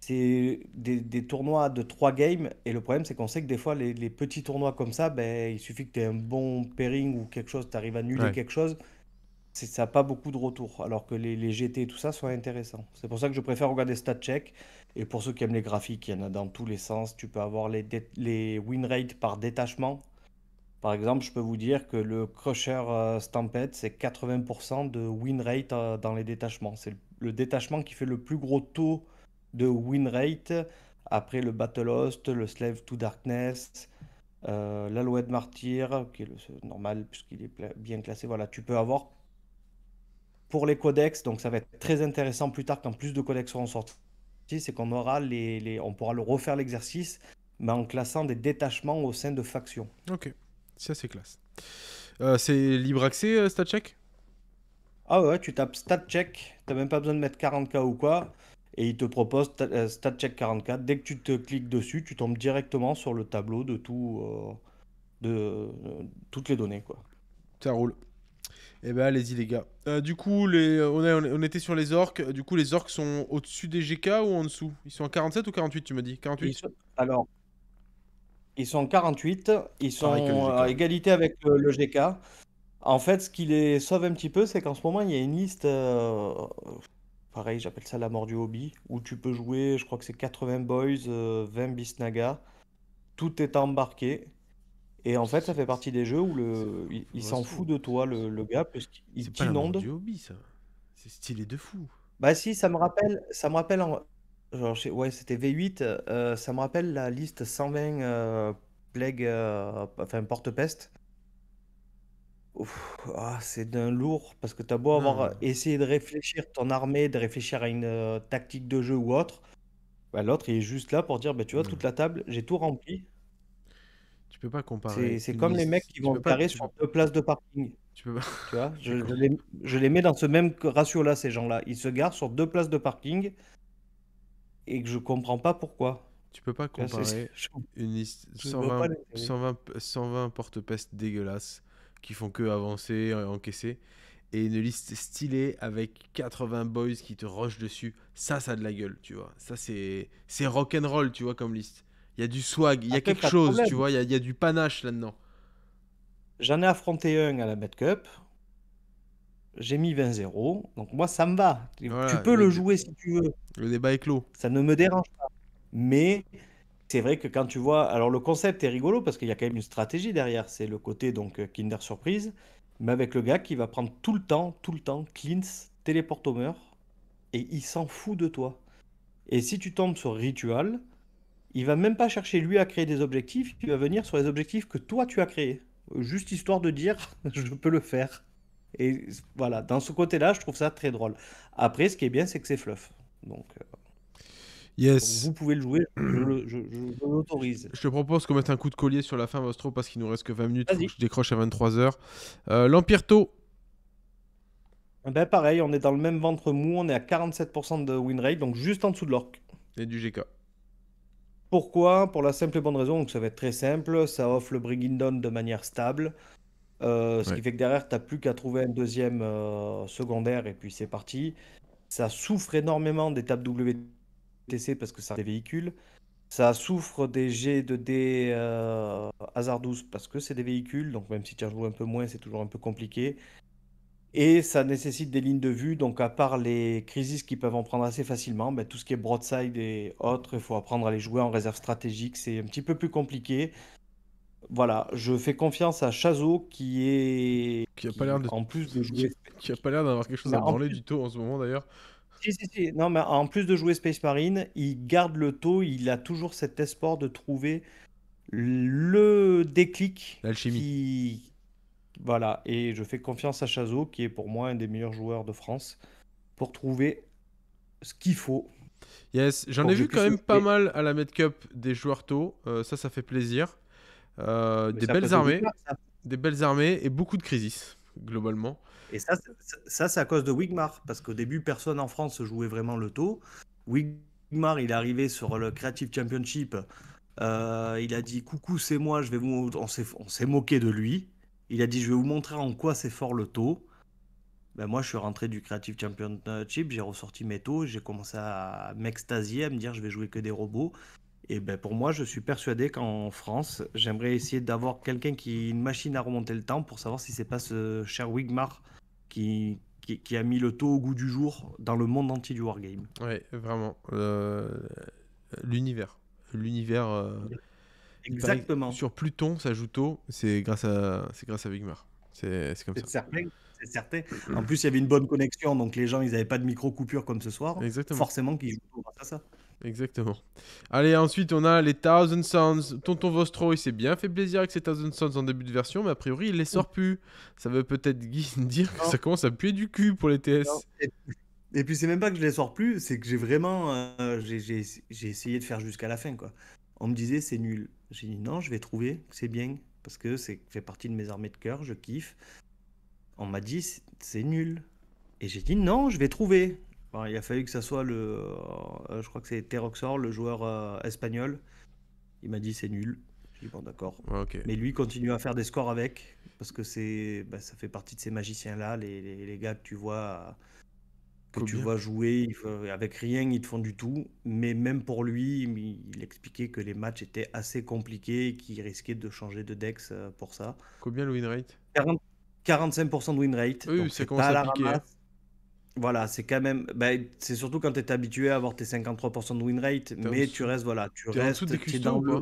C'est des, tournois de 3 games, et le problème, c'est qu'on sait que des fois, les, petits tournois comme ça, ben, il suffit que tu aies un bon pairing ou quelque chose, tu arrives à nuler quelque chose, ça n'a pas beaucoup de retour, alors que les, les GT et tout ça sont intéressants. C'est pour ça que je préfère regarder StatCheck. Et pour ceux qui aiment les graphiques, il y en a dans tous les sens. Tu peux avoir les, les win rates par détachement. Par exemple, je peux vous dire que le Crusher euh, Stampede, c'est 80% de win rate euh, dans les détachements. C'est le, détachement qui fait le plus gros taux de win rate après le battle host le Slave to Darkness, euh, l'Alouette Martyr, qui est le, normal puisqu'il est bien classé. Voilà, tu peux avoir pour les codex. Donc ça va être très intéressant plus tard quand plus de codex seront sortis, c'est qu'on aura les, on pourra le refaire l'exercice, mais en classant des détachements au sein de factions. Ok, ça c'est classe. Euh, c'est libre accès euh, StatCheck Ah ouais, tu tapes StatCheck, t'as même pas besoin de mettre 40K ou quoi, et il te propose euh, StatCheck 44. Dès que tu te cliques dessus, tu tombes directement sur le tableau de tout, de toutes les données quoi. Ça roule. Eh ben allez-y les gars. Euh, du coup, les... on, était sur les orques. Du coup, les orques sont au-dessus des GK ou en dessous Ils sont en 47 ou 48, tu me dis 48 Alors, ils sont en 48. Ils ah, sont à égalité avec euh, le, GK. En fait, ce qui les sauve un petit peu, c'est qu'en ce moment, il y a une liste... Euh, pareil, j'appelle ça la mort du hobby, où tu peux jouer, je crois que c'est 80 boys, 20 bisnaga. Tout est embarqué. Et en fait, ça fait partie des jeux où le, il, s'en fout de toi, le, le gars, puisqu'il t'inonde. C'est du hobby, ça. C'est stylé de fou. Bah si, ça me rappelle, ça me rappelle, en... Genre, ouais, c'était V8, euh, ça me rappelle la liste 120 euh, plague, euh, enfin porte-peste. Ah, c'est d'un lourd, parce que t'as beau avoir essayé de réfléchir ton armée, de réfléchir à une euh, tactique de jeu ou autre, bah, l'autre il est juste là pour dire, bah, tu vois, toute mm. la table, j'ai tout rempli, peux pas comparer. C'est comme les mecs qui vont se sur deux places de parking. Tu peux pas. <laughs> Tu vois, <laughs> je, les, mets dans ce même ratio-là, ces gens-là. Ils se garent sur deux places de parking et que je comprends pas pourquoi. Tu peux pas comparer <laughs> une liste 120, 120, porte-peste dégueulasses qui font que avancer, et euh, encaisser, et une liste stylée avec 80 boys qui te rushent dessus. Ça, ça a de la gueule, tu vois. Ça, c'est rock'n'roll, tu vois, comme liste. Il y a du swag, il y a quelque chose, tu vois, il y, a, du panache là-dedans. J'en ai affronté un à la Met Cup. J'ai mis 20-0. Donc moi, ça me va. tu peux le, jouer si tu veux. Le débat est clos. Ça ne me dérange pas. Mais c'est vrai que quand tu vois. Alors le concept est rigolo parce qu'il y a quand même une stratégie derrière. C'est le côté donc euh, Kinder Surprise. Mais avec le gars qui va prendre tout le temps, tout le temps, Cleans, téléporte au meurtre. Et il s'en fout de toi. Et si tu tombes sur Ritual, il va même pas chercher lui à créer des objectifs, il va venir sur les objectifs que toi tu as créés, juste histoire de dire <laughs> je peux le faire. Et voilà, dans ce côté-là, je trouve ça très drôle. Après, ce qui est bien, c'est que c'est fluff. Donc, euh, yes. vous pouvez le jouer, je, <clears throat> l'autorise. Je te propose qu'on mette un coup de collier sur la fin, Vostro, parce qu'il nous reste que 20 minutes. je décroche à 23h. L'Empire Tôt. Ben pareil, on est dans le même ventre mou, on est à 47% de win rate, donc juste en dessous de l'orc. Et du GK. Pourquoi Pour la simple et bonne raison que ça va être très simple, ça offre le Breaking de manière stable. Euh, ce qui fait que derrière, tu plus qu'à trouver un deuxième euh, secondaire et puis c'est parti. Ça souffre énormément des tables WTC parce que ça des véhicules. Ça souffre des G 2 d euh, parce que c'est des véhicules. Donc même si tu as joué un peu moins, c'est toujours un peu compliqué. Et ça nécessite des lignes de vue, donc à part les crises qui peuvent en prendre assez facilement, ben, tout ce qui est broadside et autres, il faut apprendre à les jouer en réserve stratégique, c'est un petit peu plus compliqué. Voilà, je fais confiance à Chazo qui est. Qui a pas l'air En plus de jouer. <laughs> pas l'air d'avoir quelque chose à branler du tout en ce moment d'ailleurs. Si, si, si. Non, mais en plus de jouer Space Marine, il garde le taux, il a toujours cet espoir de trouver le déclic. L'alchimie. Qui voilà, et je fais confiance à Chazot, qui est pour moi un des meilleurs joueurs de France, pour trouver ce qu'il faut. Yes, j'en ai vu quand même pas mal à la Cup des joueurs tôt, euh, ça, ça fait plaisir. Euh, des belles armées, des belles armées et beaucoup de crises globalement. Et ça, ça c'est à cause de Wigmar, parce qu'au début, personne en France jouait vraiment le tôt Wigmar, il est arrivé sur le Creative Championship. Euh, il a dit coucou, c'est moi, je vais on s'est moqué de lui. Il a dit, je vais vous montrer en quoi c'est fort le taux. Ben moi, je suis rentré du Creative Championship, j'ai ressorti mes taux, j'ai commencé à m'extasier, à me dire, je vais jouer que des robots. Et ben pour moi, je suis persuadé qu'en France, j'aimerais essayer d'avoir quelqu'un qui une machine à remonter le temps pour savoir si c'est pas ce cher Wigmar qui, qui, a mis le taux au goût du jour dans le monde entier du wargame. Ouais, vraiment. Euh, l'univers. L'univers. Euh, Exactement. Sur Pluton, ça c'est grâce à c'est grâce à Wigmar. C'est comme ça. Certain, certain. En plus, il y avait une bonne connexion, donc les gens, ils n'avaient pas de micro coupure comme ce soir. Exactement. Forcément qu'ils jouent grâce à ça. Exactement. Allez, ensuite on a les Thousand Sons. Tonton Vostro, il s'est bien fait plaisir avec ces Thousand Sons en début de version, mais a priori il les sort plus. Ça veut peut-être <laughs> dire que ça commence à puer du cul pour les TS. Et puis c'est même pas que je les sors plus, c'est que j'ai vraiment, euh, j'ai essayé de faire jusqu'à la fin quoi. On me disait c'est nul, j'ai dit non, je vais trouver, c'est bien, parce que c'est fait partie de mes armées de cœur, je kiffe. On m'a dit c'est nul. Et j'ai dit non, je vais trouver. il a fallu que ça soit le. Euh, je crois que c'est Teroxor, le joueur euh, espagnol. Il m'a dit c'est nul. J'ai dit bon, d'accord. Ah, Mais lui continue à faire des scores avec, parce que c'est, bah, ça fait partie de ces magiciens-là, les, les, gars que tu vois que tu vois jouer avec rien, ils te font du tout. Mais même pour lui, il expliquait que les matchs étaient assez compliqués et qu'il risquait de changer de dex euh, pour ça. Combien le win rate 45% de win rate. Oui, c'est hein. Voilà, c'est quand même. Ben, c'est surtout quand tu es habitué à avoir tes 53% de win rate, mais tu restes, voilà, tu restes. des custos, dans oui,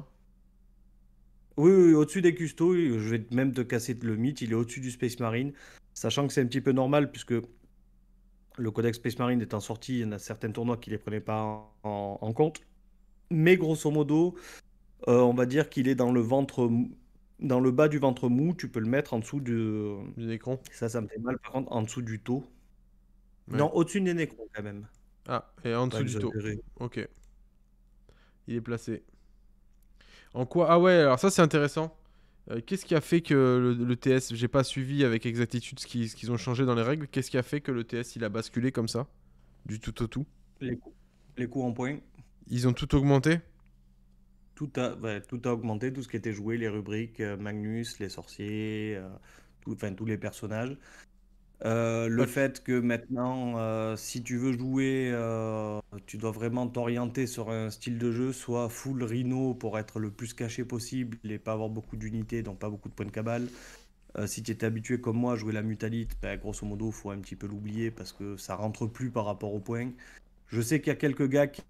oui, oui au-dessus des custos, je vais même te casser le mythe, il est au-dessus du Space Marine, sachant que c'est un petit peu normal puisque le codex Space Marine étant sorti, il y en a certains tournois qui ne les prenaient pas en, compte. Mais grosso modo, euh, on va dire qu'il est dans le ventre, dans le bas du ventre mou. Tu peux le mettre en dessous du, du Ça, ça me fait mal. Par contre, en dessous du taux. Non, au-dessus des nécrons quand même. Ah, et en dessous du taux. Ok. Il est placé. En quoi Ah ouais, alors ça c'est intéressant. Euh, qu'est-ce qui a fait que le, TS, j'ai pas suivi avec exactitude ce qu'ils ont changé dans les règles, qu'est-ce qui a fait que le TS il a basculé comme ça Du tout au tout Les, les en point. Ils ont tout augmenté ben, tout a, augmenté, tout ce qui était joué, les rubriques, euh, Magnus, les sorciers, euh, tous les personnages. Euh, le fait que maintenant, euh, si tu veux jouer, euh, tu dois vraiment t'orienter sur un style de jeu, soit full rhino pour être le plus caché possible et pas avoir beaucoup d'unités, donc pas beaucoup de points de cabale. si tu étais habitué comme moi à jouer la mutalite, ben, grosso modo, il faut un petit peu l'oublier parce que ça rentre plus par rapport aux points. Je sais qu'il y a quelques gars qui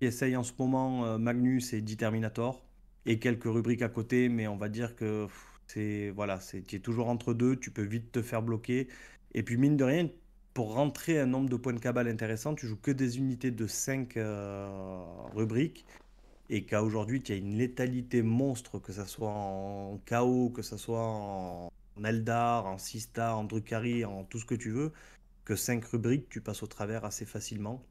essayent en ce moment Magnus et Determinator et quelques rubriques à côté, mais on va dire que c'est voilà, tu es toujours entre deux, tu peux vite te faire bloquer et puis, mine de rien, pour rentrer un nombre de points de cabale intéressant, tu joues que des unités de 5 euh, rubriques. Et qu'à aujourd'hui, tu as une létalité monstre, que ce soit en KO, que ce soit en Eldar, en Sista, en Drukhari, en tout ce que tu veux, que 5 rubriques, tu passes au travers assez facilement.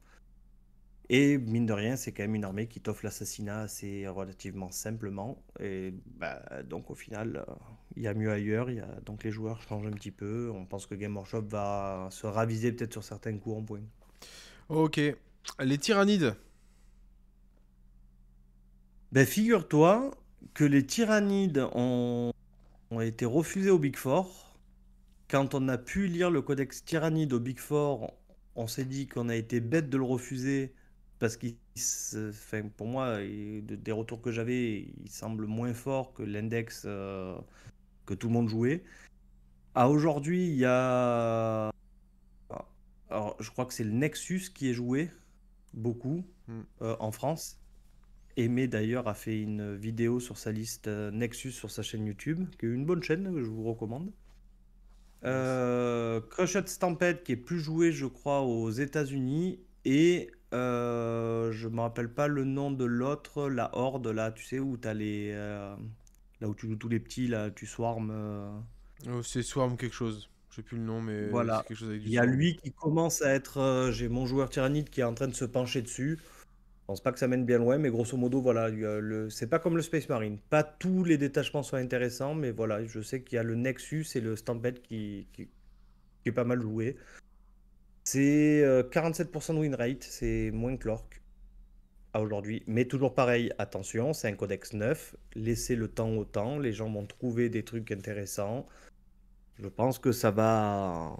Et mine de rien, c'est quand même une armée qui t'offre l'assassinat assez relativement simplement. Et bah, donc au final, euh, il y a mieux ailleurs. Y a... Donc les joueurs changent un petit peu. On pense que Game Workshop va se raviser peut-être sur certains coups en point. Ok. Les tyrannides ben, Figure-toi que les tyrannides ont... ont été refusés au Big Four. Quand on a pu lire le codex tyrannide au Big Four, on s'est dit qu'on a été bête de le refuser parce qu'il pour moi des retours que j'avais il semble moins fort que l'index euh, que tout le monde jouait à aujourd'hui il y a alors je crois que c'est le Nexus qui est joué beaucoup hmm. euh, en France Aimé d'ailleurs a fait une vidéo sur sa liste euh, Nexus sur sa chaîne YouTube qui est une bonne chaîne que je vous recommande euh, Crushed Stampede qui est plus joué je crois aux États-Unis et euh, je me rappelle pas le nom de l'autre, la horde là, tu sais où t'as les euh, là où tu joues tous les petits là, tu swarm. Euh. Oh, c'est swarm quelque chose. Je sais plus le nom, mais voilà. Quelque chose avec du Il y a lui qui commence à être. J'ai mon joueur tyrannite qui est en train de se pencher dessus. Je pense pas que ça mène bien loin, mais grosso modo, voilà, le... c'est pas comme le Space Marine. Pas tous les détachements sont intéressants, mais voilà, je sais qu'il y a le Nexus et le Stampede qui, qui est pas mal joué. C'est 47% euh, de win rate, c'est moins que l'orque à aujourd'hui. Mais toujours pareil, attention, c'est un codex neuf. Laissez le temps au temps, les gens m'ont trouvé des trucs intéressants. Je pense que ça va.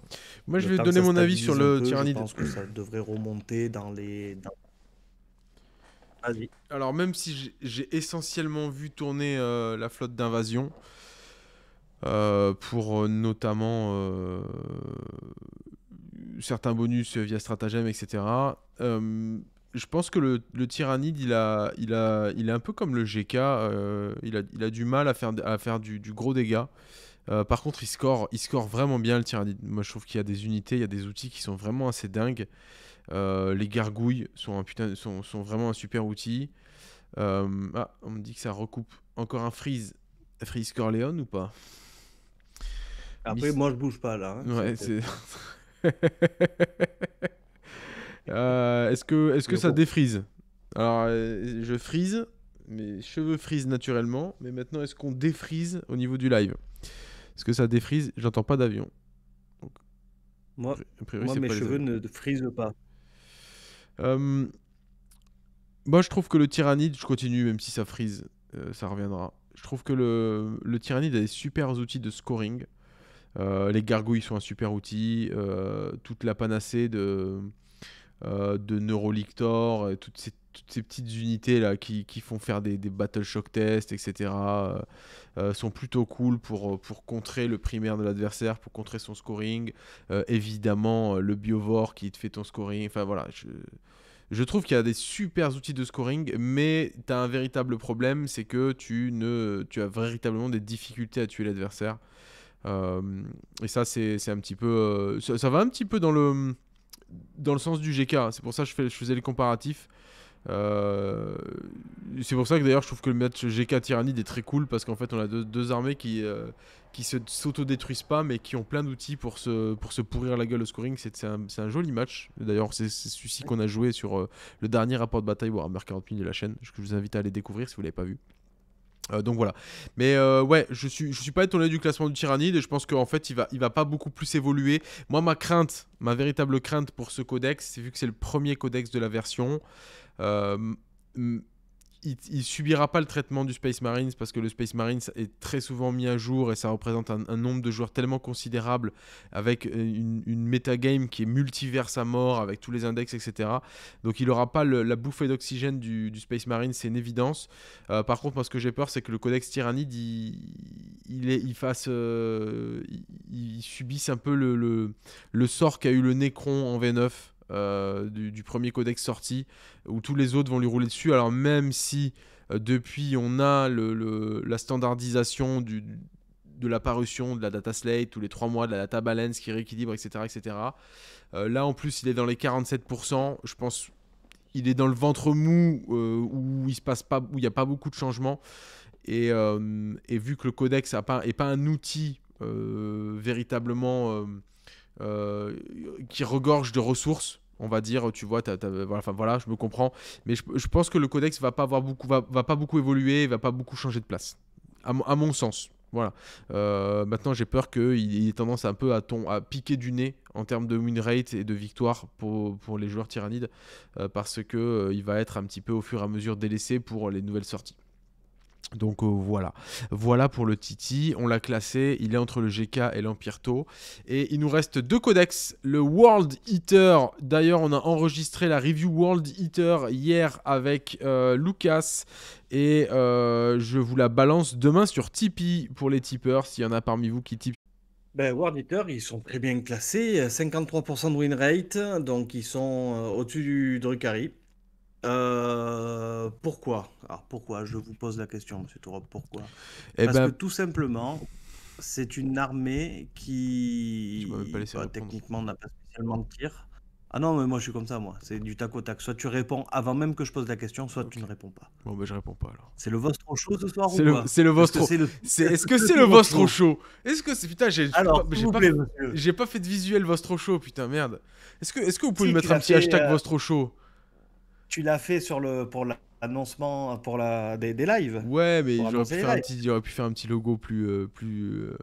Moi, je vais donner mon avis sur le tyranny. Je pense que ça devrait remonter dans les. Vas-y. Alors, même si j'ai essentiellement vu tourner euh, la flotte d'invasion, euh, pour notamment certains bonus via stratagème, etc. Euh, je pense que le, le Tyrannide, il, a, il, a, il est un peu comme le GK, euh, il, a, du mal à faire, à faire du, gros dégât. Euh, par contre, il score, il score vraiment bien le Tyrannide. Moi, je trouve qu'il y a des unités, il y a des outils qui sont vraiment assez dingues. les gargouilles sont, un sont, vraiment un super outil. Ah, on me dit que ça recoupe encore un freeze. Freeze Corleone ou pas Après, moi, je bouge pas là. Hein. ouais, c'est. <laughs> <laughs> Euh, est-ce que, est que ça défrise Alors, euh, je frise, mes cheveux frisent naturellement, mais maintenant, est-ce qu'on défrise au niveau du live Est-ce que ça défrise J'entends pas d'avion. moi, mes cheveux ne frisent pas. Euh, moi, je trouve que le tyrannide, je continue, même si ça frise, ça reviendra. Je trouve que le, le tyrannide a des super outils de scoring. Euh, les gargouilles sont un super outil. Euh, toute la panacée de, euh, de Neurolictor, toutes ces, petites unités là qui, font faire des, battle shock tests, etc., sont plutôt cool pour, contrer le primaire de l'adversaire, pour contrer son scoring. évidemment, le biovore qui te fait ton scoring. voilà, je, trouve qu'il y a des super outils de scoring, mais tu as un véritable problème c'est que tu, tu as véritablement des difficultés à tuer l'adversaire. Euh, et ça, c'est un petit peu. Euh, ça, va un petit peu dans le, dans le sens du GK. C'est pour ça que je, fais, je faisais le comparatif. Euh, c'est pour ça que d'ailleurs je trouve que le match GK Tyrannide est très cool parce qu'en fait on a deux, armées qui, ne qui se s'autodétruisent pas mais qui ont plein d'outils pour se, pour se pourrir la gueule au scoring. C'est un, un, joli match. D'ailleurs c'est celui-ci qu'on a joué sur le dernier rapport de bataille Warhammer 40 000 de la chaîne. Je vous invite à aller découvrir si vous l'avez pas vu. Euh, donc voilà. Mais euh, ouais, je suis, je suis pas étonné du classement du Tyrannide je pense qu'en fait, il va, il va pas beaucoup plus évoluer. Moi, ma crainte, ma véritable crainte pour ce codex, c'est vu que c'est le premier codex de la version, euh, il, il, subira pas le traitement du Space Marines parce que le Space Marines est très souvent mis à jour et ça représente un, nombre de joueurs tellement considérable avec euh, une, une game qui est multiverse à mort avec tous les index, etc. Donc il aura pas la bouffée d'oxygène du, Space Marines, c'est une évidence. Euh, par contre, moi ce que j'ai peur, c'est que le Codex Tyrannide, il, il, il fasse, euh, il, subisse un peu le, le, le sort qu'a eu le Necron en V9. Euh, du, premier codex sorti, où tous les autres vont lui rouler dessus. Alors même si euh, depuis on a le, la standardisation du, de la parution de la data slate, tous les 3 mois de la data balance qui rééquilibre, etc. etc. Euh, là en plus il est dans les 47%, je pense il est dans le ventre mou où il se passe pas, où il n'y a pas beaucoup de changements. Et, et vu que le codex n'est pas, pas, un outil véritablement... qui regorge de ressources on va dire, tu vois, voilà, enfin, voilà, je me comprends, mais je, pense que le codex va pas avoir beaucoup, va, pas beaucoup évoluer, va pas beaucoup changer de place, à, mon sens. Voilà. Euh, maintenant, j'ai peur qu'il ait tendance un peu à, ton, à piquer du nez en termes de win rate et de victoire pour, pour les joueurs tyrannides, euh, parce que euh, il va être un petit peu au fur et à mesure délaissé pour les nouvelles sorties. Donc euh, voilà. Voilà pour le Titi. On l'a classé. Il est entre le GK et l'Empire l'Empirto. Et il nous reste deux codex. Le World Eater. D'ailleurs, on a enregistré la review World Eater hier avec euh, Lucas. Et euh, je vous la balance demain sur Tipeee pour les tipeurs. S'il y en a parmi vous qui tipent ben, World Eater, ils sont très bien classés. 53% de win rate. Donc ils sont au-dessus du Drucari. Euh, pourquoi Alors pourquoi Je vous pose la question, Monsieur Tourop, pourquoi eh Parce ben- que tout simplement, c'est une armée qui, pas bah, techniquement, n'a pas spécialement de tir. Ah non, mais moi je suis comme ça, moi. C'est du tac au tac. Soit tu réponds avant même que je pose la question, soit tu ne réponds pas. Bon, ben je réponds pas alors. C'est le vostro chaud ce soir ou pas C'est le vostro. <laughs> Est-ce que c'est le, est -ce que c'est le vostro chaud Est-ce que c'est putain, j'ai j'ai pas, fait de visuel vostro chaud putain merde. Est-ce que est-ce que vous pouvez mettre un petit hashtag votre euh, vostro chaud tu l'as fait sur le pour l'annoncement pour la des, lives. Ouais, mais j'aurais pu, faire un petit logo plus euh, euh,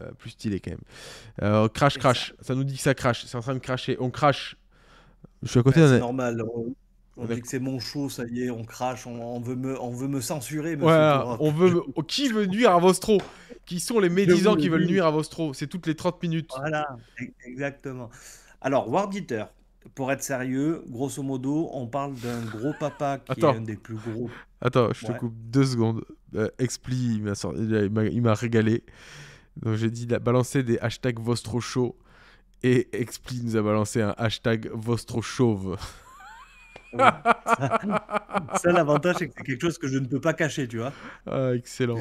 euh, plus stylé quand même. crash crash, ça. nous dit que ça crache. c'est en train de cracher, on crache. Je suis à côté bah, C'est normal. On... dit que c'est mon show, ça y est, on crache, on, veut, me, on veut me censurer. on veut. Oh, qui veut nuire à Vostro Qui sont les médisants qui veulent nuire à Vostro C'est toutes les 30 minutes. Voilà, e-, exactement. Alors, Ward pour être sérieux, grosso modo, on parle d'un gros papa qui est un des plus gros. Attends, je te coupe deux secondes. Euh, Expli, il m'a régalé. Donc j'ai dit, de balancer des hashtags Vostro et Expli nous a balancé un hashtag Vostrochauve. Chauve. Ça, l'avantage, c'est que c'est quelque chose que je ne peux pas cacher, tu vois. Ah, excellent.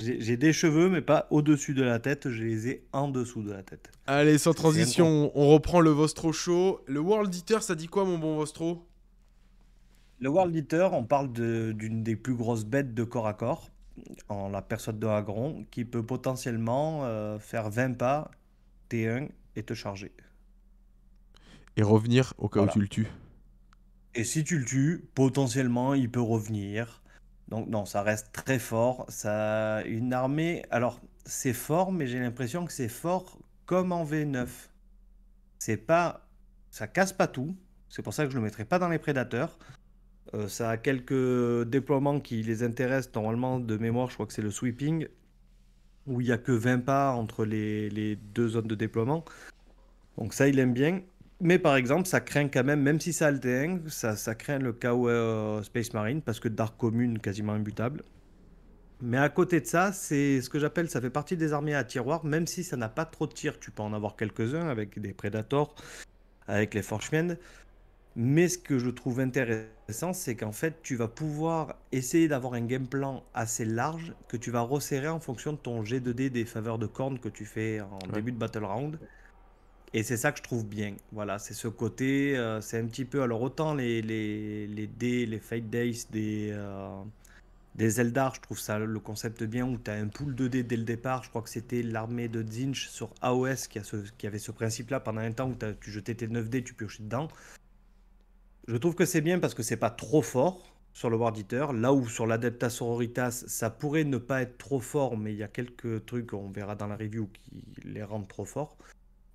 J'ai des cheveux, mais pas au-dessus de la tête, je les ai en dessous de la tête. Allez, sans transition, on reprend le Vostro Show. Le World Eater, ça dit quoi, mon bon Vostro Le World Eater, on parle d'une des plus grosses bêtes de corps à corps, en la personne de Hagron, qui peut potentiellement euh, faire 20 pas, T1, et te charger. Et revenir au cas où tu le tues. Et si tu le tues, potentiellement, il peut revenir. Donc non, ça reste très fort. Ça, une armée. Alors c'est fort, mais j'ai l'impression que c'est fort comme en V9. C'est pas, ça casse pas tout. C'est pour ça que je le mettrai pas dans les prédateurs. Euh, ça a quelques déploiements qui les intéressent. Normalement, de mémoire, je crois que c'est le sweeping, où il n'y a que 20 pas entre les, deux zones de déploiement. Donc ça, il aime bien. Mais par exemple, ça craint quand même, même si ça t ça, ça craint le KO euh, Space Marine parce que Dark Commune quasiment imbutable. Mais à côté de ça, c'est ce que j'appelle, ça fait partie des armées à tiroir, même si ça n'a pas trop de tirs. Tu peux en avoir quelques-uns avec des Predators, avec les Forchmen. Mais ce que je trouve intéressant, c'est qu'en fait, tu vas pouvoir essayer d'avoir un game plan assez large que tu vas resserrer en fonction de ton G2D des faveurs de cornes que tu fais en début de Battle Round. Et c'est ça que je trouve bien. Voilà, c'est ce côté, euh, c'est un petit peu. Alors autant les les les dés, les fate days des euh, des Eldar, je trouve ça le concept bien où tu as un pool de dés dès le départ. Je crois que c'était l'armée de Zinch sur AOS qui a ce, qui avait ce principe-là pendant un temps où tu jetais tes 9 dés, tu piochais dedans. Je trouve que c'est bien parce que c'est pas trop fort sur le Ward Eater, là où sur l'Adepta Sororitas, ça pourrait ne pas être trop fort, mais il y a quelques trucs, on verra dans la review, qui les rendent trop forts.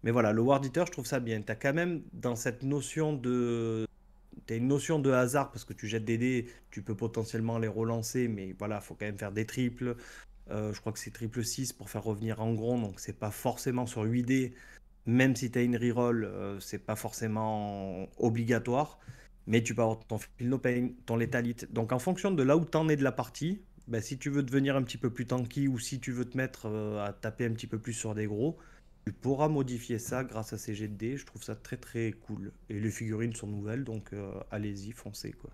Mais voilà, le Ward Eater, je trouve ça bien. Tu as quand même dans cette notion de. as une notion de hasard parce que tu jettes des dés, tu peux potentiellement les relancer, mais voilà, faut quand même faire des triples. Euh, je crois que c'est triple 6 pour faire revenir en gros, donc c'est pas forcément sur 8 dés. Même si tu as une reroll, euh, c'est pas forcément obligatoire. Mais tu peux avoir ton pain, ton Létalite. Donc en fonction de là où tu en es de la partie, bah, si tu veux devenir un petit peu plus tanky ou si tu veux te mettre euh, à taper un petit peu plus sur des gros, tu pourras modifier ça grâce à CGD. Je trouve ça très très cool. Et les figurines sont nouvelles, donc euh, allez-y, foncez quoi.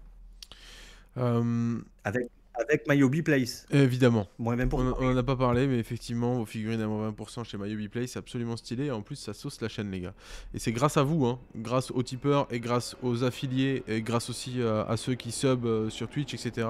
Euh, avec avec Place. Évidemment. Moins pour. On n'en a pas parlé, mais effectivement, vos figurines à moins 20% chez Mayobi Place, c'est absolument stylé. Et en plus, ça sauce la chaîne, les gars. Et c'est grâce à vous, hein, grâce aux tipeurs et grâce aux affiliés et grâce aussi euh, à, ceux qui sub sur Twitch, etc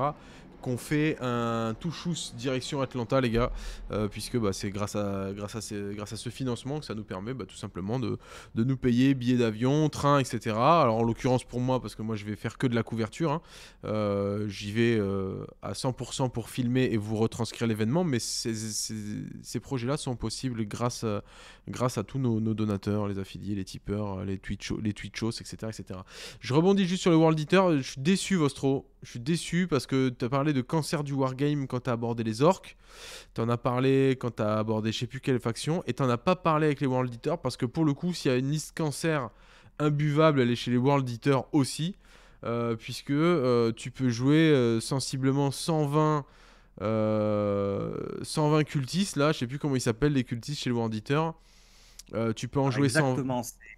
qu'on fait un touchous direction Atlanta, les gars, euh, puisque bah, c'est grâce à, grâce, à grâce à ce financement que ça nous permet bah, tout simplement de, nous payer billets d'avion, train, etc. Alors en l'occurrence pour moi, parce que moi je vais faire que de la couverture, hein, euh, j'y vais euh, à 100% pour filmer et vous retranscrire l'événement, mais ces, projets-là sont possibles grâce à, grâce à tous nos, donateurs, les affiliés, les tipeurs, les Twitchos, les etc., etc. Je rebondis juste sur le World Eater, je suis déçu Vostro, je suis déçu parce que tu as parlé de cancer du wargame quand t'as abordé les orques, t'en as parlé quand t'as abordé je sais plus quelle faction, et t'en as pas parlé avec les World Eaters parce que pour le coup, s'il y a une liste cancer imbuvable, elle est chez les World Eaters aussi, euh, puisque euh, tu peux jouer euh, sensiblement 120. 120 cultistes là, je sais plus comment ils s'appellent les cultistes chez le World eaters tu peux en ah, jouer 100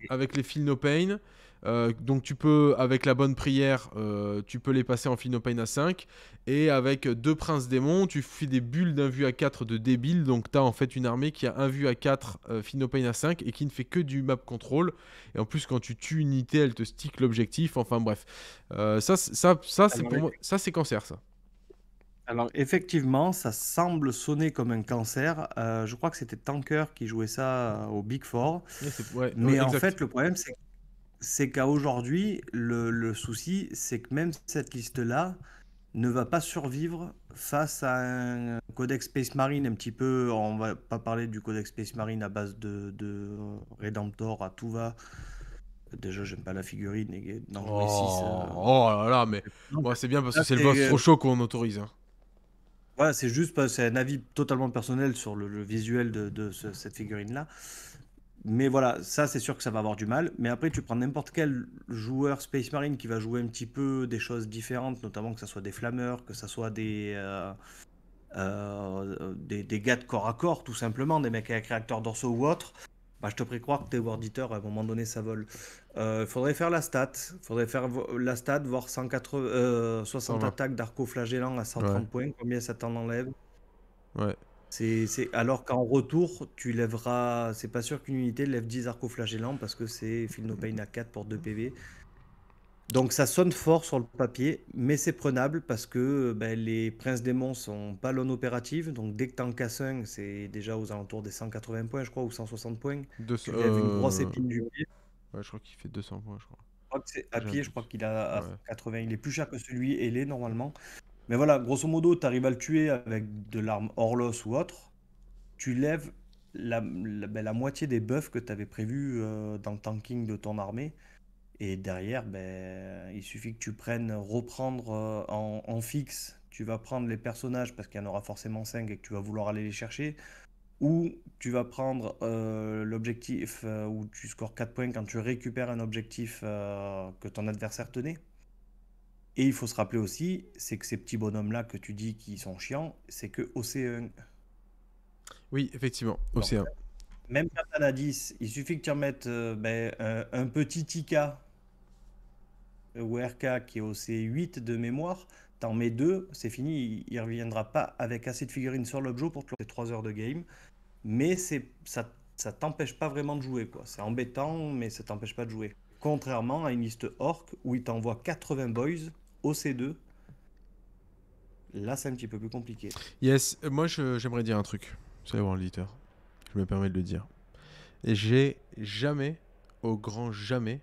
avec les Feel No Pain. Euh, donc tu peux, avec la bonne prière, euh, tu peux les passer en Finopain à 5. Et avec deux princes démons, tu fais des bulles d'un vu à 4 de débile. Donc tu as en fait une armée qui a un vu à 4 euh, à 5 et qui ne fait que du map control. Et en plus, quand tu tues une unité, elle te stick l'objectif. Enfin bref. Euh, ça, ça, c'est Ça, c'est cancer, ça. Alors effectivement, ça semble sonner comme un cancer. je crois que c'était Tanker qui jouait ça au Big Four. mais en fait, le problème, c'est que c'est qu'à le, souci, c'est que même cette liste-là ne va pas survivre face à un codex Space Marine un petit peu. On va pas parler du codex Space Marine à base de, Redemptor à tout va. Déjà, j'aime pas la figurine. Oh, oh, là là, mais c'est bien parce que c'est le boss euh, trop chaud qu'on autorise. Voilà, hein. c'est juste c'est un avis totalement personnel sur le, visuel de, cette figurine-là. Mais voilà, ça c'est sûr que ça va avoir du mal. Mais après, tu prends n'importe quel joueur Space Marine qui va jouer un petit peu des choses différentes, notamment que ça soit des flammeurs, que ça soit euh, euh, des, des, gars de corps à corps, tout simplement, des mecs avec réacteurs dorsaux ou autre. Bah, je te prie croire que tes World Eater, à un moment donné, ça vole. Il euh, faudrait faire la stat. faudrait faire la stat, voir 60 attaques d'arco flagellant à 130 points. Combien ça t'en enlève Ouais. C'est, Alors qu'en retour, tu lèveras. C'est pas sûr qu'une unité lève 10 flagellant parce que c'est pain à 4 pour 2 PV. Donc ça sonne fort sur le papier, mais c'est prenable parce que ben, les princes démons sont pas non opérative. Donc dès que t'en casses un, c'est déjà aux alentours des 180 points, je crois, ou 160 points. de' Tu lèves une grosse euh, épine du pied. Ouais, je crois qu'il fait 200 points, je crois. Je crois que c'est à pied, je crois qu'il a 80. Il est plus cher que celui ailé normalement. Mais voilà, grosso modo, tu arrives à le tuer avec de l'arme Orlos ou autre. Tu lèves la, ben, moitié des buffs que tu avais prévus euh, dans le tanking de ton armée. Et derrière, ben, il suffit que tu prennes, reprendre euh, en, fixe. Tu vas prendre les personnages parce qu'il y en aura forcément 5 et que tu vas vouloir aller les chercher. Ou tu vas prendre euh, l'objectif où tu scores 4 points quand tu récupères un objectif que ton adversaire tenait. Et il faut se rappeler aussi, c'est que ces petits bonhommes-là que tu dis qui sont chiants, c'est que OC1. E oui, effectivement, OC1. E même quand t'en as 10, il suffit que tu remettes mettes euh, ben, un, petit Tika ou RK qui est OC 8 de mémoire, t'en mets deux, c'est fini, il ne reviendra pas avec assez de figurines sur l'objet pour te 3 heures de game. Mais c'est ça, ça t'empêche pas vraiment de jouer. quoi. C'est embêtant, mais ça t'empêche pas de jouer. Contrairement à une liste orc où il t'envoie 80 boys c 2 là c'est un petit peu plus compliqué. Yes, moi j'aimerais dire un truc, vous va, voir l'éditeur, je me permets de le dire. J'ai jamais, au grand jamais,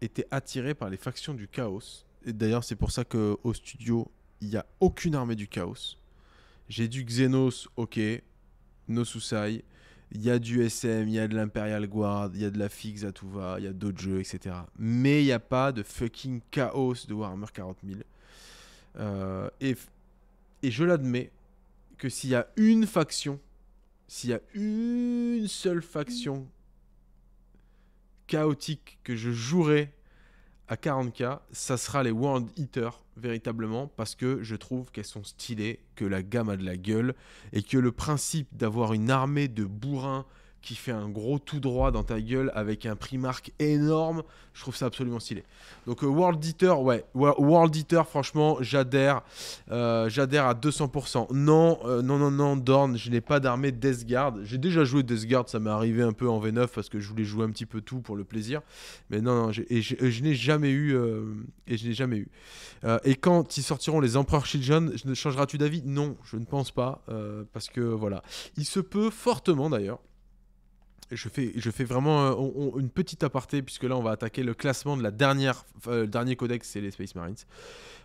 été attiré par les factions du chaos. Et d'ailleurs c'est pour ça que au studio, il n'y a aucune armée du chaos. J'ai du Xenos, ok, Nosusai, il y a du SM, il y a de l'Imperial Guard, il y a de la fixe à tout va, il y a d'autres jeux, etc. Mais il n'y a pas de fucking chaos de Warhammer 40 000. Euh, et, et je l'admets que s'il y a une faction, s'il y a une seule faction chaotique que je jouerais à 40K, ça sera les World Eaters, véritablement, parce que je trouve qu'elles sont stylées, que la gamme a de la gueule, et que le principe d'avoir une armée de bourrins qui fait un gros tout droit dans ta gueule avec un Primark énorme. Je trouve ça absolument stylé. Donc euh, World Eater, ouais, World Eater, franchement, j'adhère. Euh, j'adhère à 200%. Non, euh, non, non, non, Dorn, je n'ai pas d'armée Death Guard. J'ai déjà joué Death Guard, ça m'est arrivé un peu en V9 parce que je voulais jouer un petit peu tout pour le plaisir. Mais non, non, je n'ai jamais eu. et je n'ai jamais eu. et quand ils sortiront les Empereurs Children, changeras-tu d'avis Non, je ne pense pas. parce que voilà. Il se peut fortement d'ailleurs je fais, vraiment euh, une petite aparté, puisque là, on va attaquer le classement de la dernière, euh, dernier codex, c'est les Space Marines.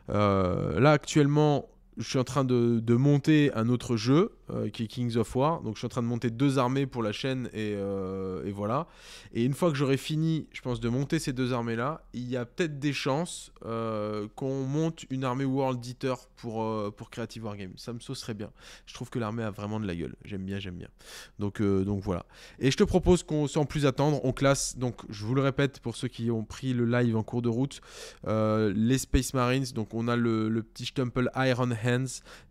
Euh, là, actuellement, je suis en train de, de monter un autre jeu euh, qui est Kings of War. Donc je suis en train de monter deux armées pour la chaîne et, euh, et voilà. Et une fois que j'aurai fini, je pense, de monter ces deux armées-là, il y a peut-être des chances euh, qu'on monte une armée World Eater pour, pour Creative Wargame. Ça me saucerait bien. Je trouve que l'armée a vraiment de la gueule. J'aime bien, j'aime bien. Donc, donc voilà. Et je te propose qu'on, sans plus attendre, on classe, donc je vous le répète pour ceux qui ont pris le live en cours de route, les Space Marines. Donc on a le, le petit Stumple Iron Head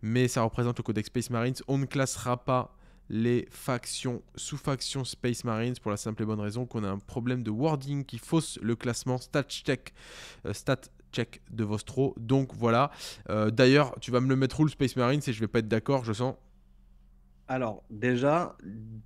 mais ça représente le codex Space Marines. On ne classera pas les factions, sous-factions Space Marines pour la simple et bonne raison qu'on a un problème de wording qui fausse le classement stat check, euh, stat check de Vostro. Donc voilà. Euh, d'ailleurs, tu vas me le mettre où le Space Marines et je vais pas être d'accord, je sens. Alors, déjà,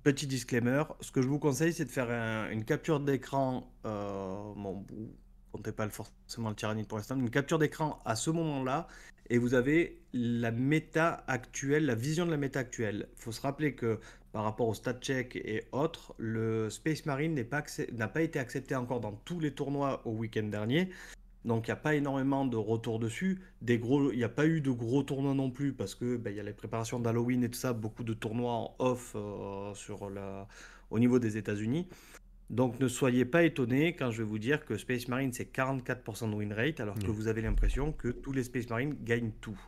petit disclaimer, ce que je vous conseille, c'est de faire une capture d'écran. Euh, bon, vous comptez pas forcément le tyrannie pour l'instant. Une capture d'écran à ce moment-là et vous avez la méta actuelle, la vision de la méta actuelle. Il faut se rappeler que par rapport au stat check et autres, le Space Marine n'a pas, pas, été accepté encore dans tous les tournois au week-end dernier. Donc il n'y a pas énormément de retours dessus. Des gros, il n'y a pas eu de gros tournois non plus parce que ben, il y a les préparations d'Halloween et tout ça, beaucoup de tournois en off euh, sur la, au niveau des États-Unis. Donc ne soyez pas étonnés quand je vais vous dire que Space Marine c'est 44% de win rate alors que vous avez l'impression que tous les Space Marines gagnent tout.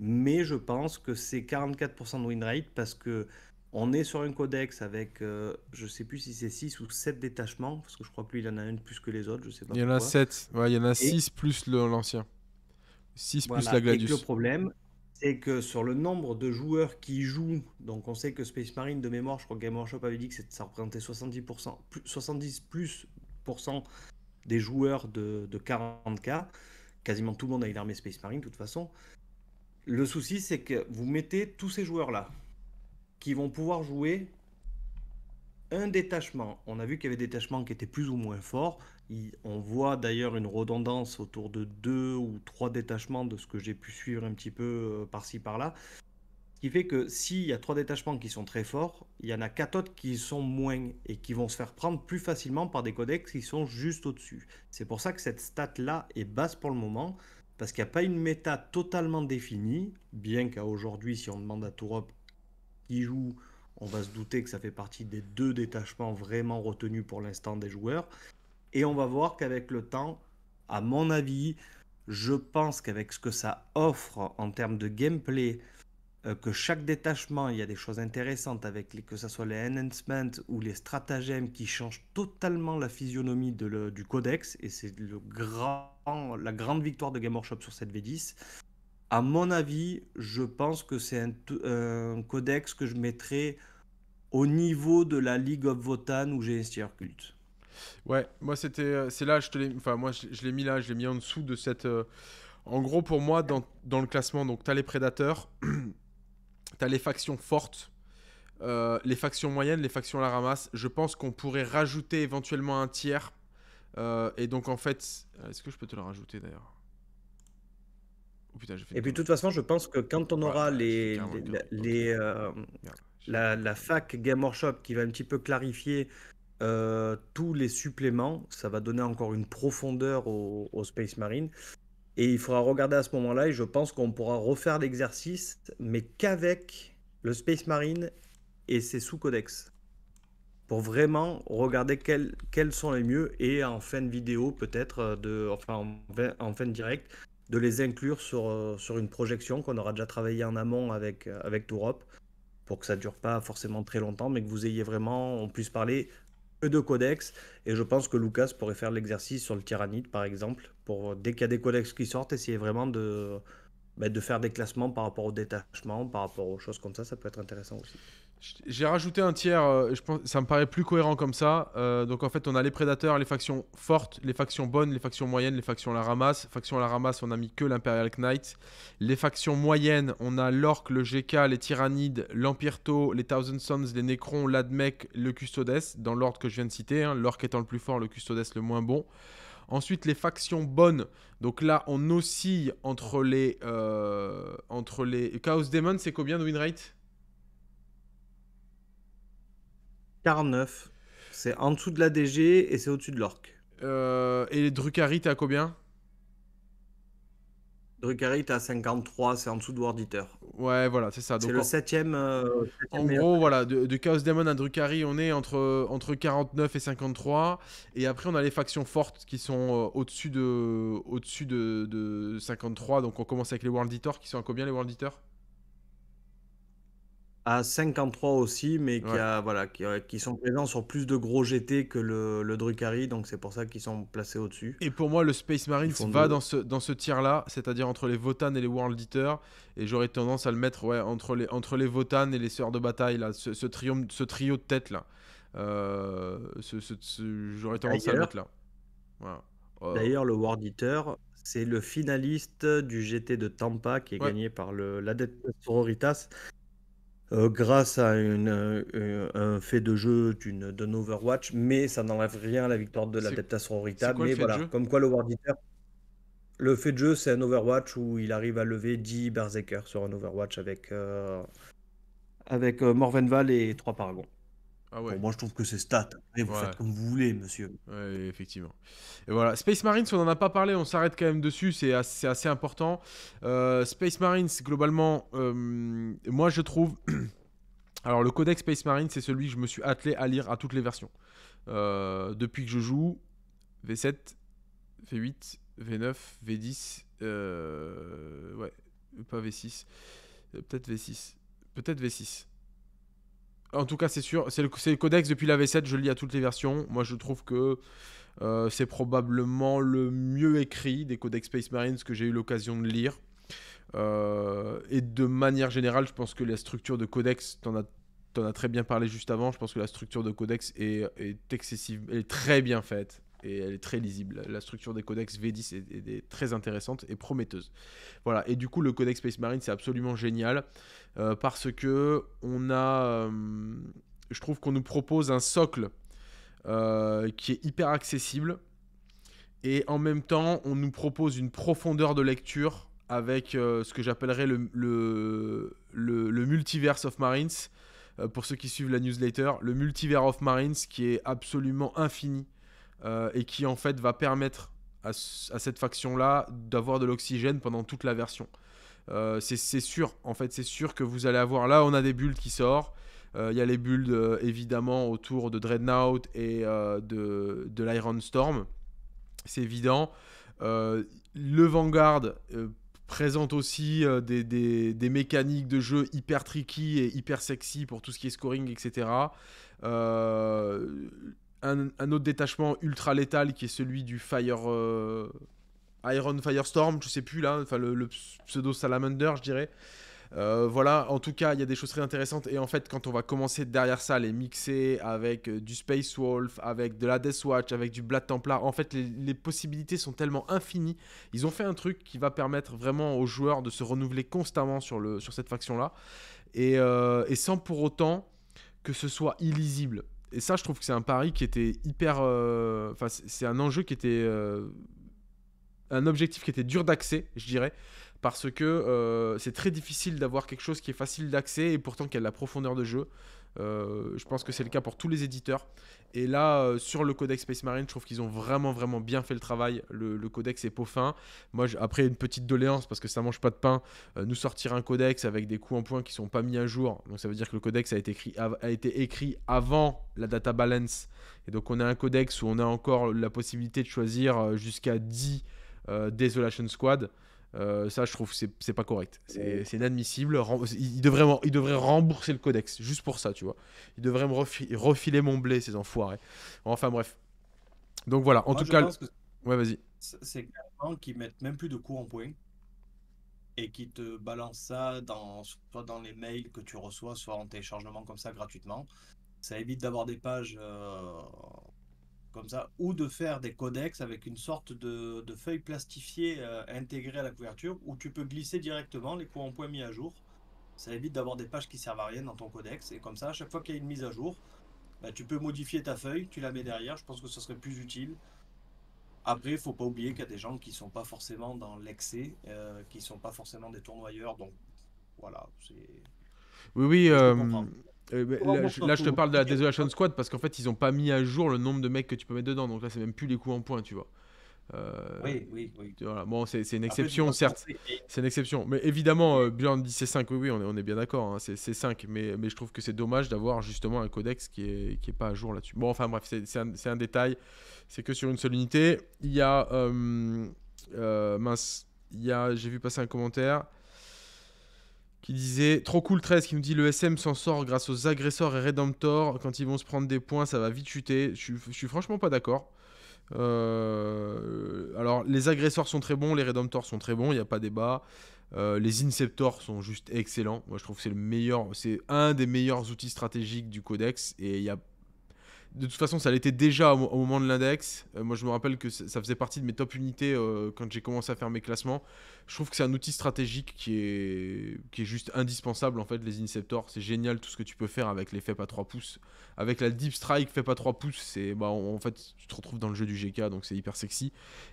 Mais je pense que c'est 44% de win rate parce que on est sur un codex avec je euh, je sais plus si c'est 6 ou 7 détachements parce que je crois plus il en a une plus que les autres, je sais pas. Il y en a 7, il y en a 6 plus l'ancien. 6 plus la Gladius. Et le problème c'est que sur le nombre de joueurs qui jouent, donc on sait que Space Marine de mémoire, je crois que Game Workshop avait dit que ça représentait 70%, plus, 70 plus des joueurs de, de, 40K. Quasiment tout le monde a une armée Space Marine de toute façon. Le souci, c'est que vous mettez tous ces joueurs-là qui vont pouvoir jouer un détachement. On a vu qu'il y avait des détachements qui étaient plus ou moins forts on voit d'ailleurs une redondance autour de deux ou trois détachements de ce que j'ai pu suivre un petit peu euh, par-ci par-là. Ce qui fait que s'il y a trois détachements qui sont très forts, il y en a quatre autres qui sont moins et qui vont se faire prendre plus facilement par des codex qui sont juste au-dessus. C'est pour ça que cette stat-là est basse pour le moment, parce qu'il n'y a pas une méta totalement définie, bien qu'à aujourd'hui, si on demande à Tourop qui joue, on va se douter que ça fait partie des deux détachements vraiment retenus pour l'instant des joueurs. Et on va voir qu'avec le temps, à mon avis, je pense qu'avec ce que ça offre en termes de gameplay, euh, que chaque détachement, il y a des choses intéressantes avec les, que ce soit les enhancements ou les stratagèmes qui changent totalement la physionomie du codex, et c'est le grand, la grande victoire de Game Workshop sur cette V10. À mon avis, je pense que c'est euh, un, codex que je mettrais au niveau de la League of Votan où j'ai un culte. Ouais, moi c'était, euh, c'est là, je te l'ai, enfin moi je, l'ai mis là, je l'ai mis en dessous de cette. Euh, en gros, pour moi, dans, dans le classement, donc t'as les prédateurs, <clears throat> t'as les factions fortes, euh, les factions moyennes, les factions à la ramasse. Je pense qu'on pourrait rajouter éventuellement un tiers. et donc en fait, est-ce que je peux te le rajouter d'ailleurs oh Et puis de toute façon, je pense que quand on aura les, les, la, la, fac Game Workshop qui va un petit peu clarifier euh, tous les suppléments. Ça va donner encore une profondeur au, Space Marine. Et il faudra regarder à ce moment-là, et je pense qu'on pourra refaire l'exercice, mais qu'avec le Space Marine et ses sous-codex. Pour vraiment regarder quels, quels, sont les mieux, et en fin de vidéo, peut-être, euh, de, enfin en, fin de direct, de les inclure sur, euh, sur une projection qu'on aura déjà travaillé en amont avec, avec Tourop, pour que ça dure pas forcément très longtemps, mais que vous ayez vraiment, on puisse parler de codex. Et je pense que Lucas pourrait faire l'exercice sur le Tyrannite, par exemple, pour euh, dès qu'il y a des codex qui sortent, essayer vraiment de, bah, de faire des classements par rapport au détachement, par rapport aux choses comme ça. Ça peut être intéressant aussi. J'ai rajouté un tiers, euh, je pense, ça me paraît plus cohérent comme ça. Euh, donc en fait, on a les prédateurs, les factions fortes, les factions bonnes, les factions moyennes, les factions à la ramasse. Factions à la ramasse, on a mis que l'Imperial Knight. Les factions moyennes, on a l'Orc, le GK, les Tyrannides, l'Empire Tau, les Thousand Sons, les Necrons, l'Admech, le Custodes, dans l'ordre que je viens de citer. Hein, L'Orc étant le plus fort, le Custodes le moins bon. Ensuite, les factions bonnes. Donc là, on oscille entre les. Euh, entre les. Chaos Demon, c'est combien de win rate 49. C'est en dessous de la DG et c'est au-dessus de l'orc. Euh, et les Drucari, t'es à combien Drucari, t'es à 53, c'est en dessous de World Eater. Ouais, voilà, c'est ça. C'est le 7 en... Euh, en gros, voilà, de, Chaos Demon à Drucari, on est entre, entre 49 et 53. Et après, on a les factions fortes qui sont euh, au-dessus de, au de, de 53. Donc, on commence avec les World Eater qui sont à combien les World Eater à 53 aussi, mais qui, a, voilà, qui, sont présents sur plus de gros GT que le, le Drucari, donc c'est pour ça qu'ils sont placés au-dessus. Et pour moi, le Space Marines va dans ce, dans ce tiers-là, c'est-à-dire entre les Votan et les World Eater, et j'aurais tendance à le mettre ouais, entre, les, entre les Votan et les Sœurs de Bataille, là, ce, ce trio, ce trio de tête là. Euh, j'aurais tendance à le mettre là. Euh. D'ailleurs, le World Eater, c'est le finaliste du GT de Tampa qui est gagné par le l'Adeptus Sororitas. Euh, grâce à une, euh, un fait de jeu d'une d'un Overwatch, mais ça n'enlève rien à la victoire de l'adaptation Rita. mais voilà, comme quoi le le fait de jeu, c'est un Overwatch où il arrive à lever 10 Berserker sur un Overwatch avec, euh, avec Morvenval et 3 Paragons. Ah moi, je trouve que c'est stat. vous faites comme vous voulez, monsieur. effectivement. Et voilà. Space Marines, on n'en a pas parlé, on s'arrête quand même dessus, c'est assez, important. Euh, Space Marines, globalement, euh, moi, je trouve. <clears throat> Alors, le codex Space Marines, c'est celui que je me suis attelé à lire à toutes les versions. Euh, depuis que je joue, V7, V8, V9, V10, ouais, pas V6, peut-être V6, peut-être V6. En tout cas, c'est sûr. C'est le, codex depuis la V7, je le lis à toutes les versions. Moi, je trouve que euh, c'est probablement le mieux écrit des codex Space Marines que j'ai eu l'occasion de lire. Euh, et de manière générale, je pense que la structure de codex, t'en as, en as très bien parlé juste avant, je pense que la structure de codex est, excessive, est très bien faite et elle est très lisible. La structure des codex V10 est, très intéressante et prometteuse. Voilà, et du coup le codex Space Marine c'est absolument génial euh, parce que on a, euh, je trouve qu'on nous propose un socle euh, qui est hyper accessible et en même temps on nous propose une profondeur de lecture avec ce que j'appellerais le, le, le, multiverse of Marines. pour ceux qui suivent la newsletter, le multiverse of Marines qui est absolument infini euh, et qui en fait va permettre à, cette faction-là d'avoir de l'oxygène pendant toute la version. Euh, c'est sûr, en fait, c'est sûr que vous allez avoir. Là, on a des bulles qui sortent. Euh, il y a les bulles évidemment autour de Dreadnought et de, l'Iron Storm. C'est évident. le Vanguard présente aussi des, des, mécaniques de jeu hyper tricky et hyper sexy pour tout ce qui est scoring, etc un, autre détachement ultra létal qui est celui du Fire. Euh, Iron Firestorm, je sais plus là, enfin le, pseudo Salamander, je dirais. Euh, voilà, en tout cas, il y a des choses très intéressantes. Et en fait, quand on va commencer derrière ça, les mixer avec euh, du Space Wolf, avec de la Death Watch, avec du Blood Templar, en fait, les, possibilités sont tellement infinies. Ils ont fait un truc qui va permettre vraiment aux joueurs de se renouveler constamment sur, le, sur cette faction-là. Et, et, sans pour autant que ce soit illisible et ça, je trouve que c'est un pari qui était hyper. Euh, enfin, c'est un enjeu qui était. Euh, un objectif qui était dur d'accès, je dirais. Parce que euh, c'est très difficile d'avoir quelque chose qui est facile d'accès et pourtant qui a de la profondeur de jeu. Euh, je pense que c'est le cas pour tous les éditeurs. Et là, euh, sur le codex Space Marine, je trouve qu'ils ont vraiment, vraiment bien fait le travail. Le, codex est peau fin. Moi, après une petite doléance, parce que ça mange pas de pain, euh, nous sortir un codex avec des coups en points qui sont pas mis à jour. Donc, ça veut dire que le codex a été écrit, a, a été écrit avant la data balance. Et donc, on a un codex où on a encore la possibilité de choisir jusqu'à 10 Desolation Squad. Euh, ça, je trouve que c'est pas correct. C'est inadmissible. Il devrait, il devrait rembourser le codex, juste pour ça, tu vois. Il devrait me refiler mon blé, ces enfoirés. Enfin, bref. Donc voilà, en tout cas. ouais, vas-y. C'est clairement qu'ils mettent même plus de coups en point et qui te balance ça dans, soit dans les mails que tu reçois, soit en téléchargement comme ça gratuitement. Ça évite d'avoir des pages euh, comme ça, ou de faire des codex avec une sorte de, de feuille plastifiée euh, intégrée à la couverture où tu peux glisser directement les courants points mis à jour. Ça évite d'avoir des pages qui servent à rien dans ton codex. Et comme ça, à chaque fois qu'il y a une mise à jour, bah, tu peux modifier ta feuille, tu la mets derrière. Je pense que ce serait plus utile. Après, il faut pas oublier qu'il y a des gens qui sont pas forcément dans l'excès, qui euh, qui sont pas forcément des tournoyeurs. Donc voilà, c'est. Oui, oui. Euh, euh, là, je, te parle de la Desolation Squad parce qu'en fait, ils n'ont pas mis à jour le nombre de mecs que tu peux mettre dedans. Donc là, c'est même plus les coups en point, tu vois. Euh, oui, oui, oui. Voilà. Bon, c'est une exception, certes. C'est une exception. Mais évidemment, euh, dit c'est 5 oui, oui, on est, on est bien d'accord. Hein. c'est 5 Mais, mais je trouve que c'est dommage d'avoir justement un codex qui n'est qui est pas à jour là-dessus. Bon, enfin bref, c'est un, un, détail. C'est que sur une seule unité, il y a. Euh, mince. J'ai vu passer un commentaire qui disait trop cool 13 qui nous dit le SM s'en sort grâce aux agresseurs et rédemptors, quand ils vont se prendre des points ça va vite chuter je, suis franchement pas d'accord euh, alors les agresseurs sont très bons les rédempteurs sont très bons il n'y a pas débat euh, les Inceptors sont juste excellents moi je trouve que c'est le meilleur c'est un des meilleurs outils stratégiques du codex et il y a de toute façon, ça l'était déjà au, moment de l'index. Euh, moi, je me rappelle que ça faisait partie de mes top unités quand j'ai commencé à faire mes classements je trouve que c'est un outil stratégique qui est, qui est juste indispensable en fait les inceptors c'est génial tout ce que tu peux faire avec les FEP pas 3 pouces avec la deep strike fait pas 3 pouces c'est bah en fait tu te retrouves dans le jeu du GK donc c'est hyper sexy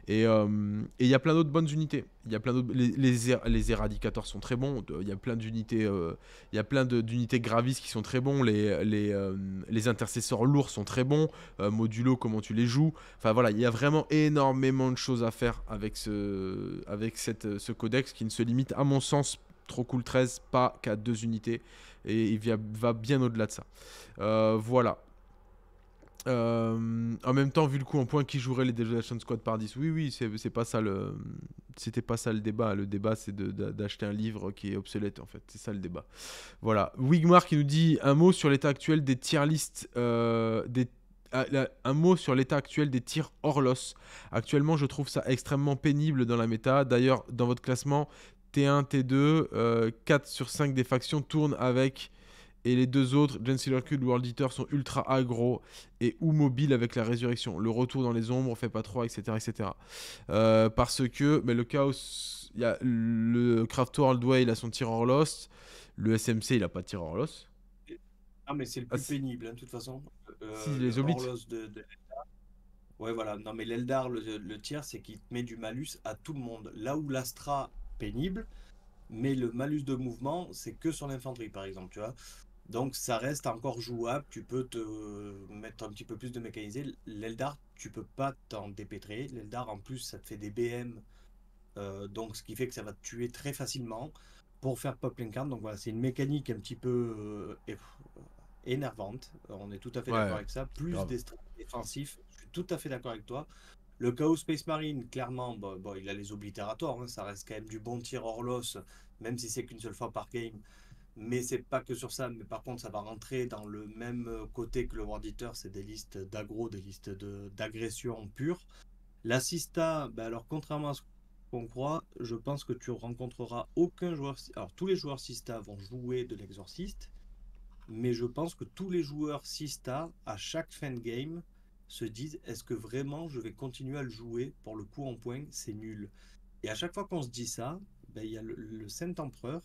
euh, et il y a plein d'autres bonnes unités il y plein les, les, éradicateurs er, sont très bons il y a plein d'unités euh, il plein d'unités gravistes qui sont très bons les les, euh, intercesseurs lourds sont très bons modulo comment tu les joues enfin voilà il y a vraiment énormément de choses à faire avec ce avec cette ce codex qui ne se limite, à mon sens, trop cool 13, pas qu'à deux unités. Et il va bien au-delà de ça. Euh, voilà. Euh, en même temps, vu le coup en point, qui jouerait les Desolation Squad par 10 Oui, oui, c'est pas ça le. C'était pas ça le débat. Le débat, c'est d'acheter un livre qui est obsolète, en fait. C'est ça le débat. Voilà. Wigmar qui nous dit un mot sur l'état actuel des tier list. Euh, des euh, un mot sur l'état actuel des tirs hors loss. Actuellement, je trouve ça extrêmement pénible dans la méta. D'ailleurs, dans votre classement, T1, T2, 4 sur 5 des factions tournent avec. Et les deux autres, Gen Cube, World Eater, sont ultra aggro et ou mobile avec la résurrection. Le retour dans les ombres, on fait pas trop, etc. etc. Euh, parce que mais le chaos, y a le Craft World Way, il a son tir hors loss. Le SMC, il a pas de tir hors loss. Ah, mais c'est le plus ah, pénible, hein, de toute façon. Euh, si, les oblites. Ouais, voilà. Non, mais l'Eldar, le, tiers, c'est qu'il te met du malus à tout le monde. Là où l'Astra, pénible, mais le malus de mouvement, c'est que sur l'infanterie, par exemple, tu vois. Donc, ça reste encore jouable. Tu peux te mettre un petit peu plus de mécanisé. L'Eldar, tu peux pas t'en dépêtrer. L'Eldar, en plus, ça te fait des BM. Euh, donc, ce qui fait que ça va te tuer très facilement pour faire pop Card, Donc, voilà, c'est une mécanique un petit peu euh, énervante. Euh, on est tout à fait d'accord avec ça. Plus des défensifs, je suis tout à fait d'accord avec toi. Le Chaos Space Marine, clairement, bon, il a les oblitérateurs. Hein. ça reste quand même du bon tir hors même si c'est qu'une seule fois par game. Mais c'est pas que sur ça. Mais par contre, ça va rentrer dans le même côté que le World C'est des listes d'aggro, des listes d'agression pure. L'assista, bah alors contrairement à ce qu'on croit, je pense que tu rencontreras aucun joueur. Alors tous les joueurs Sista vont jouer de l'exorciste, mais je pense que tous les joueurs 6 stars, à chaque fin de game, se disent est-ce que vraiment je vais continuer à le jouer Pour le coup, en point, c'est nul. Et à chaque fois qu'on se dit ça, ben, il y a le, Saint-Empereur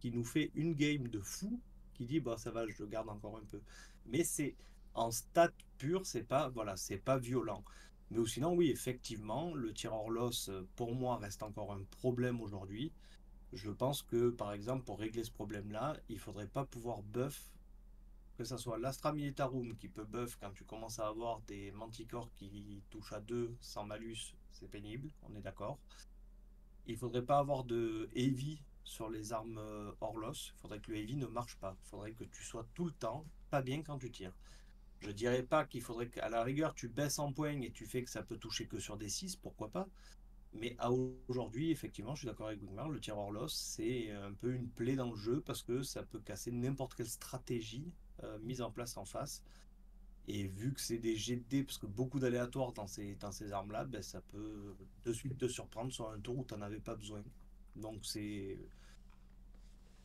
qui nous fait une game de fou, qui dit bah, ça va, je le garde encore un peu. Mais c'est en stat pur, c'est pas, voilà, c'est pas violent. Mais sinon, oui, effectivement, le tireur loss, pour moi, reste encore un problème aujourd'hui. Je pense que, par exemple, pour régler ce problème-là, il faudrait pas pouvoir buff que ce soit l'Astra Militarum qui peut buff quand tu commences à avoir des Manticore qui touchent à 2 sans malus, c'est pénible, on est d'accord. Il faudrait pas avoir de heavy sur les armes hors euh, il faudrait que le heavy ne marche pas, il faudrait que tu sois tout le temps pas bien quand tu tires. Je dirais pas qu'il faudrait qu'à la rigueur tu baisses en poigne et tu fais que ça peut toucher que sur des 6, pourquoi pas. Mais aujourd'hui, effectivement, je suis d'accord avec Gugmar, le tir loss, c'est un peu une plaie dans le jeu parce que ça peut casser n'importe quelle stratégie euh, mise en place en face. Et vu que c'est des GD, parce que beaucoup d'aléatoires dans ces, dans ces armes-là, ben, ça peut de suite te surprendre sur un tour où tu n'en avais pas besoin. Donc c'est.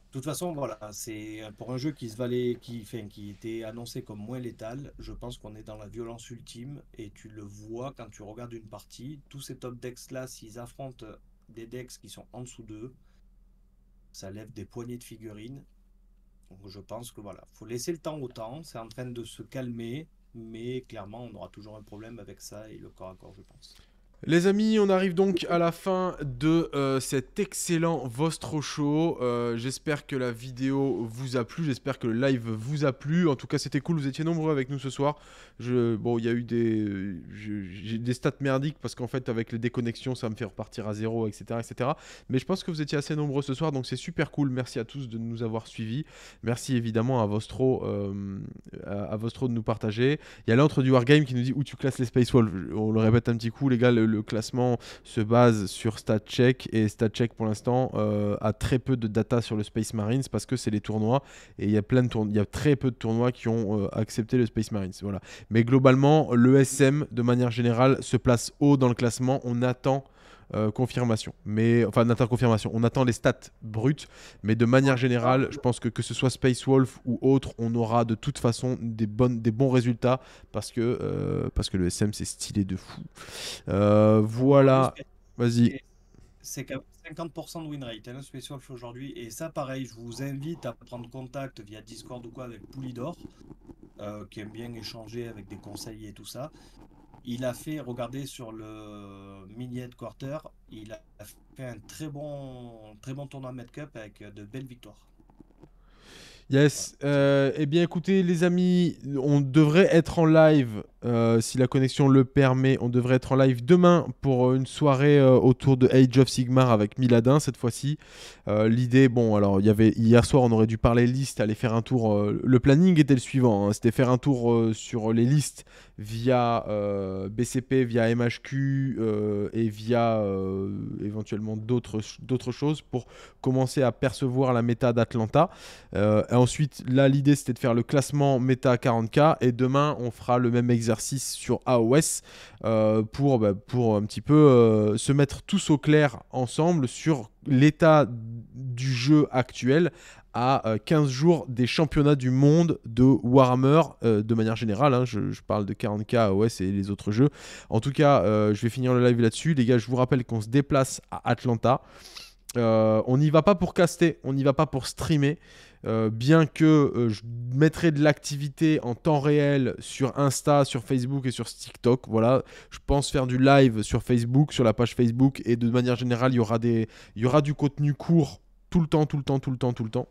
De toute façon, voilà, c'est pour un jeu qui se valait, qui, fait qui était annoncé comme moins létal, je pense qu'on est dans la violence ultime et tu le vois quand tu regardes une partie. Tous ces top decks là, s'ils affrontent des decks qui sont en dessous d'eux, ça lève des poignées de figurines je pense que voilà, faut laisser le temps au temps, c'est en train de se calmer, mais clairement on aura toujours un problème avec ça et le corps à corps, je pense. Les amis, on arrive donc à la fin de euh, cet excellent Vostro Show. Euh, j'espère que la vidéo vous a plu, j'espère que le live vous a plu. En tout cas, c'était cool, vous étiez nombreux avec nous ce soir. Je, bon, il y a eu des, j'ai des stats merdiques parce qu'en fait, avec les déconnexions, ça me fait repartir à zéro, etc., etc. Mais je pense que vous étiez assez nombreux ce soir, donc c'est super cool. Merci à tous de nous avoir suivis. Merci évidemment à Vostro, euh, à, de nous partager. Il y a l'entre du Wargame qui nous dit où tu classes les Space Wolves. On le répète un petit coup, les gars le classement se base sur StatCheck et StatCheck pour l'instant euh, a très peu de data sur le Space Marines parce que c'est les tournois et il y a plein de il y a très peu de tournois qui ont euh, accepté le Space Marines. Voilà. Mais globalement, le SM de manière générale se place haut dans le classement. On attend euh, confirmation. Mais enfin confirmation. On attend les stats brutes, mais de manière générale, je pense que que ce soit Space Wolf ou autre, on aura de toute façon des bonnes, des bons résultats parce que euh, parce que le SM c'est stylé de fou. Euh, voilà. Vas-y. C'est 50% de win rate, hein, Space Wolf aujourd'hui. Et ça, pareil, je vous invite à prendre contact via Discord ou quoi avec Poulidor, qui aime bien échanger avec des conseillers et tout ça. Il a fait, regardez sur le mini quarter, il a fait un très bon, très bon tournoi cup avec de belles victoires. Yes. Euh, eh bien, écoutez, les amis, on devrait être en live euh, si la connexion le permet, on devrait être en live demain pour euh, une soirée euh, autour de Age of Sigmar avec Miladin cette fois-ci. L'idée, bon, alors il y avait hier soir, on aurait dû parler liste, aller faire un tour. le planning était le suivant, hein. c'était faire un tour sur les listes via BCP, via MHQ et via éventuellement d'autres choses pour commencer à percevoir la méta d'Atlanta. ensuite, là, l'idée c'était de faire le classement méta 40K et demain on fera le même exercice sur AOS euh, pour, bah, pour un petit peu euh, se mettre tous au clair ensemble sur l'état du jeu actuel à 15 euh, jours des championnats du monde de Warhammer de manière générale. Hein. je, parle de 40K, AOS et les autres jeux. En tout cas, je vais finir le live là-dessus. Les gars, je vous rappelle qu'on se déplace à Atlanta. on n'y va pas pour caster, on n'y va pas pour streamer. Euh, bien que euh, je mettrai de l'activité en temps réel sur Insta, sur Facebook et sur TikTok. Voilà, je pense faire du live sur Facebook, sur la page Facebook, et de manière générale, il y aura, des, il y aura du contenu court tout le temps, tout le temps, tout le temps, tout le temps.